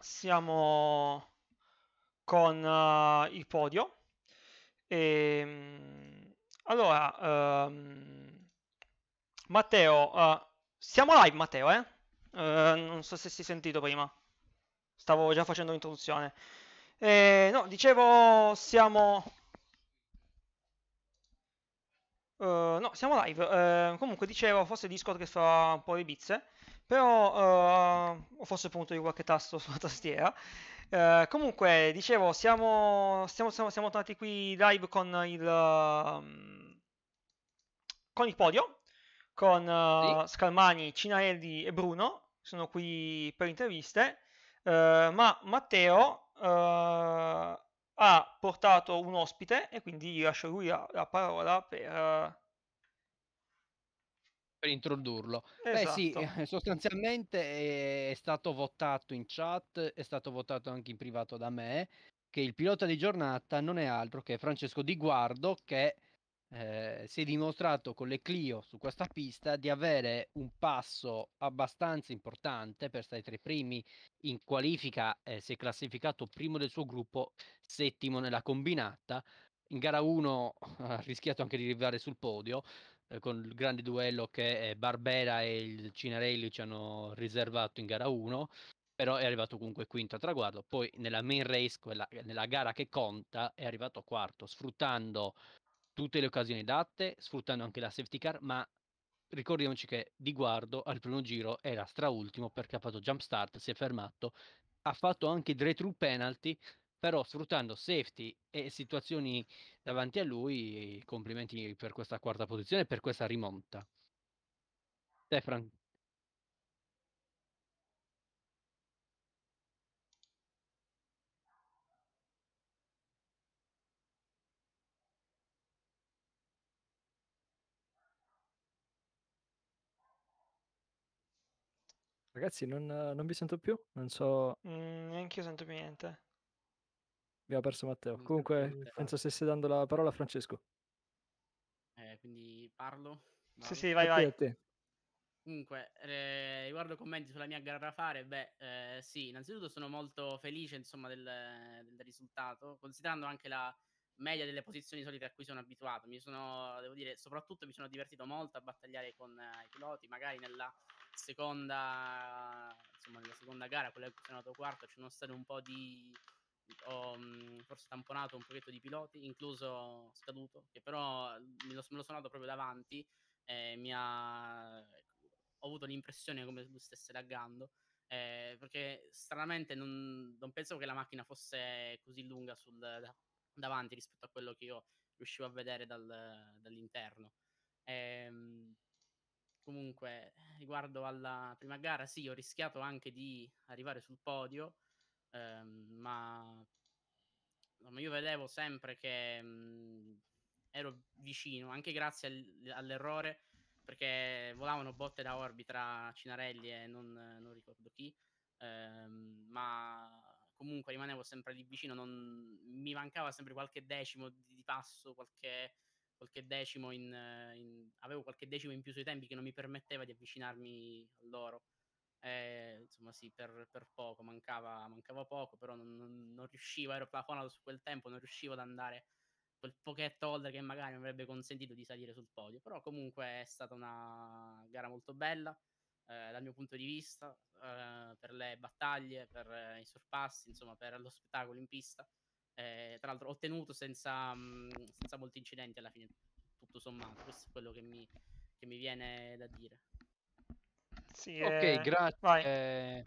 Siamo con uh, il podio. E, ehm, allora, um, Matteo, uh, siamo live Matteo, eh? Uh, non so se si è sentito prima. Stavo già facendo l'introduzione. E, eh, no, dicevo, siamo Uh, no, siamo live. Uh, comunque dicevo, forse Discord che fa un po' le bizze, però uh, o forse appunto di qualche tasto sulla tastiera. comunque, dicevo, siamo, siamo, siamo, siamo, tornati qui live con il, um, con il podio, con sì. Eh, Scalmani, Cinaelli e Bruno, sono qui per interviste, ma Matteo ha portato un ospite e quindi lascio lui la, la parola per... Per introdurlo. Esatto. Beh sì, esatto. Eh, sostanzialmente eh, è stato votato in chat, è stato votato anche in privato da me, che il pilota di giornata non è altro che Francesco Di Guardo che eh, si è dimostrato con le Clio su questa pista di avere un passo abbastanza importante per stare tra i primi in qualifica, eh, si è classificato primo del suo gruppo, settimo nella combinata. In gara 1 ha rischiato anche di arrivare sul podio eh, con il grande duello che eh, Barbera e il Cinarelli ci hanno riservato in gara 1 però è arrivato comunque quinto a traguardo. Poi nella main race, quella, nella gara che conta, è arrivato quarto, sfruttando tutte le occasioni date, sfruttando anche la safety car, ma ricordiamoci che di guardo al primo giro era straultimo perché ha fatto jump start, si è fermato, ha fatto anche il retro penalty, però sfruttando safety e situazioni davanti a lui, complimenti per questa quarta posizione e per questa rimonta. Te Ragazzi, non, non vi sento più, non so... Mm, neanche io sento più niente. Abbiamo perso Matteo. Non Comunque, penso stesse dando la parola a Francesco. Eh, quindi parlo? Vado. Sì, sì, vai, vai. Comunque, eh, riguardo i commenti sulla mia gara da fare, beh, eh, sì, innanzitutto sono molto felice, insomma, del, del, risultato, considerando anche la media delle posizioni solite a cui sono abituato. Mi sono, devo dire, soprattutto mi sono divertito molto a battagliare con eh, i piloti, magari nella seconda, insomma, nella seconda gara, quella che cui sono andato quarto, c'erano state un po' di ho mhmm, forse tamponato un pochetto di piloti, incluso Scaduto, che però ehm, me lo, me lo sono andato proprio davanti eh, mi ha... Ecco, ho avuto l'impressione come se lui stesse laggando, eh, perché stranamente non, non, pensavo che la macchina fosse così lunga sul, da, davanti rispetto a quello che io riuscivo a vedere dal, dall'interno. Eh, comunque riguardo alla prima gara, sì, ho rischiato anche di arrivare sul podio, ehm, ma insomma, io vedevo sempre che mh, mhmm, ero vicino, anche grazie al, all'errore, perché volavano botte da orbi tra Cinarelli e non, non ricordo chi, ehm, ma comunque rimanevo sempre lì vicino, non, mi mancava sempre qualche decimo di, di passo, qualche qualche decimo in, eh, in, avevo qualche decimo in più sui tempi che non mi permetteva di avvicinarmi a loro. Eh, insomma, sì, per, per poco, mancava, mancava, poco, però non, non, non riuscivo, ero plafonato su quel tempo, non riuscivo ad andare quel pochetto oltre che magari mi avrebbe consentito di salire sul podio. Però comunque è stata una gara molto bella eh, dal mio punto di vista, eh, per le battaglie, per eh, i sorpassi, insomma, per lo spettacolo in pista eh, tra l'altro ottenuto senza, mh, mm, senza, molti incidenti alla fine, tutto sommato, questo è quello che mi, che mi viene da dire. Sì, ok, eh, grazie.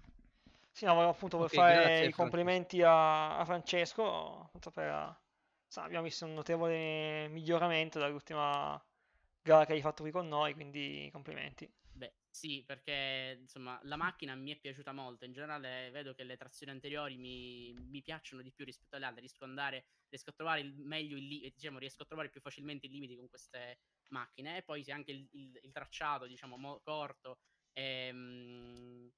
Sì, no, volevo appunto okay, fare grazie, i complimenti a, a Francesco, per, sa, abbiamo visto un notevole miglioramento dall'ultima gara che hai fatto qui con noi, quindi complimenti. Sì, perché insomma la macchina mi è piaciuta molto. In generale eh, vedo che le trazioni anteriori mi, mi piacciono di più rispetto alle altre. Riesco, andare, riesco a trovare il meglio il limite, diciamo, riesco a trovare più facilmente i limiti con queste macchine. E poi se anche il, il, il tracciato, diciamo, mo- corto e, ehm, mh,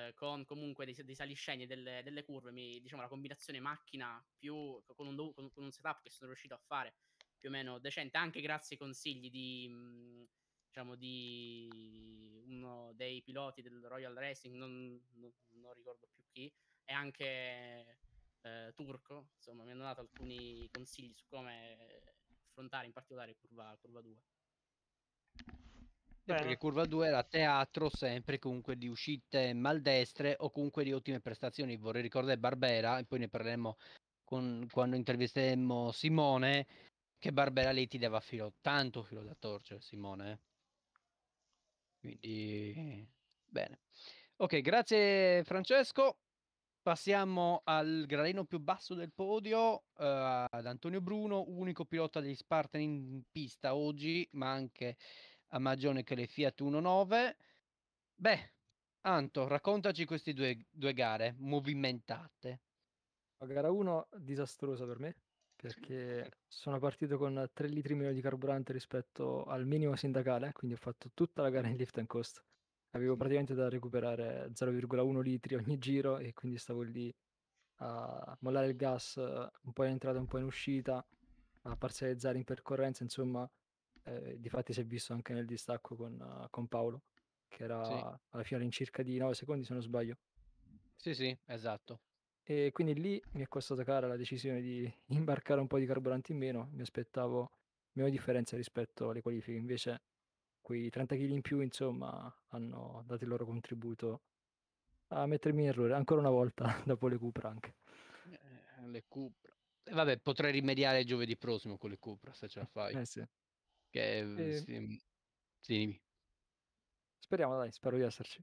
eh, con comunque dei, dei saliscendi delle, delle curve, mi, diciamo, la combinazione macchina più con un, con, con un, setup che sono riuscito a fare più o meno decente, anche grazie ai consigli di. Mh, diciamo, di uno dei piloti del Royal Racing, non, non, non ricordo più chi, è anche eh, turco, insomma, mi hanno dato alcuni consigli su come affrontare in particolare curva, curva 2. Beh, perché curva 2 era teatro sempre comunque di uscite maldestre o comunque di ottime prestazioni. Vorrei ricordare Barbera, e poi ne parleremo con, quando intervisteremo Simone, che Barbera lì ti dava filo, tanto filo da torcere Simone. Eh. Quindi, bene. Ok, grazie Francesco. Passiamo al gradino più basso del podio, eh, ad Antonio Bruno, unico pilota degli Spartan in pista oggi, ma anche a Magione che le Fiat 1.9. Beh, Anto, raccontaci queste due, due gare movimentate. La gara 1 disastrosa per me, perché sono partito con 3 litri meno di carburante rispetto al minimo sindacale, quindi ho fatto tutta la gara in lift and cost. Avevo praticamente da recuperare 0,1 litri ogni giro e quindi stavo lì a mollare il gas un po' in entrata, un po' in uscita, a parzializzare in percorrenza, insomma, eh, difatti si è visto anche nel distacco con, uh, con Paolo, che era sì. alla fine all'incirca di 9 secondi se non sbaglio. Sì, sì, esatto. E quindi lì mi è costata cara la decisione di imbarcare un po' di carburante in meno, mi aspettavo meno differenze rispetto alle qualifiche, invece quei 30 kg in più insomma hanno dato il loro contributo a mettermi in errore ancora una volta dopo le Cupra anche. Eh, le Cupra. Eh, vabbè, potrei rimediare giovedì prossimo con le Cupra se ce la fai. Eh sì. Che, eh, sì. Mm, sì. Speriamo, dai, spero di esserci.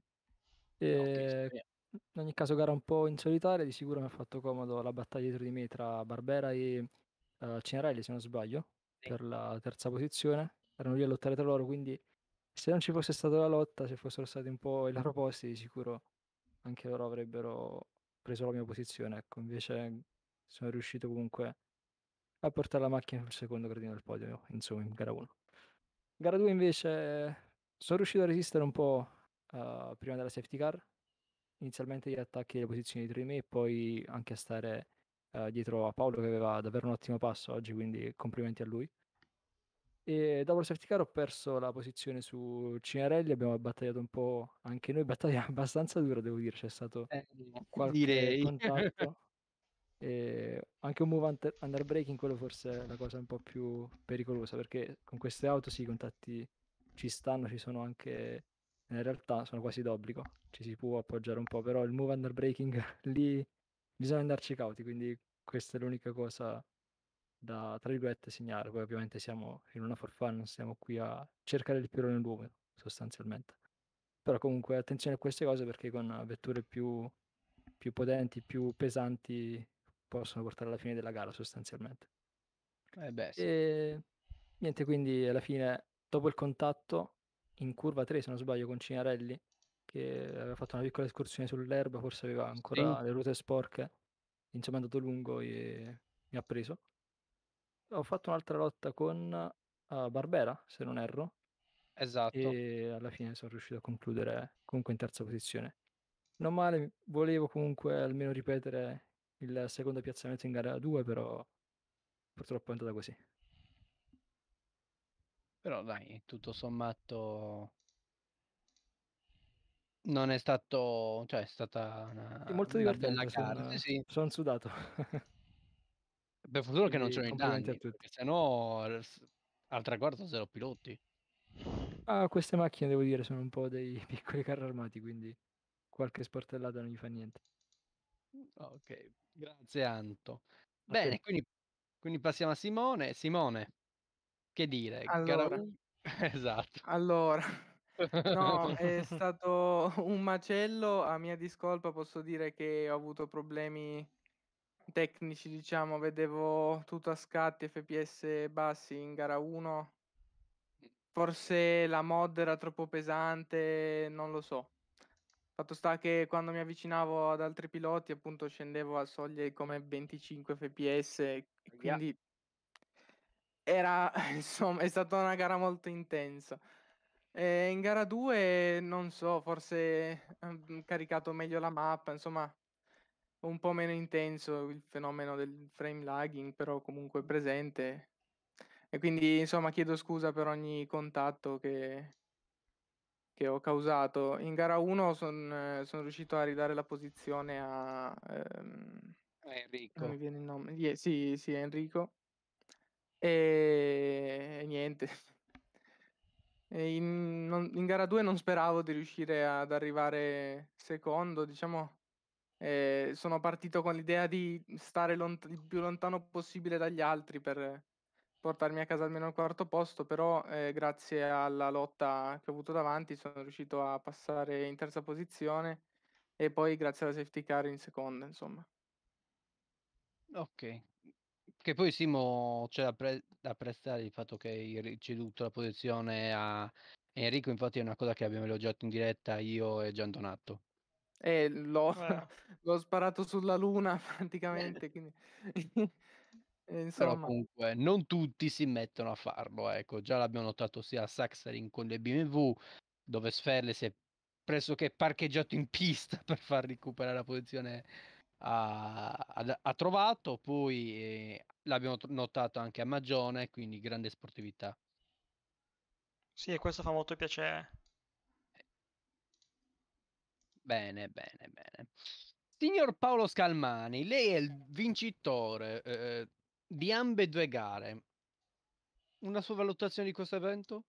No, okay, speriamo in ogni caso gara un po' in solitaria, di sicuro mi ha fatto comodo la battaglia dietro di me tra Barbera e uh, Cinarelli, se non sbaglio, sì. per la terza posizione. Erano lì a lottare tra loro, quindi se non ci fosse stata la lotta, se fossero stati un po' i loro posti, di sicuro anche loro avrebbero preso la mia posizione. Ecco, invece sono riuscito comunque a portare la macchina sul secondo gradino del podio, insomma, in gara 1. Gara 2 invece sono riuscito a resistere un po' uh, prima della safety car, inizialmente gli attacchi delle posizioni di Trime e poi anche a stare uh, dietro a Paolo che aveva davvero un ottimo passo oggi, quindi complimenti a lui. E dopo il safety car ho perso la posizione su Cinarelli, abbiamo battagliato un po' anche noi, battaglia abbastanza dura devo dire, c'è stato eh, qualche direi. contatto. e anche un move under braking, quello forse è la cosa un po' più pericolosa perché con queste auto sì, i contatti ci stanno, ci sono anche in realtà sono quasi d'obbligo, ci si può appoggiare un po', però il move under breaking lì bisogna andarci cauti, quindi questa è l'unica cosa da, tra virgolette, segnare. Poi ovviamente siamo in una for fun, siamo qui a cercare il pirone nell'uomo, sostanzialmente. Però comunque attenzione a queste cose perché con vetture più, più potenti, più pesanti, possono portare alla fine della gara, sostanzialmente. Eh beh, sì. E niente, quindi alla fine, dopo il contatto, in curva 3, se non sbaglio, con Cinarelli, che aveva fatto una piccola escursione sull'erba, forse aveva ancora sì. le ruote sporche, insomma è andato lungo e mi ha preso. Ho fatto un'altra lotta con uh, Barbera, se non erro. Esatto. E alla fine sono riuscito a concludere comunque in terza posizione. Non male, volevo comunque almeno ripetere il secondo piazzamento in gara 2, però purtroppo è andata così. Però dai, tutto sommato non è stato, cioè è stata una, è molto una bella carta. Sono, sì. sono sudato. per fortuna che non ce l'ho in tanti, perché sennò al traguardo zero piloti. Ah, queste macchine devo dire sono un po' dei piccoli carri armati, quindi qualche sportellata non gli fa niente. Ok, grazie Anto. A Bene, quindi, quindi passiamo a Simone. Simone, che dire? Allora. Garav- esatto. Allora, no, è stato un macello. A mia discolpa posso dire che ho avuto problemi tecnici, diciamo. Vedevo tutto a scatti, FPS bassi in gara 1. Forse la mod era troppo pesante, non lo so. Fatto sta che quando mi avvicinavo ad altri piloti, appunto, scendevo a soglie come 25 fps, quindi yeah era, insomma, è stata una gara molto intensa. E in gara 2, non so, forse ho ehm, caricato meglio la mappa, insomma, un po' meno intenso il fenomeno del frame lagging, però comunque presente. E quindi, insomma, chiedo scusa per ogni contatto che, che ho causato. In gara 1 sono son riuscito a ridare la posizione a... Ehm, Enrico. Non viene il nome. Yeah, sì, sì, Enrico e niente. in, non, in, gara 2 non speravo di riuscire ad arrivare secondo, diciamo. Eh, sono partito con l'idea di stare lont- il più lontano possibile dagli altri per portarmi a casa almeno al quarto posto, però eh, grazie alla lotta che ho avuto davanti sono riuscito a passare in terza posizione e poi grazie alla safety car in seconda, insomma. Ok, che poi Simo c'è da, pre- da prestare il fatto che hai ceduto la posizione a Enrico, infatti è una cosa che abbiamo elogiato in diretta io e Gian Donato. E eh, l'ho, eh. l'ho sparato sulla luna praticamente, quindi... Insomma. Però comunque non tutti si mettono a farlo, ecco, già l'abbiamo notato sia a Saxering con le BMW, dove Sferle si è pressoché parcheggiato in pista per far recuperare la posizione ha, trovato, poi eh, l'abbiamo notato anche a Magione, quindi grande sportività. Sì, e questo fa molto piacere. Bene, bene, bene. Signor Paolo Scalmani, lei è il vincitore eh, di ambe due gare. Una sua valutazione di questo evento?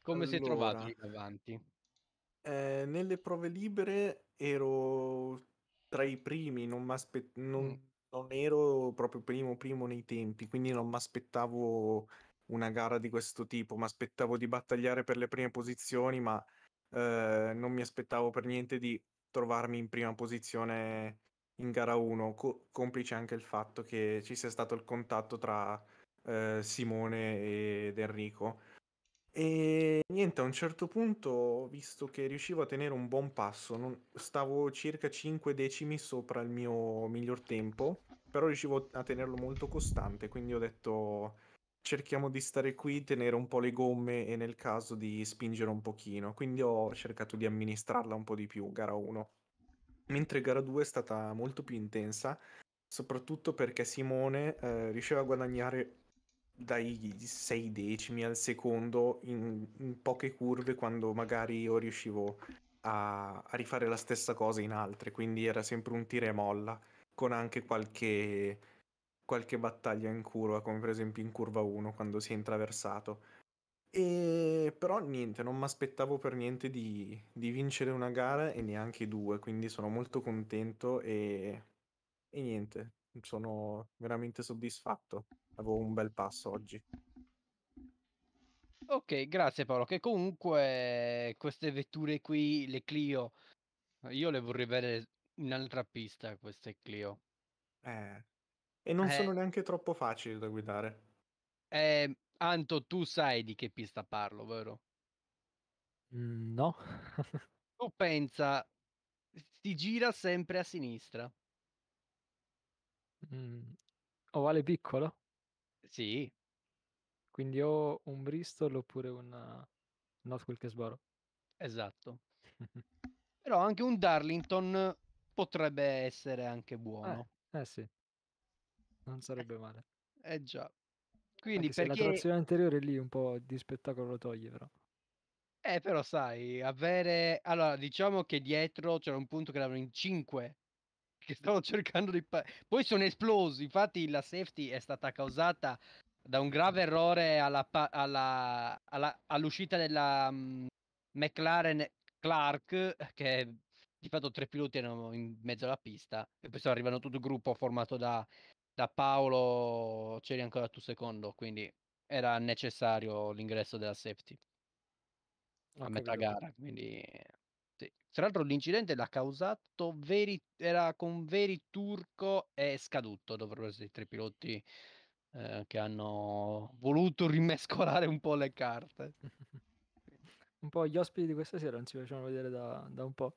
Come allora, si è trovato lì davanti? Eh, nelle prove libere ero tra i primi, non, non, mm non ero proprio primo primo nei tempi, quindi non mi aspettavo una gara di questo tipo, mi aspettavo di battagliare per le prime posizioni, ma eh, non mi aspettavo per niente di trovarmi in prima posizione in gara 1, co- complice anche il fatto che ci sia stato il contatto tra eh, Simone ed Enrico e niente, a un certo punto, visto che riuscivo a tenere un buon passo, non- stavo circa 5 decimi sopra il mio miglior tempo, però riuscivo a tenerlo molto costante, quindi ho detto cerchiamo di stare qui, tenere un po' le gomme e nel caso di spingere un pochino, quindi ho cercato di amministrarla un po' di più, gara 1. Mentre gara 2 è stata molto più intensa, soprattutto perché Simone eh, riusciva a guadagnare dai 6 decimi al secondo in, in, poche curve quando magari io riuscivo a, a, rifare la stessa cosa in altre, quindi era sempre un tira e molla con anche qualche, qualche battaglia in curva, come per esempio in curva 1 quando si è intraversato. E però niente, non mi aspettavo per niente di, di, vincere una gara e neanche due, quindi sono molto contento e, e niente, sono veramente soddisfatto avevo un bel passo oggi. Ok, grazie Paolo. Che comunque queste vetture qui, le Clio, io le vorrei vedere in un'altra pista. Queste Clio. Eh, e non eh, sono neanche troppo facili da guidare. Eh, Anto, tu sai di che pista parlo, vero? Mm, no. tu pensa, si gira sempre a sinistra. Mm, ovale piccolo? Sì. Quindi o un Bristol oppure un Northwell Casboro. Esatto. Però anche un Darlington potrebbe essere anche eh, buono. Eh, eh sì. Non eh, sarebbe male. Eh già. Quindi perché... la trazione anteriore lì un po' di spettacolo lo toglie però. Eh, però sai, avere... Allora, diciamo che dietro c'era un punto che erano in 5 che stavo cercando di... Pa- Poi sono esplosi, infatti la safety è stata causata da un grave errore alla pa- alla, alla, all'uscita della um, McLaren Clark, che di fatto tre piloti erano in mezzo alla pista, e poi sono arrivato tutto il gruppo formato da, da Paolo, c'eri ancora tu secondo, quindi era necessario l'ingresso della safety a metà gara, quindi tra l'altro l'incidente l'ha causato Veri, era con Veri Turco e scaduto, dovrebbero essere i tre piloti eh, che hanno voluto rimescolare un po' le carte. un po' gli ospiti di questa sera non si facevano vedere da, da un po'.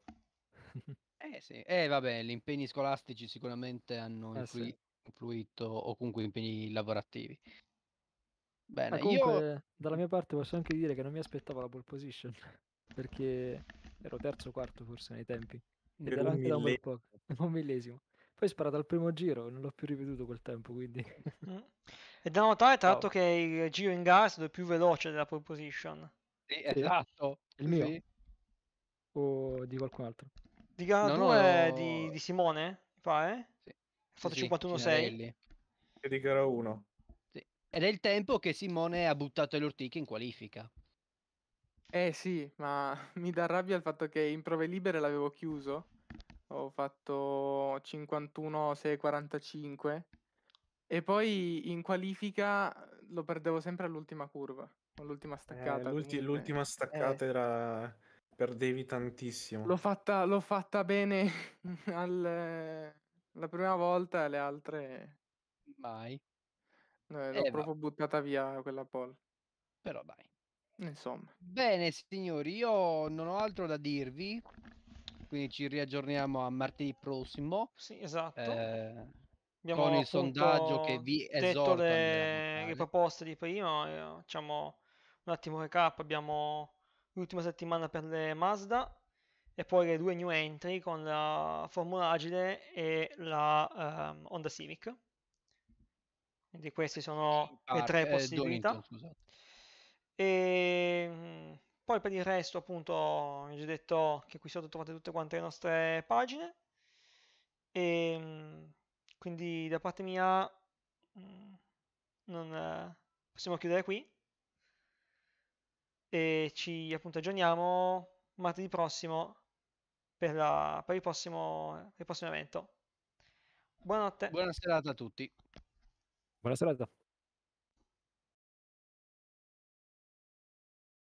eh sì, eh vabbè, gli impegni scolastici sicuramente hanno eh, influi- sì. influito o comunque impegni lavorativi. Bene, comunque, io... dalla mia parte posso anche dire che non mi aspettavo la pole position perché ero terzo o quarto forse nei tempi. Ed era anche da un bel po', un millesimo. Poi sparato al primo giro, non l'ho più riveduto quel tempo, quindi... Mm. E da notare tra l'altro oh. che il giro in gara è stato più veloce della pole position. Sì, esatto. Il mio? Sì. O di qualcun altro? Di gara no, 2 no... Di, di, Simone, mi pare? Sì. Ha fatto sì, 51-6. E di gara 1. Sì. Ed è il tempo che Simone ha buttato le ortiche in qualifica. Eh sì, ma mi dà rabbia il fatto che in prove libere l'avevo chiuso. Ho fatto 51-6-45 e poi in qualifica eh, lo perdevo sempre all'ultima curva, all'ultima eh, staccata. Eh, l'ulti- l'ultima staccata eh. era... perdevi tantissimo. L'ho fatta, l'ho fatta bene al... la prima volta e le altre... Mai. Eh, l'ho eh, proprio buttata via quella pole. Però dai. Insomma. Bene, signori, io non ho altro da dirvi, quindi ci riaggiorniamo a martedì prossimo. Sì, esatto. Eh, con il sondaggio che vi esorta. Le... le proposte di prima, eh, facciamo un attimo recap, abbiamo l'ultima settimana per le Mazda e poi le due new entry con la Formula Agile e la um, Honda Civic. Quindi queste sono ah, le tre eh, possibilità. Donington, e ehm, poi per il resto, appunto, vi ho già detto che qui sotto trovate tutte quante le nostre pagine. E ehm, quindi da parte mia mm, non, possiamo chiudere qui. E ci appunto aggiorniamo martedì prossimo per, la, per il, prossimo, il prossimo evento. Buonanotte. Buona serata a tutti. Buona serata.